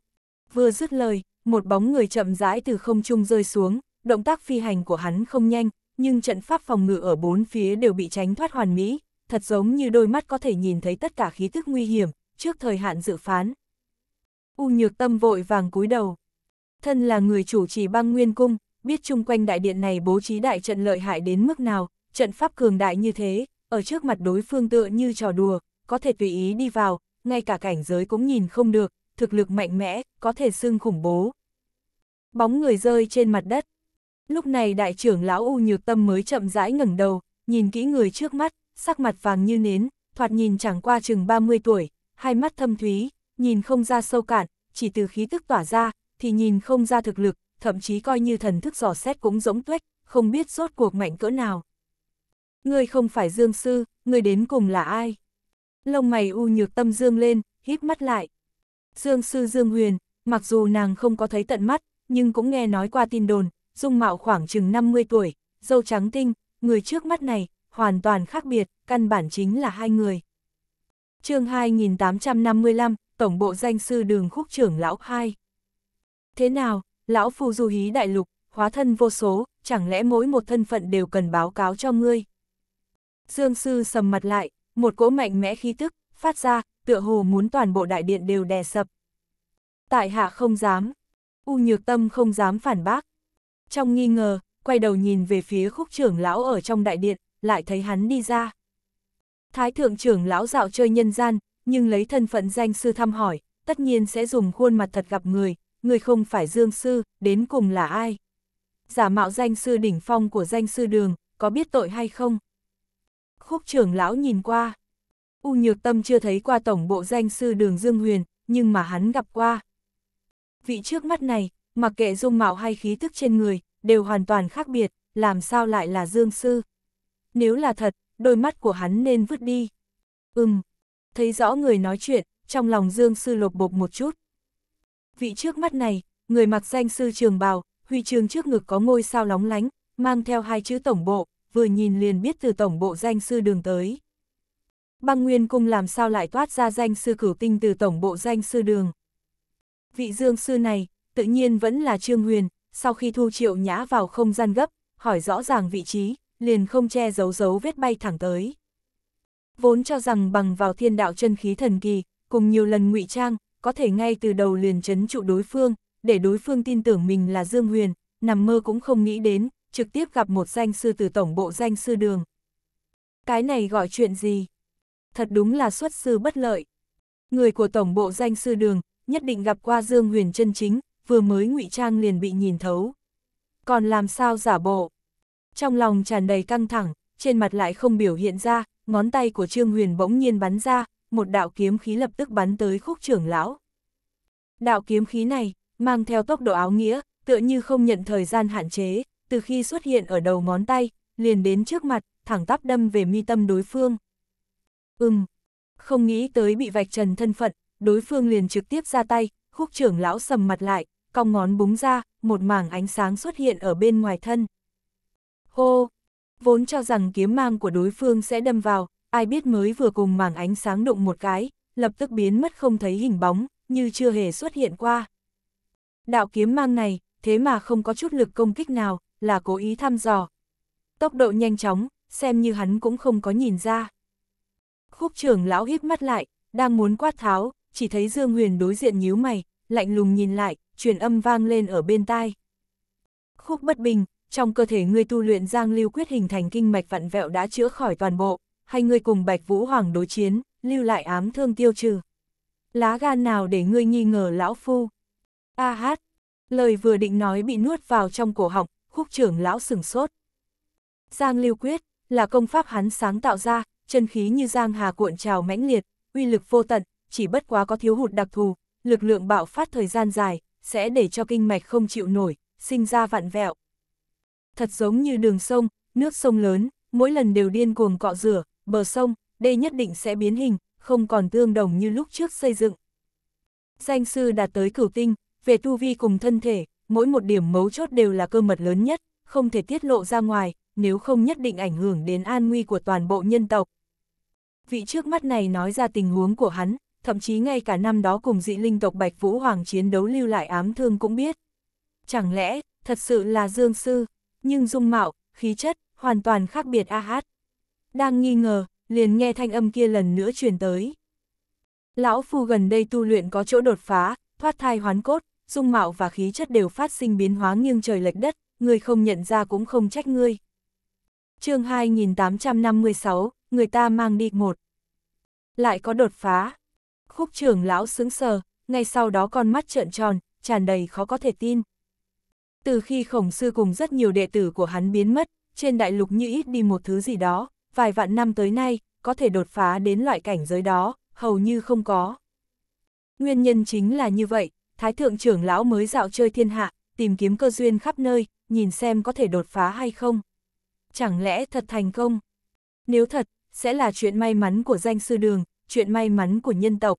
vừa dứt lời, một bóng người chậm rãi từ không trung rơi xuống, động tác phi hành của hắn không nhanh, nhưng trận pháp phòng ngự ở bốn phía đều bị tránh thoát hoàn mỹ, thật giống như đôi mắt có thể nhìn thấy tất cả khí tức nguy hiểm, trước thời hạn dự phán. U nhược tâm vội vàng cúi đầu. Thân là người chủ trì băng nguyên cung, biết chung quanh đại điện này bố trí đại trận lợi hại đến mức nào, trận pháp cường đại như thế, ở trước mặt đối phương tựa như trò đùa, có thể tùy ý đi vào, ngay cả cảnh giới cũng nhìn không được, thực lực mạnh mẽ, có thể xưng khủng bố. Bóng người rơi trên mặt đất. Lúc này đại trưởng lão U Nhược Tâm mới chậm rãi ngẩng đầu, nhìn kỹ người trước mắt, sắc mặt vàng như nến, thoạt nhìn chẳng qua chừng 30 tuổi, hai mắt thâm thúy, nhìn không ra sâu cạn, chỉ từ khí tức tỏa ra, thì nhìn không ra thực lực, thậm chí coi như thần thức dò xét cũng giống tuếch, không biết rốt cuộc mạnh cỡ nào. người không phải Dương Sư, người đến cùng là ai? Lông mày u nhược tâm dương lên, híp mắt lại. Dương sư Dương Huyền, mặc dù nàng không có thấy tận mắt, nhưng cũng nghe nói qua tin đồn, dung mạo khoảng chừng 50 tuổi, dâu trắng tinh, người trước mắt này, hoàn toàn khác biệt, căn bản chính là hai người. chương 2855, Tổng bộ danh sư đường khúc trưởng lão 2. Thế nào, lão phu du hí đại lục, hóa thân vô số, chẳng lẽ mỗi một thân phận đều cần báo cáo cho ngươi? Dương sư sầm mặt lại, một cỗ mạnh mẽ khí tức, phát ra, tựa hồ muốn toàn bộ đại điện đều đè sập. Tại hạ không dám, U Nhược Tâm không dám phản bác. Trong nghi ngờ, quay đầu nhìn về phía khúc trưởng lão ở trong đại điện, lại thấy hắn đi ra. Thái thượng trưởng lão dạo chơi nhân gian, nhưng lấy thân phận danh sư thăm hỏi, tất nhiên sẽ dùng khuôn mặt thật gặp người, người không phải dương sư, đến cùng là ai. Giả mạo danh sư đỉnh phong của danh sư đường, có biết tội hay không? Khúc trưởng lão nhìn qua, U Nhược Tâm chưa thấy qua tổng bộ danh sư đường Dương Huyền, nhưng mà hắn gặp qua. Vị trước mắt này, mặc kệ dung mạo hay khí thức trên người, đều hoàn toàn khác biệt, làm sao lại là Dương Sư. Nếu là thật, đôi mắt của hắn nên vứt đi. Ừm, thấy rõ người nói chuyện, trong lòng Dương Sư lột bột một chút. Vị trước mắt này, người mặc danh sư trường bào, huy trường trước ngực có ngôi sao lóng lánh, mang theo hai chữ tổng bộ, vừa nhìn liền biết từ tổng bộ danh sư đường tới băng nguyên cung làm sao lại toát ra danh sư cửu tinh từ tổng bộ danh sư đường. Vị dương sư này, tự nhiên vẫn là Trương Huyền, sau khi thu triệu nhã vào không gian gấp, hỏi rõ ràng vị trí, liền không che giấu giấu vết bay thẳng tới. Vốn cho rằng bằng vào thiên đạo chân khí thần kỳ, cùng nhiều lần ngụy trang, có thể ngay từ đầu liền chấn trụ đối phương, để đối phương tin tưởng mình là Dương Huyền, nằm mơ cũng không nghĩ đến, trực tiếp gặp một danh sư từ tổng bộ danh sư đường. Cái này gọi chuyện gì? thật đúng là xuất sư bất lợi. Người của tổng bộ danh sư đường, nhất định gặp qua Dương Huyền chân chính, vừa mới ngụy trang liền bị nhìn thấu. Còn làm sao giả bộ? Trong lòng tràn đầy căng thẳng, trên mặt lại không biểu hiện ra, ngón tay của Trương Huyền bỗng nhiên bắn ra, một đạo kiếm khí lập tức bắn tới khúc trưởng lão. Đạo kiếm khí này, mang theo tốc độ áo nghĩa, tựa như không nhận thời gian hạn chế, từ khi xuất hiện ở đầu ngón tay, liền đến trước mặt, thẳng tắp đâm về mi tâm đối phương. Ừm, không nghĩ tới bị vạch trần thân phận, đối phương liền trực tiếp ra tay, khúc trưởng lão sầm mặt lại, cong ngón búng ra, một mảng ánh sáng xuất hiện ở bên ngoài thân. Hô! Vốn cho rằng kiếm mang của đối phương sẽ đâm vào, ai biết mới vừa cùng mảng ánh sáng đụng một cái, lập tức biến mất không thấy hình bóng, như chưa hề xuất hiện qua. Đạo kiếm mang này, thế mà không có chút lực công kích nào, là cố ý thăm dò. Tốc độ nhanh chóng, xem như hắn cũng không có nhìn ra. Khúc trưởng lão híp mắt lại, đang muốn quát tháo, chỉ thấy Dương Huyền đối diện nhíu mày, lạnh lùng nhìn lại, truyền âm vang lên ở bên tai. Khúc bất bình, trong cơ thể ngươi tu luyện giang lưu quyết hình thành kinh mạch vặn vẹo đã chữa khỏi toàn bộ, hay ngươi cùng Bạch Vũ Hoàng đối chiến, lưu lại ám thương tiêu trừ. Lá gan nào để ngươi nghi ngờ lão phu? A hát, lời vừa định nói bị nuốt vào trong cổ họng, khúc trưởng lão sừng sốt. Giang lưu quyết, là công pháp hắn sáng tạo ra, chân khí như giang hà cuộn trào mãnh liệt, uy lực vô tận, chỉ bất quá có thiếu hụt đặc thù, lực lượng bạo phát thời gian dài, sẽ để cho kinh mạch không chịu nổi, sinh ra vạn vẹo. Thật giống như đường sông, nước sông lớn, mỗi lần đều điên cuồng cọ rửa, bờ sông, đây nhất định sẽ biến hình, không còn tương đồng như lúc trước xây dựng. Danh sư đạt tới cửu tinh, về tu vi cùng thân thể, mỗi một điểm mấu chốt đều là cơ mật lớn nhất, không thể tiết lộ ra ngoài, nếu không nhất định ảnh hưởng đến an nguy của toàn bộ nhân tộc, Vị trước mắt này nói ra tình huống của hắn, thậm chí ngay cả năm đó cùng dị linh tộc Bạch Vũ Hoàng chiến đấu lưu lại ám thương cũng biết. Chẳng lẽ, thật sự là Dương Sư, nhưng dung mạo, khí chất, hoàn toàn khác biệt a hát. Đang nghi ngờ, liền nghe thanh âm kia lần nữa truyền tới. Lão Phu gần đây tu luyện có chỗ đột phá, thoát thai hoán cốt, dung mạo và khí chất đều phát sinh biến hóa nghiêng trời lệch đất, người không nhận ra cũng không trách ngươi. chương 2856, người ta mang đi một. Lại có đột phá. Khúc trưởng lão sững sờ, ngay sau đó con mắt trợn tròn, tràn đầy khó có thể tin. Từ khi khổng sư cùng rất nhiều đệ tử của hắn biến mất, trên đại lục như ít đi một thứ gì đó, vài vạn năm tới nay, có thể đột phá đến loại cảnh giới đó, hầu như không có. Nguyên nhân chính là như vậy, Thái Thượng trưởng lão mới dạo chơi thiên hạ, tìm kiếm cơ duyên khắp nơi, nhìn xem có thể đột phá hay không. Chẳng lẽ thật thành công? Nếu thật, sẽ là chuyện may mắn của danh sư đường, chuyện may mắn của nhân tộc.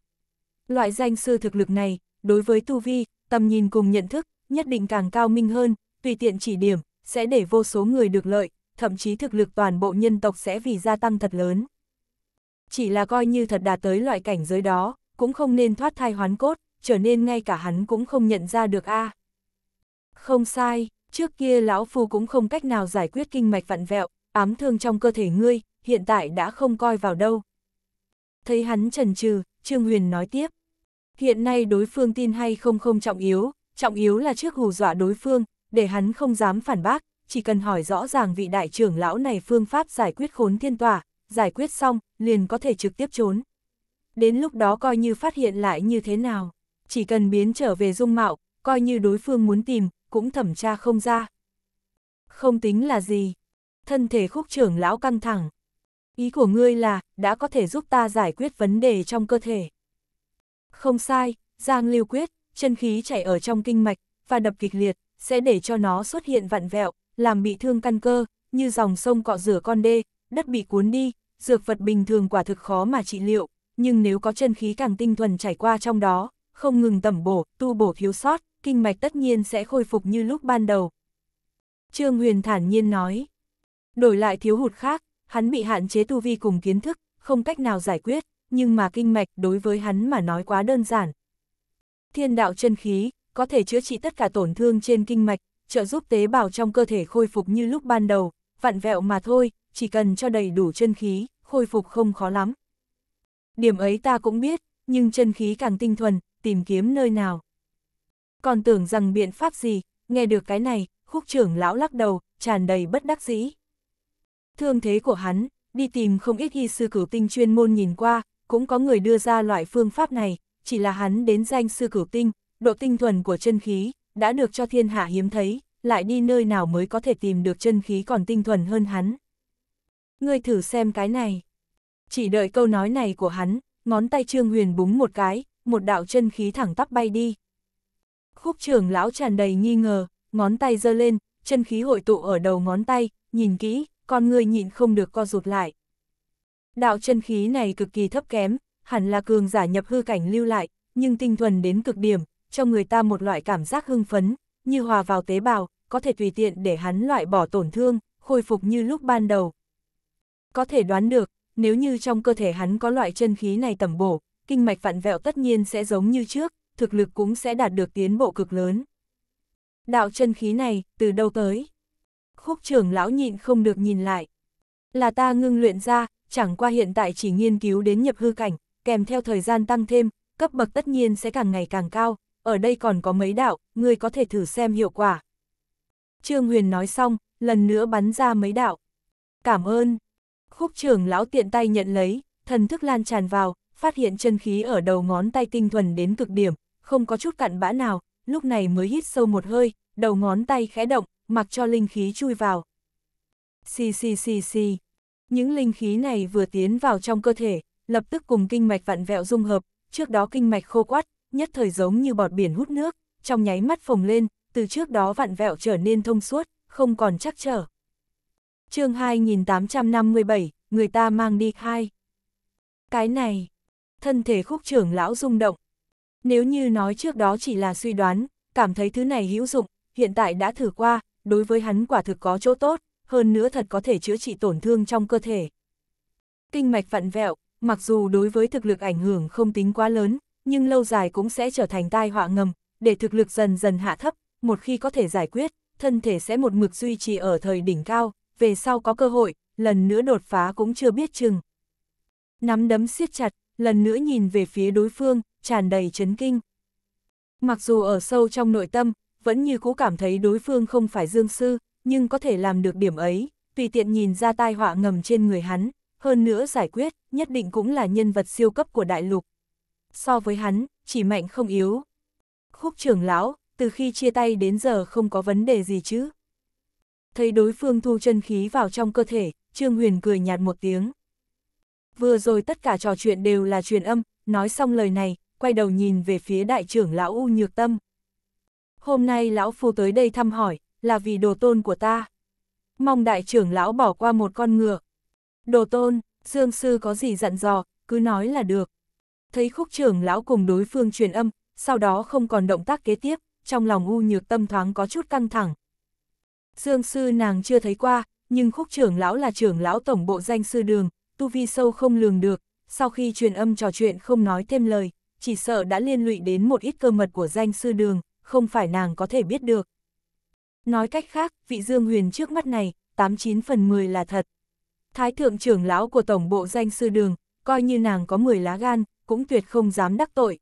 Loại danh sư thực lực này, đối với tu vi, tầm nhìn cùng nhận thức, nhất định càng cao minh hơn, tùy tiện chỉ điểm, sẽ để vô số người được lợi, thậm chí thực lực toàn bộ nhân tộc sẽ vì gia tăng thật lớn. Chỉ là coi như thật đạt tới loại cảnh giới đó, cũng không nên thoát thai hoán cốt, trở nên ngay cả hắn cũng không nhận ra được a. À. Không sai, trước kia lão phu cũng không cách nào giải quyết kinh mạch vặn vẹo, ám thương trong cơ thể ngươi, hiện tại đã không coi vào đâu. Thấy hắn trần trừ, Trương Huyền nói tiếp. Hiện nay đối phương tin hay không không trọng yếu, trọng yếu là trước hù dọa đối phương, để hắn không dám phản bác, chỉ cần hỏi rõ ràng vị đại trưởng lão này phương pháp giải quyết khốn thiên tòa, giải quyết xong, liền có thể trực tiếp trốn. Đến lúc đó coi như phát hiện lại như thế nào, chỉ cần biến trở về dung mạo, coi như đối phương muốn tìm, cũng thẩm tra không ra. Không tính là gì. Thân thể khúc trưởng lão căng thẳng, Ý của ngươi là, đã có thể giúp ta giải quyết vấn đề trong cơ thể. Không sai, Giang Lưu quyết, chân khí chảy ở trong kinh mạch, và đập kịch liệt, sẽ để cho nó xuất hiện vặn vẹo, làm bị thương căn cơ, như dòng sông cọ rửa con đê, đất bị cuốn đi, dược vật bình thường quả thực khó mà trị liệu, nhưng nếu có chân khí càng tinh thuần chảy qua trong đó, không ngừng tẩm bổ, tu bổ thiếu sót, kinh mạch tất nhiên sẽ khôi phục như lúc ban đầu. Trương Huyền thản nhiên nói, đổi lại thiếu hụt khác, Hắn bị hạn chế tu vi cùng kiến thức, không cách nào giải quyết, nhưng mà kinh mạch đối với hắn mà nói quá đơn giản. Thiên đạo chân khí, có thể chữa trị tất cả tổn thương trên kinh mạch, trợ giúp tế bào trong cơ thể khôi phục như lúc ban đầu, vặn vẹo mà thôi, chỉ cần cho đầy đủ chân khí, khôi phục không khó lắm. Điểm ấy ta cũng biết, nhưng chân khí càng tinh thuần, tìm kiếm nơi nào. Còn tưởng rằng biện pháp gì, nghe được cái này, khúc trưởng lão lắc đầu, tràn đầy bất đắc dĩ. Thương thế của hắn, đi tìm không ít y sư cửu tinh chuyên môn nhìn qua, cũng có người đưa ra loại phương pháp này, chỉ là hắn đến danh sư cửu tinh, độ tinh thuần của chân khí, đã được cho thiên hạ hiếm thấy, lại đi nơi nào mới có thể tìm được chân khí còn tinh thuần hơn hắn. Ngươi thử xem cái này. Chỉ đợi câu nói này của hắn, ngón tay Trương Huyền búng một cái, một đạo chân khí thẳng tắp bay đi. Khúc trưởng lão tràn đầy nghi ngờ, ngón tay giơ lên, chân khí hội tụ ở đầu ngón tay, nhìn kỹ, con người nhịn không được co rụt lại. Đạo chân khí này cực kỳ thấp kém, hẳn là cường giả nhập hư cảnh lưu lại, nhưng tinh thuần đến cực điểm, cho người ta một loại cảm giác hưng phấn, như hòa vào tế bào, có thể tùy tiện để hắn loại bỏ tổn thương, khôi phục như lúc ban đầu. Có thể đoán được, nếu như trong cơ thể hắn có loại chân khí này tầm bổ, kinh mạch vặn vẹo tất nhiên sẽ giống như trước, thực lực cũng sẽ đạt được tiến bộ cực lớn. Đạo chân khí này, từ đâu tới? khúc trưởng lão nhịn không được nhìn lại. Là ta ngưng luyện ra, chẳng qua hiện tại chỉ nghiên cứu đến nhập hư cảnh, kèm theo thời gian tăng thêm, cấp bậc tất nhiên sẽ càng ngày càng cao, ở đây còn có mấy đạo, ngươi có thể thử xem hiệu quả. Trương Huyền nói xong, lần nữa bắn ra mấy đạo. Cảm ơn. Khúc trưởng lão tiện tay nhận lấy, thần thức lan tràn vào, phát hiện chân khí ở đầu ngón tay tinh thuần đến cực điểm, không có chút cặn bã nào, lúc này mới hít sâu một hơi, đầu ngón tay khẽ động, mặc cho linh khí chui vào. Xì xì xì xì. Những linh khí này vừa tiến vào trong cơ thể, lập tức cùng kinh mạch vặn vẹo dung hợp, trước đó kinh mạch khô quắt, nhất thời giống như bọt biển hút nước, trong nháy mắt phồng lên, từ trước đó vặn vẹo trở nên thông suốt, không còn chắc trở. chương 2857, người ta mang đi khai. Cái này, thân thể khúc trưởng lão rung động. Nếu như nói trước đó chỉ là suy đoán, cảm thấy thứ này hữu dụng, hiện tại đã thử qua, đối với hắn quả thực có chỗ tốt, hơn nữa thật có thể chữa trị tổn thương trong cơ thể. Kinh mạch vặn vẹo, mặc dù đối với thực lực ảnh hưởng không tính quá lớn, nhưng lâu dài cũng sẽ trở thành tai họa ngầm, để thực lực dần dần hạ thấp, một khi có thể giải quyết, thân thể sẽ một mực duy trì ở thời đỉnh cao, về sau có cơ hội, lần nữa đột phá cũng chưa biết chừng. Nắm đấm siết chặt, lần nữa nhìn về phía đối phương, tràn đầy chấn kinh. Mặc dù ở sâu trong nội tâm, vẫn như cũ cảm thấy đối phương không phải dương sư, nhưng có thể làm được điểm ấy, tùy tiện nhìn ra tai họa ngầm trên người hắn, hơn nữa giải quyết, nhất định cũng là nhân vật siêu cấp của đại lục. So với hắn, chỉ mạnh không yếu. Khúc trưởng lão, từ khi chia tay đến giờ không có vấn đề gì chứ. Thấy đối phương thu chân khí vào trong cơ thể, Trương Huyền cười nhạt một tiếng. Vừa rồi tất cả trò chuyện đều là truyền âm, nói xong lời này, quay đầu nhìn về phía đại trưởng lão U Nhược Tâm hôm nay lão phu tới đây thăm hỏi, là vì đồ tôn của ta. Mong đại trưởng lão bỏ qua một con ngựa. Đồ tôn, dương sư có gì dặn dò, cứ nói là được. Thấy khúc trưởng lão cùng đối phương truyền âm, sau đó không còn động tác kế tiếp, trong lòng u nhược tâm thoáng có chút căng thẳng. Dương sư nàng chưa thấy qua, nhưng khúc trưởng lão là trưởng lão tổng bộ danh sư đường, tu vi sâu không lường được, sau khi truyền âm trò chuyện không nói thêm lời, chỉ sợ đã liên lụy đến một ít cơ mật của danh sư đường, không phải nàng có thể biết được. Nói cách khác, vị Dương Huyền trước mắt này, 89 phần 10 là thật. Thái thượng trưởng lão của tổng bộ danh sư đường, coi như nàng có 10 lá gan, cũng tuyệt không dám đắc tội.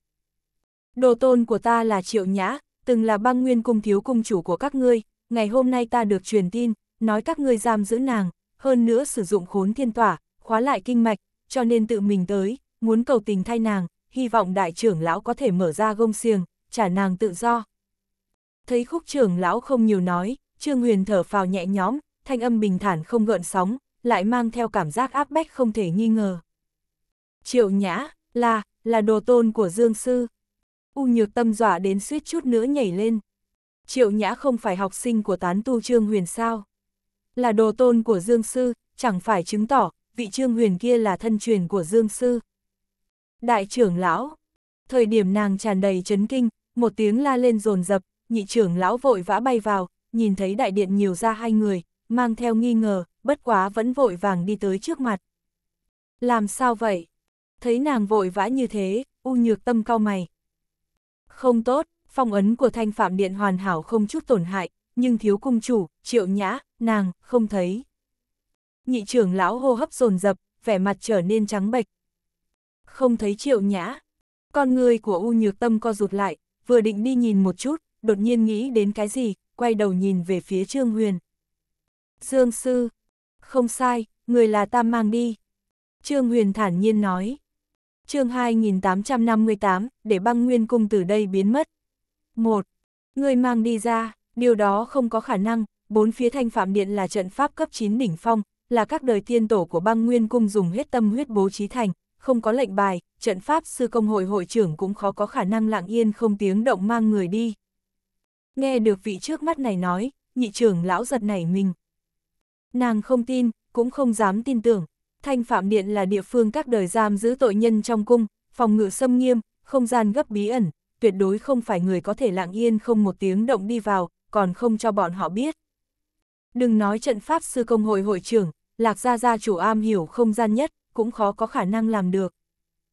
Đồ tôn của ta là Triệu Nhã, từng là băng nguyên cung thiếu cung chủ của các ngươi, ngày hôm nay ta được truyền tin, nói các ngươi giam giữ nàng, hơn nữa sử dụng khốn thiên tỏa, khóa lại kinh mạch, cho nên tự mình tới, muốn cầu tình thay nàng, hy vọng đại trưởng lão có thể mở ra gông xiềng, trả nàng tự do. Thấy khúc trưởng lão không nhiều nói, Trương Huyền thở phào nhẹ nhõm, thanh âm bình thản không gợn sóng, lại mang theo cảm giác áp bách không thể nghi ngờ. Triệu Nhã, là, là đồ tôn của Dương Sư. U nhược tâm dọa đến suýt chút nữa nhảy lên. Triệu Nhã không phải học sinh của tán tu Trương Huyền sao? Là đồ tôn của Dương Sư, chẳng phải chứng tỏ, vị Trương Huyền kia là thân truyền của Dương Sư. Đại trưởng lão, thời điểm nàng tràn đầy chấn kinh, một tiếng la lên rồn rập, nhị trưởng lão vội vã bay vào, nhìn thấy đại điện nhiều ra hai người, mang theo nghi ngờ, bất quá vẫn vội vàng đi tới trước mặt. Làm sao vậy? Thấy nàng vội vã như thế, u nhược tâm cau mày. Không tốt, phong ấn của thanh phạm điện hoàn hảo không chút tổn hại, nhưng thiếu cung chủ, triệu nhã, nàng, không thấy. Nhị trưởng lão hô hấp dồn dập vẻ mặt trở nên trắng bệch. Không thấy triệu nhã, con người của u nhược tâm co rụt lại, vừa định đi nhìn một chút, đột nhiên nghĩ đến cái gì, quay đầu nhìn về phía Trương Huyền. Dương Sư, không sai, người là ta mang đi. Trương Huyền thản nhiên nói. chương 2858, để băng nguyên cung từ đây biến mất. một Người mang đi ra, điều đó không có khả năng, bốn phía thanh phạm điện là trận pháp cấp 9 đỉnh phong, là các đời tiên tổ của băng nguyên cung dùng hết tâm huyết bố trí thành, không có lệnh bài, trận pháp sư công hội hội trưởng cũng khó có khả năng lặng yên không tiếng động mang người đi. Nghe được vị trước mắt này nói, nhị trưởng lão giật nảy mình. Nàng không tin, cũng không dám tin tưởng. Thanh Phạm Điện là địa phương các đời giam giữ tội nhân trong cung, phòng ngự xâm nghiêm, không gian gấp bí ẩn, tuyệt đối không phải người có thể lặng yên không một tiếng động đi vào, còn không cho bọn họ biết. Đừng nói trận pháp sư công hội hội trưởng, Lạc Gia Gia chủ am hiểu không gian nhất, cũng khó có khả năng làm được.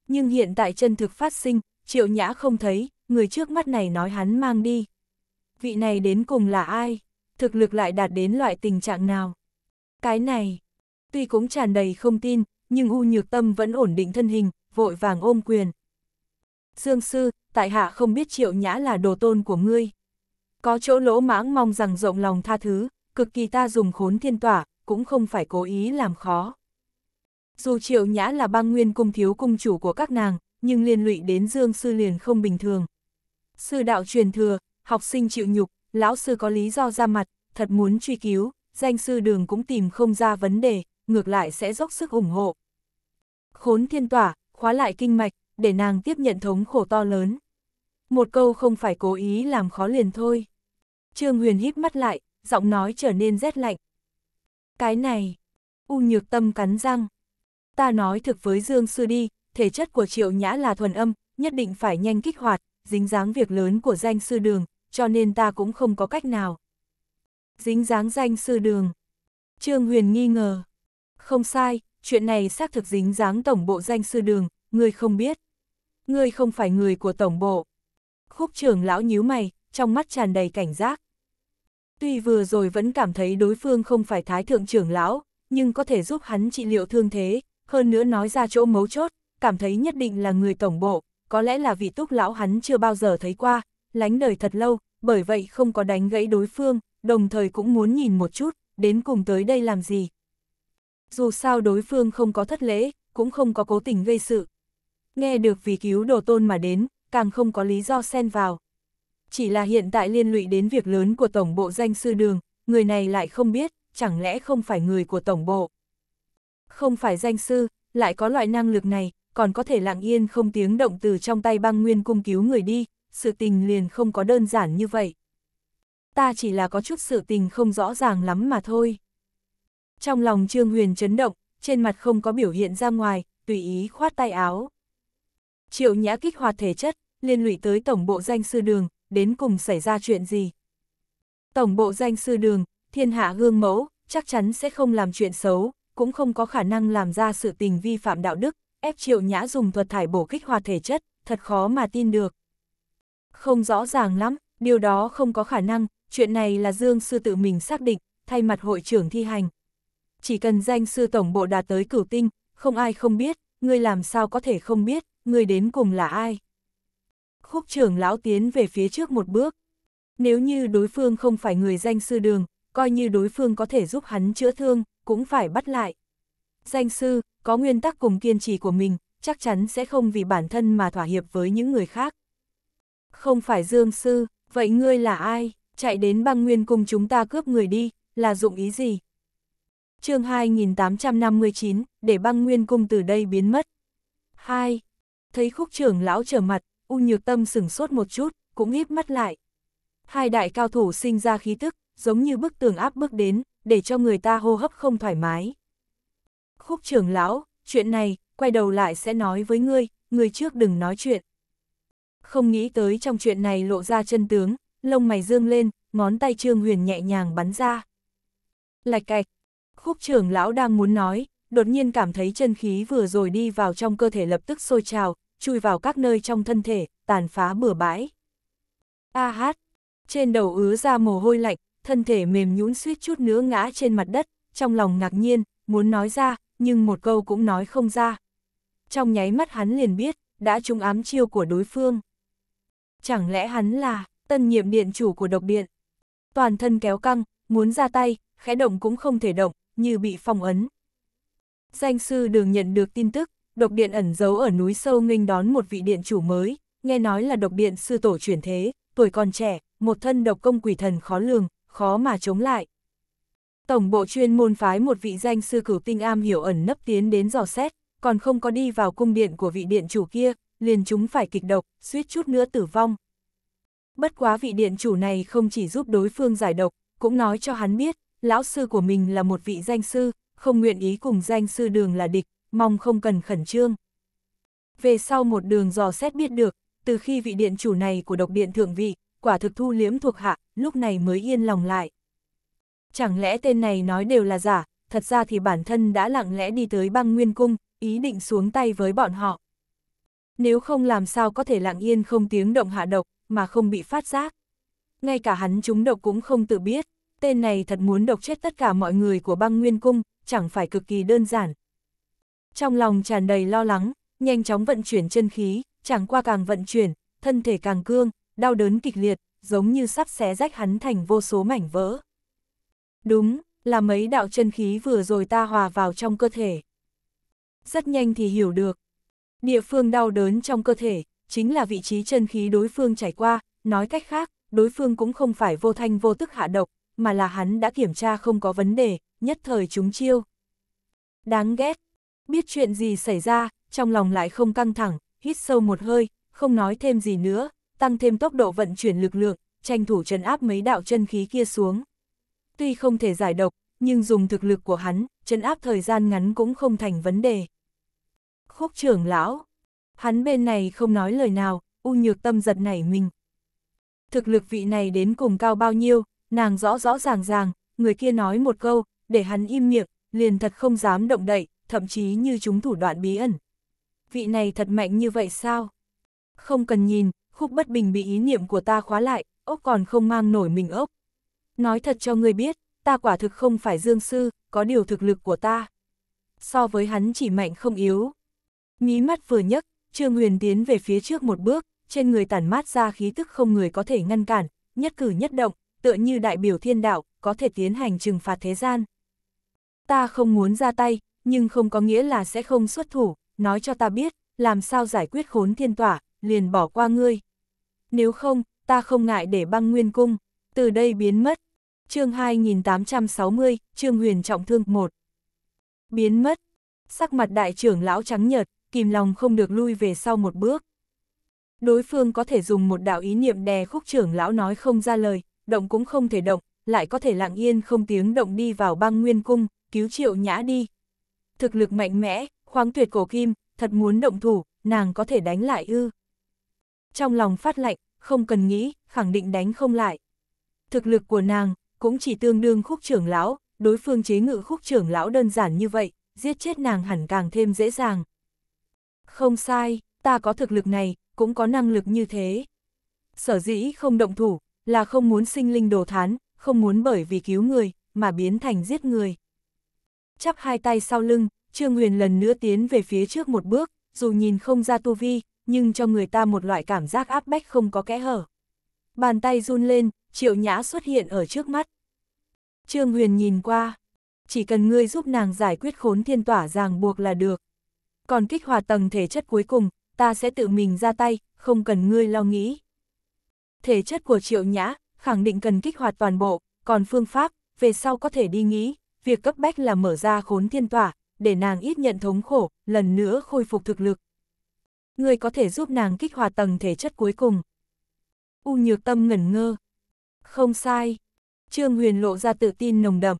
Nhưng hiện tại chân thực phát sinh, Triệu Nhã không thấy, người trước mắt này nói hắn mang đi vị này đến cùng là ai, thực lực lại đạt đến loại tình trạng nào. Cái này, tuy cũng tràn đầy không tin, nhưng U Nhược Tâm vẫn ổn định thân hình, vội vàng ôm quyền. Dương sư, tại hạ không biết triệu nhã là đồ tôn của ngươi. Có chỗ lỗ mãng mong rằng rộng lòng tha thứ, cực kỳ ta dùng khốn thiên tỏa, cũng không phải cố ý làm khó. Dù triệu nhã là băng nguyên cung thiếu cung chủ của các nàng, nhưng liên lụy đến dương sư liền không bình thường. Sư đạo truyền thừa, học sinh chịu nhục, lão sư có lý do ra mặt, thật muốn truy cứu, danh sư đường cũng tìm không ra vấn đề, ngược lại sẽ dốc sức ủng hộ. Khốn thiên tỏa, khóa lại kinh mạch, để nàng tiếp nhận thống khổ to lớn. Một câu không phải cố ý làm khó liền thôi. Trương Huyền híp mắt lại, giọng nói trở nên rét lạnh. Cái này, U nhược tâm cắn răng. Ta nói thực với Dương Sư đi, thể chất của triệu nhã là thuần âm, nhất định phải nhanh kích hoạt, dính dáng việc lớn của danh sư đường, cho nên ta cũng không có cách nào. Dính dáng danh sư đường. Trương Huyền nghi ngờ. Không sai, chuyện này xác thực dính dáng tổng bộ danh sư đường, ngươi không biết. Ngươi không phải người của tổng bộ. Khúc trưởng lão nhíu mày, trong mắt tràn đầy cảnh giác. Tuy vừa rồi vẫn cảm thấy đối phương không phải thái thượng trưởng lão, nhưng có thể giúp hắn trị liệu thương thế, hơn nữa nói ra chỗ mấu chốt, cảm thấy nhất định là người tổng bộ, có lẽ là vị túc lão hắn chưa bao giờ thấy qua, lánh đời thật lâu, bởi vậy không có đánh gãy đối phương, đồng thời cũng muốn nhìn một chút, đến cùng tới đây làm gì. Dù sao đối phương không có thất lễ, cũng không có cố tình gây sự. Nghe được vì cứu đồ tôn mà đến, càng không có lý do xen vào. Chỉ là hiện tại liên lụy đến việc lớn của tổng bộ danh sư đường, người này lại không biết, chẳng lẽ không phải người của tổng bộ. Không phải danh sư, lại có loại năng lực này, còn có thể lặng yên không tiếng động từ trong tay băng nguyên cung cứu người đi, sự tình liền không có đơn giản như vậy. Ta chỉ là có chút sự tình không rõ ràng lắm mà thôi. Trong lòng Trương Huyền chấn động, trên mặt không có biểu hiện ra ngoài, tùy ý khoát tay áo. Triệu nhã kích hoạt thể chất, liên lụy tới tổng bộ danh sư đường, đến cùng xảy ra chuyện gì. Tổng bộ danh sư đường, thiên hạ gương mẫu, chắc chắn sẽ không làm chuyện xấu, cũng không có khả năng làm ra sự tình vi phạm đạo đức, ép triệu nhã dùng thuật thải bổ kích hoạt thể chất, thật khó mà tin được. Không rõ ràng lắm, điều đó không có khả năng, chuyện này là Dương Sư tự mình xác định, thay mặt hội trưởng thi hành. Chỉ cần danh sư tổng bộ đạt tới cửu tinh, không ai không biết, ngươi làm sao có thể không biết, ngươi đến cùng là ai. Khúc trưởng lão tiến về phía trước một bước. Nếu như đối phương không phải người danh sư đường, coi như đối phương có thể giúp hắn chữa thương, cũng phải bắt lại. Danh sư, có nguyên tắc cùng kiên trì của mình, chắc chắn sẽ không vì bản thân mà thỏa hiệp với những người khác. Không phải Dương Sư, vậy ngươi là ai, chạy đến băng nguyên cùng chúng ta cướp người đi, là dụng ý gì? chương 2859, để băng nguyên cung từ đây biến mất. 2. Thấy khúc trưởng lão trở mặt, U Nhược Tâm sửng sốt một chút, cũng híp mắt lại. Hai đại cao thủ sinh ra khí tức, giống như bức tường áp bước đến, để cho người ta hô hấp không thoải mái. Khúc trưởng lão, chuyện này, quay đầu lại sẽ nói với ngươi, ngươi trước đừng nói chuyện không nghĩ tới trong chuyện này lộ ra chân tướng, lông mày dương lên, ngón tay Trương Huyền nhẹ nhàng bắn ra. Lạch cạch, khúc trưởng lão đang muốn nói, đột nhiên cảm thấy chân khí vừa rồi đi vào trong cơ thể lập tức sôi trào, chui vào các nơi trong thân thể, tàn phá bừa bãi. A hát, trên đầu ứa ra mồ hôi lạnh, thân thể mềm nhũn suýt chút nữa ngã trên mặt đất, trong lòng ngạc nhiên, muốn nói ra, nhưng một câu cũng nói không ra. Trong nháy mắt hắn liền biết, đã trúng ám chiêu của đối phương chẳng lẽ hắn là tân nhiệm điện chủ của độc điện. Toàn thân kéo căng, muốn ra tay, khẽ động cũng không thể động, như bị phong ấn. Danh sư đường nhận được tin tức, độc điện ẩn giấu ở núi sâu nghênh đón một vị điện chủ mới, nghe nói là độc điện sư tổ chuyển thế, tuổi còn trẻ, một thân độc công quỷ thần khó lường, khó mà chống lại. Tổng bộ chuyên môn phái một vị danh sư cửu tinh am hiểu ẩn nấp tiến đến dò xét, còn không có đi vào cung điện của vị điện chủ kia, liền chúng phải kịch độc, suýt chút nữa tử vong. Bất quá vị điện chủ này không chỉ giúp đối phương giải độc, cũng nói cho hắn biết, lão sư của mình là một vị danh sư, không nguyện ý cùng danh sư đường là địch, mong không cần khẩn trương. Về sau một đường dò xét biết được, từ khi vị điện chủ này của độc điện thượng vị, quả thực thu liếm thuộc hạ, lúc này mới yên lòng lại. Chẳng lẽ tên này nói đều là giả, thật ra thì bản thân đã lặng lẽ đi tới băng nguyên cung, ý định xuống tay với bọn họ nếu không làm sao có thể lặng yên không tiếng động hạ độc, mà không bị phát giác. Ngay cả hắn chúng độc cũng không tự biết, tên này thật muốn độc chết tất cả mọi người của băng nguyên cung, chẳng phải cực kỳ đơn giản. Trong lòng tràn đầy lo lắng, nhanh chóng vận chuyển chân khí, chẳng qua càng vận chuyển, thân thể càng cương, đau đớn kịch liệt, giống như sắp xé rách hắn thành vô số mảnh vỡ. Đúng, là mấy đạo chân khí vừa rồi ta hòa vào trong cơ thể. Rất nhanh thì hiểu được, Địa phương đau đớn trong cơ thể, chính là vị trí chân khí đối phương trải qua, nói cách khác, đối phương cũng không phải vô thanh vô tức hạ độc, mà là hắn đã kiểm tra không có vấn đề, nhất thời chúng chiêu. Đáng ghét, biết chuyện gì xảy ra, trong lòng lại không căng thẳng, hít sâu một hơi, không nói thêm gì nữa, tăng thêm tốc độ vận chuyển lực lượng, tranh thủ trấn áp mấy đạo chân khí kia xuống. Tuy không thể giải độc, nhưng dùng thực lực của hắn, trấn áp thời gian ngắn cũng không thành vấn đề khúc trưởng lão. Hắn bên này không nói lời nào, u nhược tâm giật nảy mình. Thực lực vị này đến cùng cao bao nhiêu, nàng rõ rõ ràng ràng, người kia nói một câu, để hắn im miệng, liền thật không dám động đậy, thậm chí như chúng thủ đoạn bí ẩn. Vị này thật mạnh như vậy sao? Không cần nhìn, khúc bất bình bị ý niệm của ta khóa lại, ốc còn không mang nổi mình ốc. Nói thật cho người biết, ta quả thực không phải dương sư, có điều thực lực của ta. So với hắn chỉ mạnh không yếu. Mí mắt vừa nhấc, Trương Huyền tiến về phía trước một bước, trên người tản mát ra khí tức không người có thể ngăn cản, nhất cử nhất động, tựa như đại biểu thiên đạo, có thể tiến hành trừng phạt thế gian. Ta không muốn ra tay, nhưng không có nghĩa là sẽ không xuất thủ, nói cho ta biết, làm sao giải quyết khốn thiên tỏa, liền bỏ qua ngươi. Nếu không, ta không ngại để băng nguyên cung, từ đây biến mất. chương 2860, Trương Huyền Trọng Thương 1 Biến mất, sắc mặt đại trưởng lão trắng nhợt, kìm lòng không được lui về sau một bước. Đối phương có thể dùng một đạo ý niệm đè khúc trưởng lão nói không ra lời, động cũng không thể động, lại có thể lặng yên không tiếng động đi vào băng nguyên cung, cứu triệu nhã đi. Thực lực mạnh mẽ, khoáng tuyệt cổ kim, thật muốn động thủ, nàng có thể đánh lại ư. Trong lòng phát lạnh, không cần nghĩ, khẳng định đánh không lại. Thực lực của nàng, cũng chỉ tương đương khúc trưởng lão, đối phương chế ngự khúc trưởng lão đơn giản như vậy, giết chết nàng hẳn càng thêm dễ dàng. Không sai, ta có thực lực này, cũng có năng lực như thế. Sở dĩ không động thủ, là không muốn sinh linh đồ thán, không muốn bởi vì cứu người, mà biến thành giết người. Chắp hai tay sau lưng, Trương Huyền lần nữa tiến về phía trước một bước, dù nhìn không ra tu vi, nhưng cho người ta một loại cảm giác áp bách không có kẽ hở. Bàn tay run lên, triệu nhã xuất hiện ở trước mắt. Trương Huyền nhìn qua, chỉ cần ngươi giúp nàng giải quyết khốn thiên tỏa ràng buộc là được còn kích hoạt tầng thể chất cuối cùng, ta sẽ tự mình ra tay, không cần ngươi lo nghĩ. Thể chất của triệu nhã, khẳng định cần kích hoạt toàn bộ, còn phương pháp, về sau có thể đi nghĩ, việc cấp bách là mở ra khốn thiên tỏa, để nàng ít nhận thống khổ, lần nữa khôi phục thực lực. Ngươi có thể giúp nàng kích hoạt tầng thể chất cuối cùng. U nhược tâm ngẩn ngơ. Không sai. Trương Huyền lộ ra tự tin nồng đậm.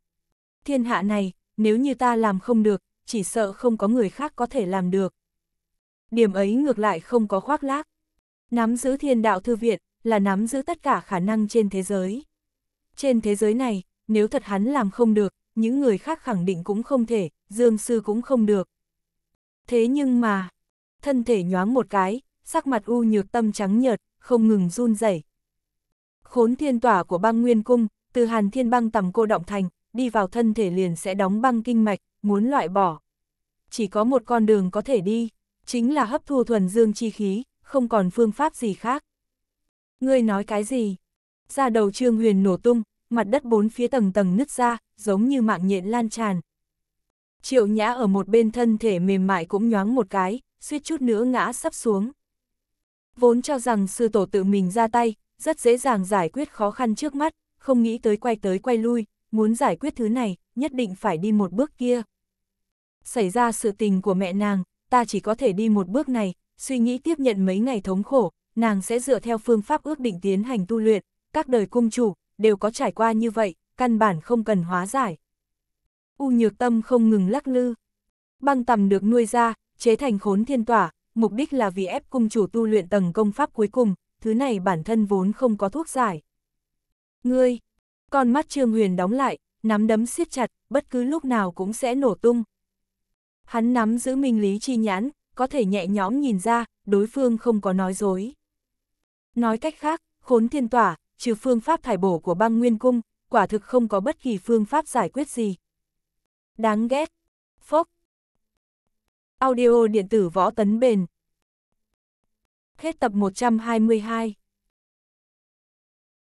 Thiên hạ này, nếu như ta làm không được, chỉ sợ không có người khác có thể làm được. Điểm ấy ngược lại không có khoác lác. Nắm giữ thiên đạo thư viện là nắm giữ tất cả khả năng trên thế giới. Trên thế giới này, nếu thật hắn làm không được, những người khác khẳng định cũng không thể, Dương Sư cũng không được. Thế nhưng mà, thân thể nhoáng một cái, sắc mặt u nhược tâm trắng nhợt, không ngừng run rẩy. Khốn thiên tỏa của băng nguyên cung, từ hàn thiên băng tầm cô động thành, đi vào thân thể liền sẽ đóng băng kinh mạch, muốn loại bỏ. Chỉ có một con đường có thể đi, chính là hấp thu thuần dương chi khí, không còn phương pháp gì khác. Ngươi nói cái gì? Ra đầu trương huyền nổ tung, mặt đất bốn phía tầng tầng nứt ra, giống như mạng nhện lan tràn. Triệu nhã ở một bên thân thể mềm mại cũng nhoáng một cái, suýt chút nữa ngã sắp xuống. Vốn cho rằng sư tổ tự mình ra tay, rất dễ dàng giải quyết khó khăn trước mắt, không nghĩ tới quay tới quay lui, muốn giải quyết thứ này, nhất định phải đi một bước kia. Xảy ra sự tình của mẹ nàng, ta chỉ có thể đi một bước này, suy nghĩ tiếp nhận mấy ngày thống khổ, nàng sẽ dựa theo phương pháp ước định tiến hành tu luyện, các đời cung chủ đều có trải qua như vậy, căn bản không cần hóa giải. U nhược tâm không ngừng lắc lư. Băng tầm được nuôi ra, chế thành khốn thiên tỏa, mục đích là vì ép cung chủ tu luyện tầng công pháp cuối cùng, thứ này bản thân vốn không có thuốc giải. Ngươi, con mắt Trương Huyền đóng lại, nắm đấm siết chặt, bất cứ lúc nào cũng sẽ nổ tung. Hắn nắm giữ minh lý chi nhãn, có thể nhẹ nhõm nhìn ra, đối phương không có nói dối. Nói cách khác, khốn thiên tỏa, trừ phương pháp thải bổ của băng nguyên cung, quả thực không có bất kỳ phương pháp giải quyết gì. Đáng ghét. Phốc. Audio điện tử võ tấn bền. Hết tập 122